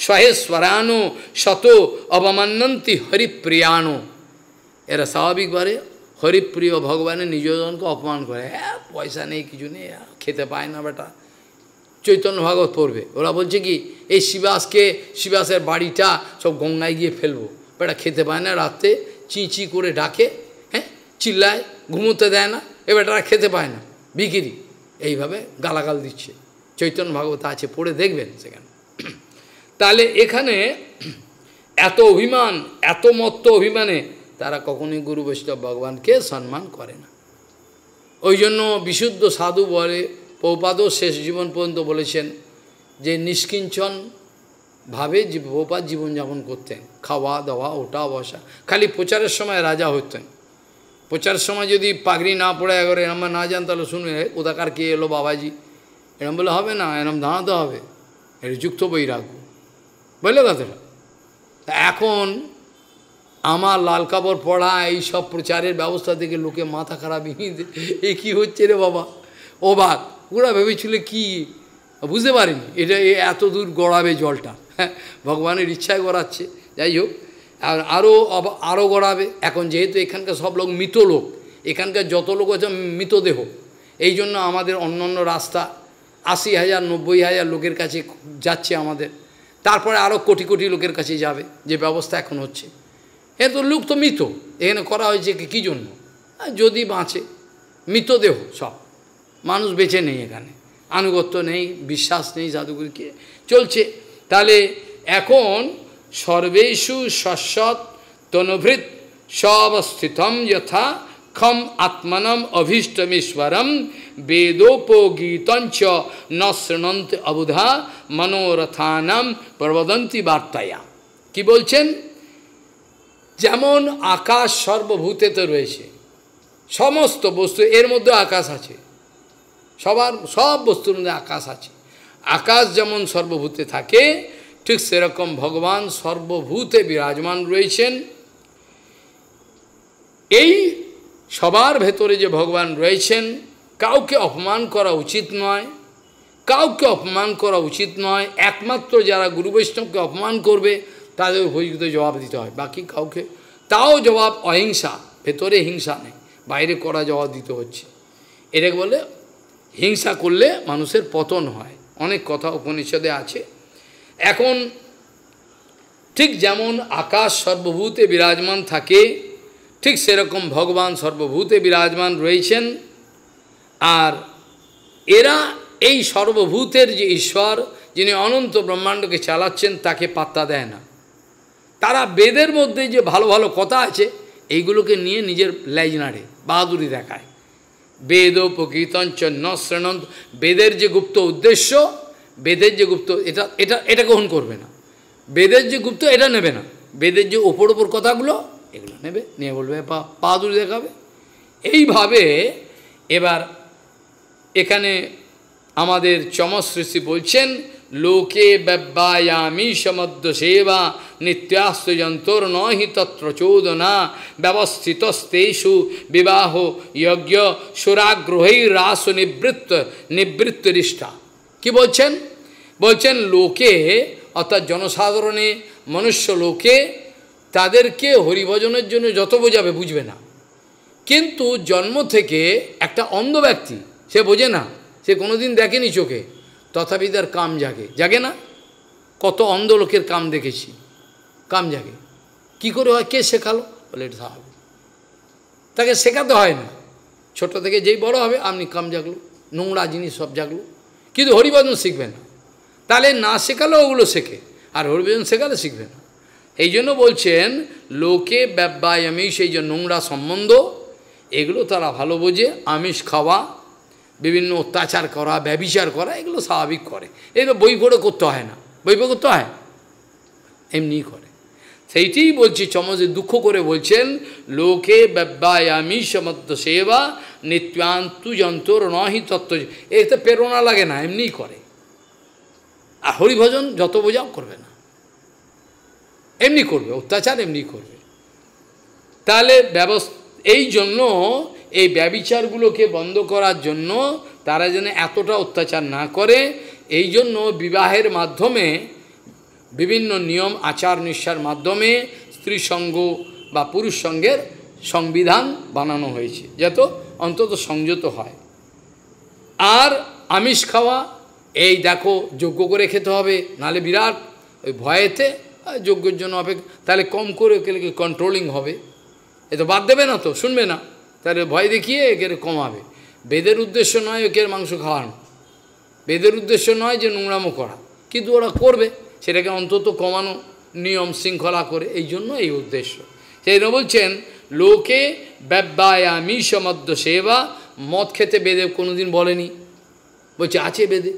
সহেশ্বরানো শত অবমান্যন্তি হরিপ্রিয়াণু এরা স্বাভাবিকবারে হরিপ্রিয় ভগবানের নিজজনকে অপমান করে হ্যাঁ পয়সা নেই কিছু নেই খেতে পায় না বেটা চৈতন্য ভাগবত পড়বে ওরা বলছে কি এই শিবাসকে শিবাসের বাড়িটা সব গঙ্গায় গিয়ে ফেলবো বেটা খেতে পায় না রাত্রে চিঁচি করে ডাকে হ্যাঁ চিল্লায় ঘুমোতে দেয় না এ বেটারা খেতে পায় না বিকিরি এইভাবে গালাগাল দিচ্ছে চৈতন্য ভাগবত আছে পড়ে দেখবেন সেখানে তাহলে এখানে এত অভিমান এত মত্ত অভিমানে তারা কখনোই গুরু বৈষ্ণব ভগবানকে সম্মান করে না ওই জন্য বিশুদ্ধ সাধু বলে পৌপাদও শেষ জীবন পর্যন্ত বলেছেন যে নিষ্কিঞ্চন ভাবে জীবনযাপন করতেন খাওয়া দাওয়া ওটা বসা খালি প্রচারের সময় রাজা হতেন প্রচারের সময় যদি পাগড়ি না পড়ে একবারে আমরা না যান তাহলে শুনবে কোথাকার কে এলো বাবাজি এরম বলে হবে না এরম দাঁড়াতে হবে এটা যুক্ত বৈরাগ্য বুঝলে কথাটা এখন আমার লাল কাপড় পড়া এইসব প্রচারের ব্যবস্থা থেকে লোকে মাথা খারাপ এ কী হচ্ছে রে বাবা অবাক ওরা ভেবেছিল কি বুঝতে পারিনি এটা এত দূর গড়াবে জলটা হ্যাঁ ভগবানের ইচ্ছায় গড়াচ্ছে যাই হোক আর আরও আরও গড়াবে এখন যেহেতু এখানকার সব লোক মৃত লোক এখানকার যত লোক আছে মৃতদেহ এই জন্য আমাদের অন্য অন্য রাস্তা আশি হাজার নব্বই হাজার লোকের কাছে যাচ্ছে আমাদের তারপরে আরও কোটি কোটি লোকের কাছে যাবে যে ব্যবস্থা এখন হচ্ছে এ তো লুক তো মৃত এখানে করা হয়েছে কি জন্য যদি বাঁচে মৃতদেহ সব মানুষ বেঁচে নেই এখানে আনুগত্য নেই বিশ্বাস নেই জাদুগুলিকে চলছে তাহলে এখন সর্বেষু সশ্বত তনভৃত সবস্থিতম যথা খম আত্মনম অভীষ্টমেশ্বরম বেদোপগীতঞ্চ শৃণন্ত অবুধা মনোরথানাম প্রবদন্তি বার্তায়া কি বলছেন যেমন আকাশ সর্বভূতেতে রয়েছে সমস্ত বস্তু এর মধ্যে আকাশ আছে সবার সব বস্তুর মধ্যে আকাশ আছে আকাশ যেমন সর্বভূতে থাকে ঠিক সেরকম ভগবান সর্বভূতে বিরাজমান রয়েছেন এই সবার ভেতরে যে ভগবান রয়েছেন কাউকে অপমান করা উচিত নয় কাউকে অপমান করা উচিত নয় একমাত্র যারা গুরু বৈষ্ণবকে অপমান করবে তাদের উপযুক্ত জবাব দিতে হয় বাকি কাউকে তাও জবাব অহিংসা ভেতরে হিংসা নেই বাইরে করা জবাব দিতে হচ্ছে এটাকে বলে হিংসা করলে মানুষের পতন হয় অনেক কথা উপনিষদে আছে এখন ঠিক যেমন আকাশ সর্বভূতে বিরাজমান থাকে ঠিক সেরকম ভগবান সর্বভূতে বিরাজমান রয়েছেন আর এরা এই সর্বভূতের যে ঈশ্বর যিনি অনন্ত ব্রহ্মাণ্ডকে চালাচ্ছেন তাকে পাত্তা দেয় না তারা বেদের মধ্যে যে ভালো ভালো কথা আছে এইগুলোকে নিয়ে নিজের লেজ নাড়ে বাহাদুরি দেখায় বেদ প্রকৃতন চন্ন শ্রেণন্ত বেদের যে গুপ্ত উদ্দেশ্য বেদের যে গুপ্ত এটা এটা এটা গ্রহণ করবে না বেদের যে গুপ্ত এটা নেবে না বেদের যে ওপর ওপর কথাগুলো এগুলো নেবে নিয়ে বলবে বাহাদুরি দেখাবে এইভাবে এবার এখানে আমাদের চমৎসৃষ্টি বলছেন লোকে ব্যব্যায়ামী সমদ্য সেবা নিত্যাস্ত যন্তর নহি তত্রচোদনা ব্যবস্থিতস্তেষু বিবাহ যজ্ঞ সুরাগ্রহেই রাস নিবৃত্ত নিবৃত্তনিষ্ঠা কি বলছেন বলছেন লোকে অর্থাৎ জনসাধারণে মনুষ্য লোকে তাদেরকে হরিভজনের জন্য যত বোঝাবে বুঝবে না কিন্তু জন্ম থেকে একটা অন্ধ ব্যক্তি সে বোঝে না সে কোনোদিন দেখেনি চোখে তথাপি তার কাম জাগে জাগে না কত অন্ধ লোকের কাম দেখেছি কাম জাগে কি করে হয় কে শেখালো বলে এটা স্বাভাবিক তাকে শেখাতে হয় না ছোট থেকে যেই বড় হবে আপনি কাম জাগলো নোংরা জিনিস সব জাগলো কিন্তু হরিভজন শিখবে না তাহলে না শেখালেও ওগুলো শেখে আর হরিভজন শেখালে শিখবে না এই জন্য বলছেন লোকে ব্যব্যায়ামী সেই যে নোংরা সম্বন্ধ এগুলো তারা ভালো বোঝে আমিষ খাওয়া বিভিন্ন অত্যাচার করা ব্যবিচার করা এগুলো স্বাভাবিক করে এগুলো বই পড়ে করতে হয় না বই পড়ে করতে হয় এমনি করে সেইটি বলছি চমজে দুঃখ করে বলছেন লোকে ব্যব্যায়ামি সমত্ব সেবা নিত্যান্তু যন্ত্র নহি তত্ত্ব এতে প্রেরণা লাগে না এমনি করে আর হরিভজন যত বোঝাও করবে না এমনি করবে অত্যাচার এমনি করবে তাহলে ব্যবস্থা এই জন্য এই ব্যবিচারগুলোকে বন্ধ করার জন্য তারা যেন এতটা অত্যাচার না করে এই জন্য বিবাহের মাধ্যমে বিভিন্ন নিয়ম আচার নিষ্ঠার মাধ্যমে স্ত্রী সঙ্গ বা পুরুষ সঙ্গের সংবিধান বানানো হয়েছে যাতে অন্তত সংযত হয় আর আমিষ খাওয়া এই দেখো যোগ্য করে খেতে হবে নালে বিরাট ওই ভয়েতে যোগ্যর জন্য অপেক্ষা তাহলে কম করে কন্ট্রোলিং হবে এ তো বাদ দেবে না তো শুনবে না তাহলে ভয় দেখিয়ে একে কমাবে বেদের উদ্দেশ্য নয় একের মাংস খাওয়ানো বেদের উদ্দেশ্য নয় যে নোংরামো করা কিন্তু ওরা করবে সেটাকে অন্তত কমানো নিয়ম শৃঙ্খলা করে এই জন্য এই উদ্দেশ্য সেই জন্য বলছেন লোকে ব্যব্যায়ামী সমদ্য সেবা মদ খেতে বেদে কোনোদিন বলেনি বলছে আছে বেদে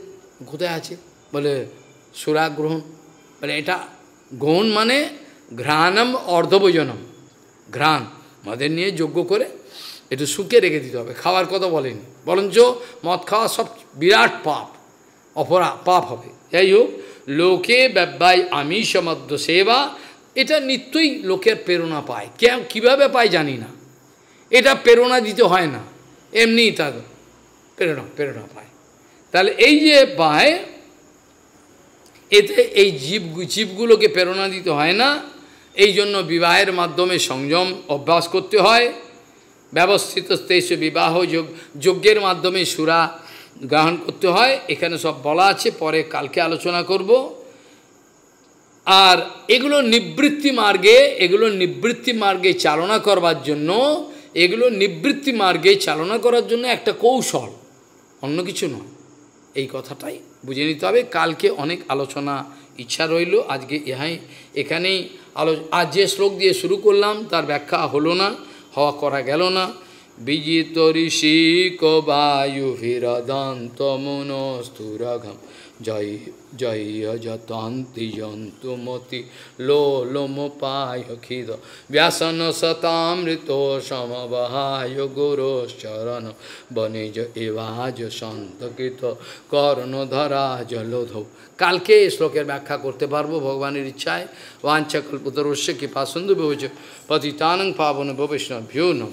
কোথায় আছে বলে সুরা গ্রহণ বলে এটা গ্রহণ মানে ঘ্রাণম অর্ধভোজনম ঘ্রাণ মদের নিয়ে যোগ্য করে একটু শুকিয়ে রেখে দিতে হবে খাওয়ার কথা বলেনি বরঞ্চ মদ খাওয়া সব বিরাট পাপ অপরা পাপ হবে যাই হোক লোকে ব্যব্যায় আমিষ মদ্য সেবা এটা নিত্যই লোকের প্রেরণা পায় কে কীভাবে পায় জানি না এটা প্রেরণা দিতে হয় না এমনিই তার প্রেরণা প্রেরণা পায় তাহলে এই যে পায় এতে এই জীব জীবগুলোকে প্রেরণা দিতে হয় না এই জন্য বিবাহের মাধ্যমে সংযম অভ্যাস করতে হয় ব্যবস্থিত তেইশ বিবাহ যোগ যজ্ঞের মাধ্যমে সুরা গ্রহণ করতে হয় এখানে সব বলা আছে পরে কালকে আলোচনা করব আর এগুলো নিবৃত্তি মার্গে এগুলো নিবৃত্তি মার্গে চালনা করবার জন্য এগুলো নিবৃত্তি মার্গে চালনা করার জন্য একটা কৌশল অন্য কিছু নয় এই কথাটাই বুঝে নিতে হবে কালকে অনেক আলোচনা ইচ্ছা রইল আজকে ইহাই এখানেই আলো আর যে শ্লোক দিয়ে শুরু করলাম তার ব্যাখ্যা হলো না হওয়া করা গেল না বিজিত ঋষিক বায়ু ভিরদন্ত মনস্তুরঘম জয় জয় যতন্তি জন্তুমতি লোলোম পায় খিদ ব্যাসন শতামৃত সমবাহায় গুরু চরণ বনিজ এবাজ সন্তকৃত কর্ণধরা জলধ কালকে এই শ্লোকের ব্যাখ্যা করতে পারবো ভগবানের ইচ্ছায় বাঞ্ছাকল্পতরস্য কৃপা সুন্দর ভবিষ্য পতিতানং পাবন ভবিষ্ণ ভিউ নম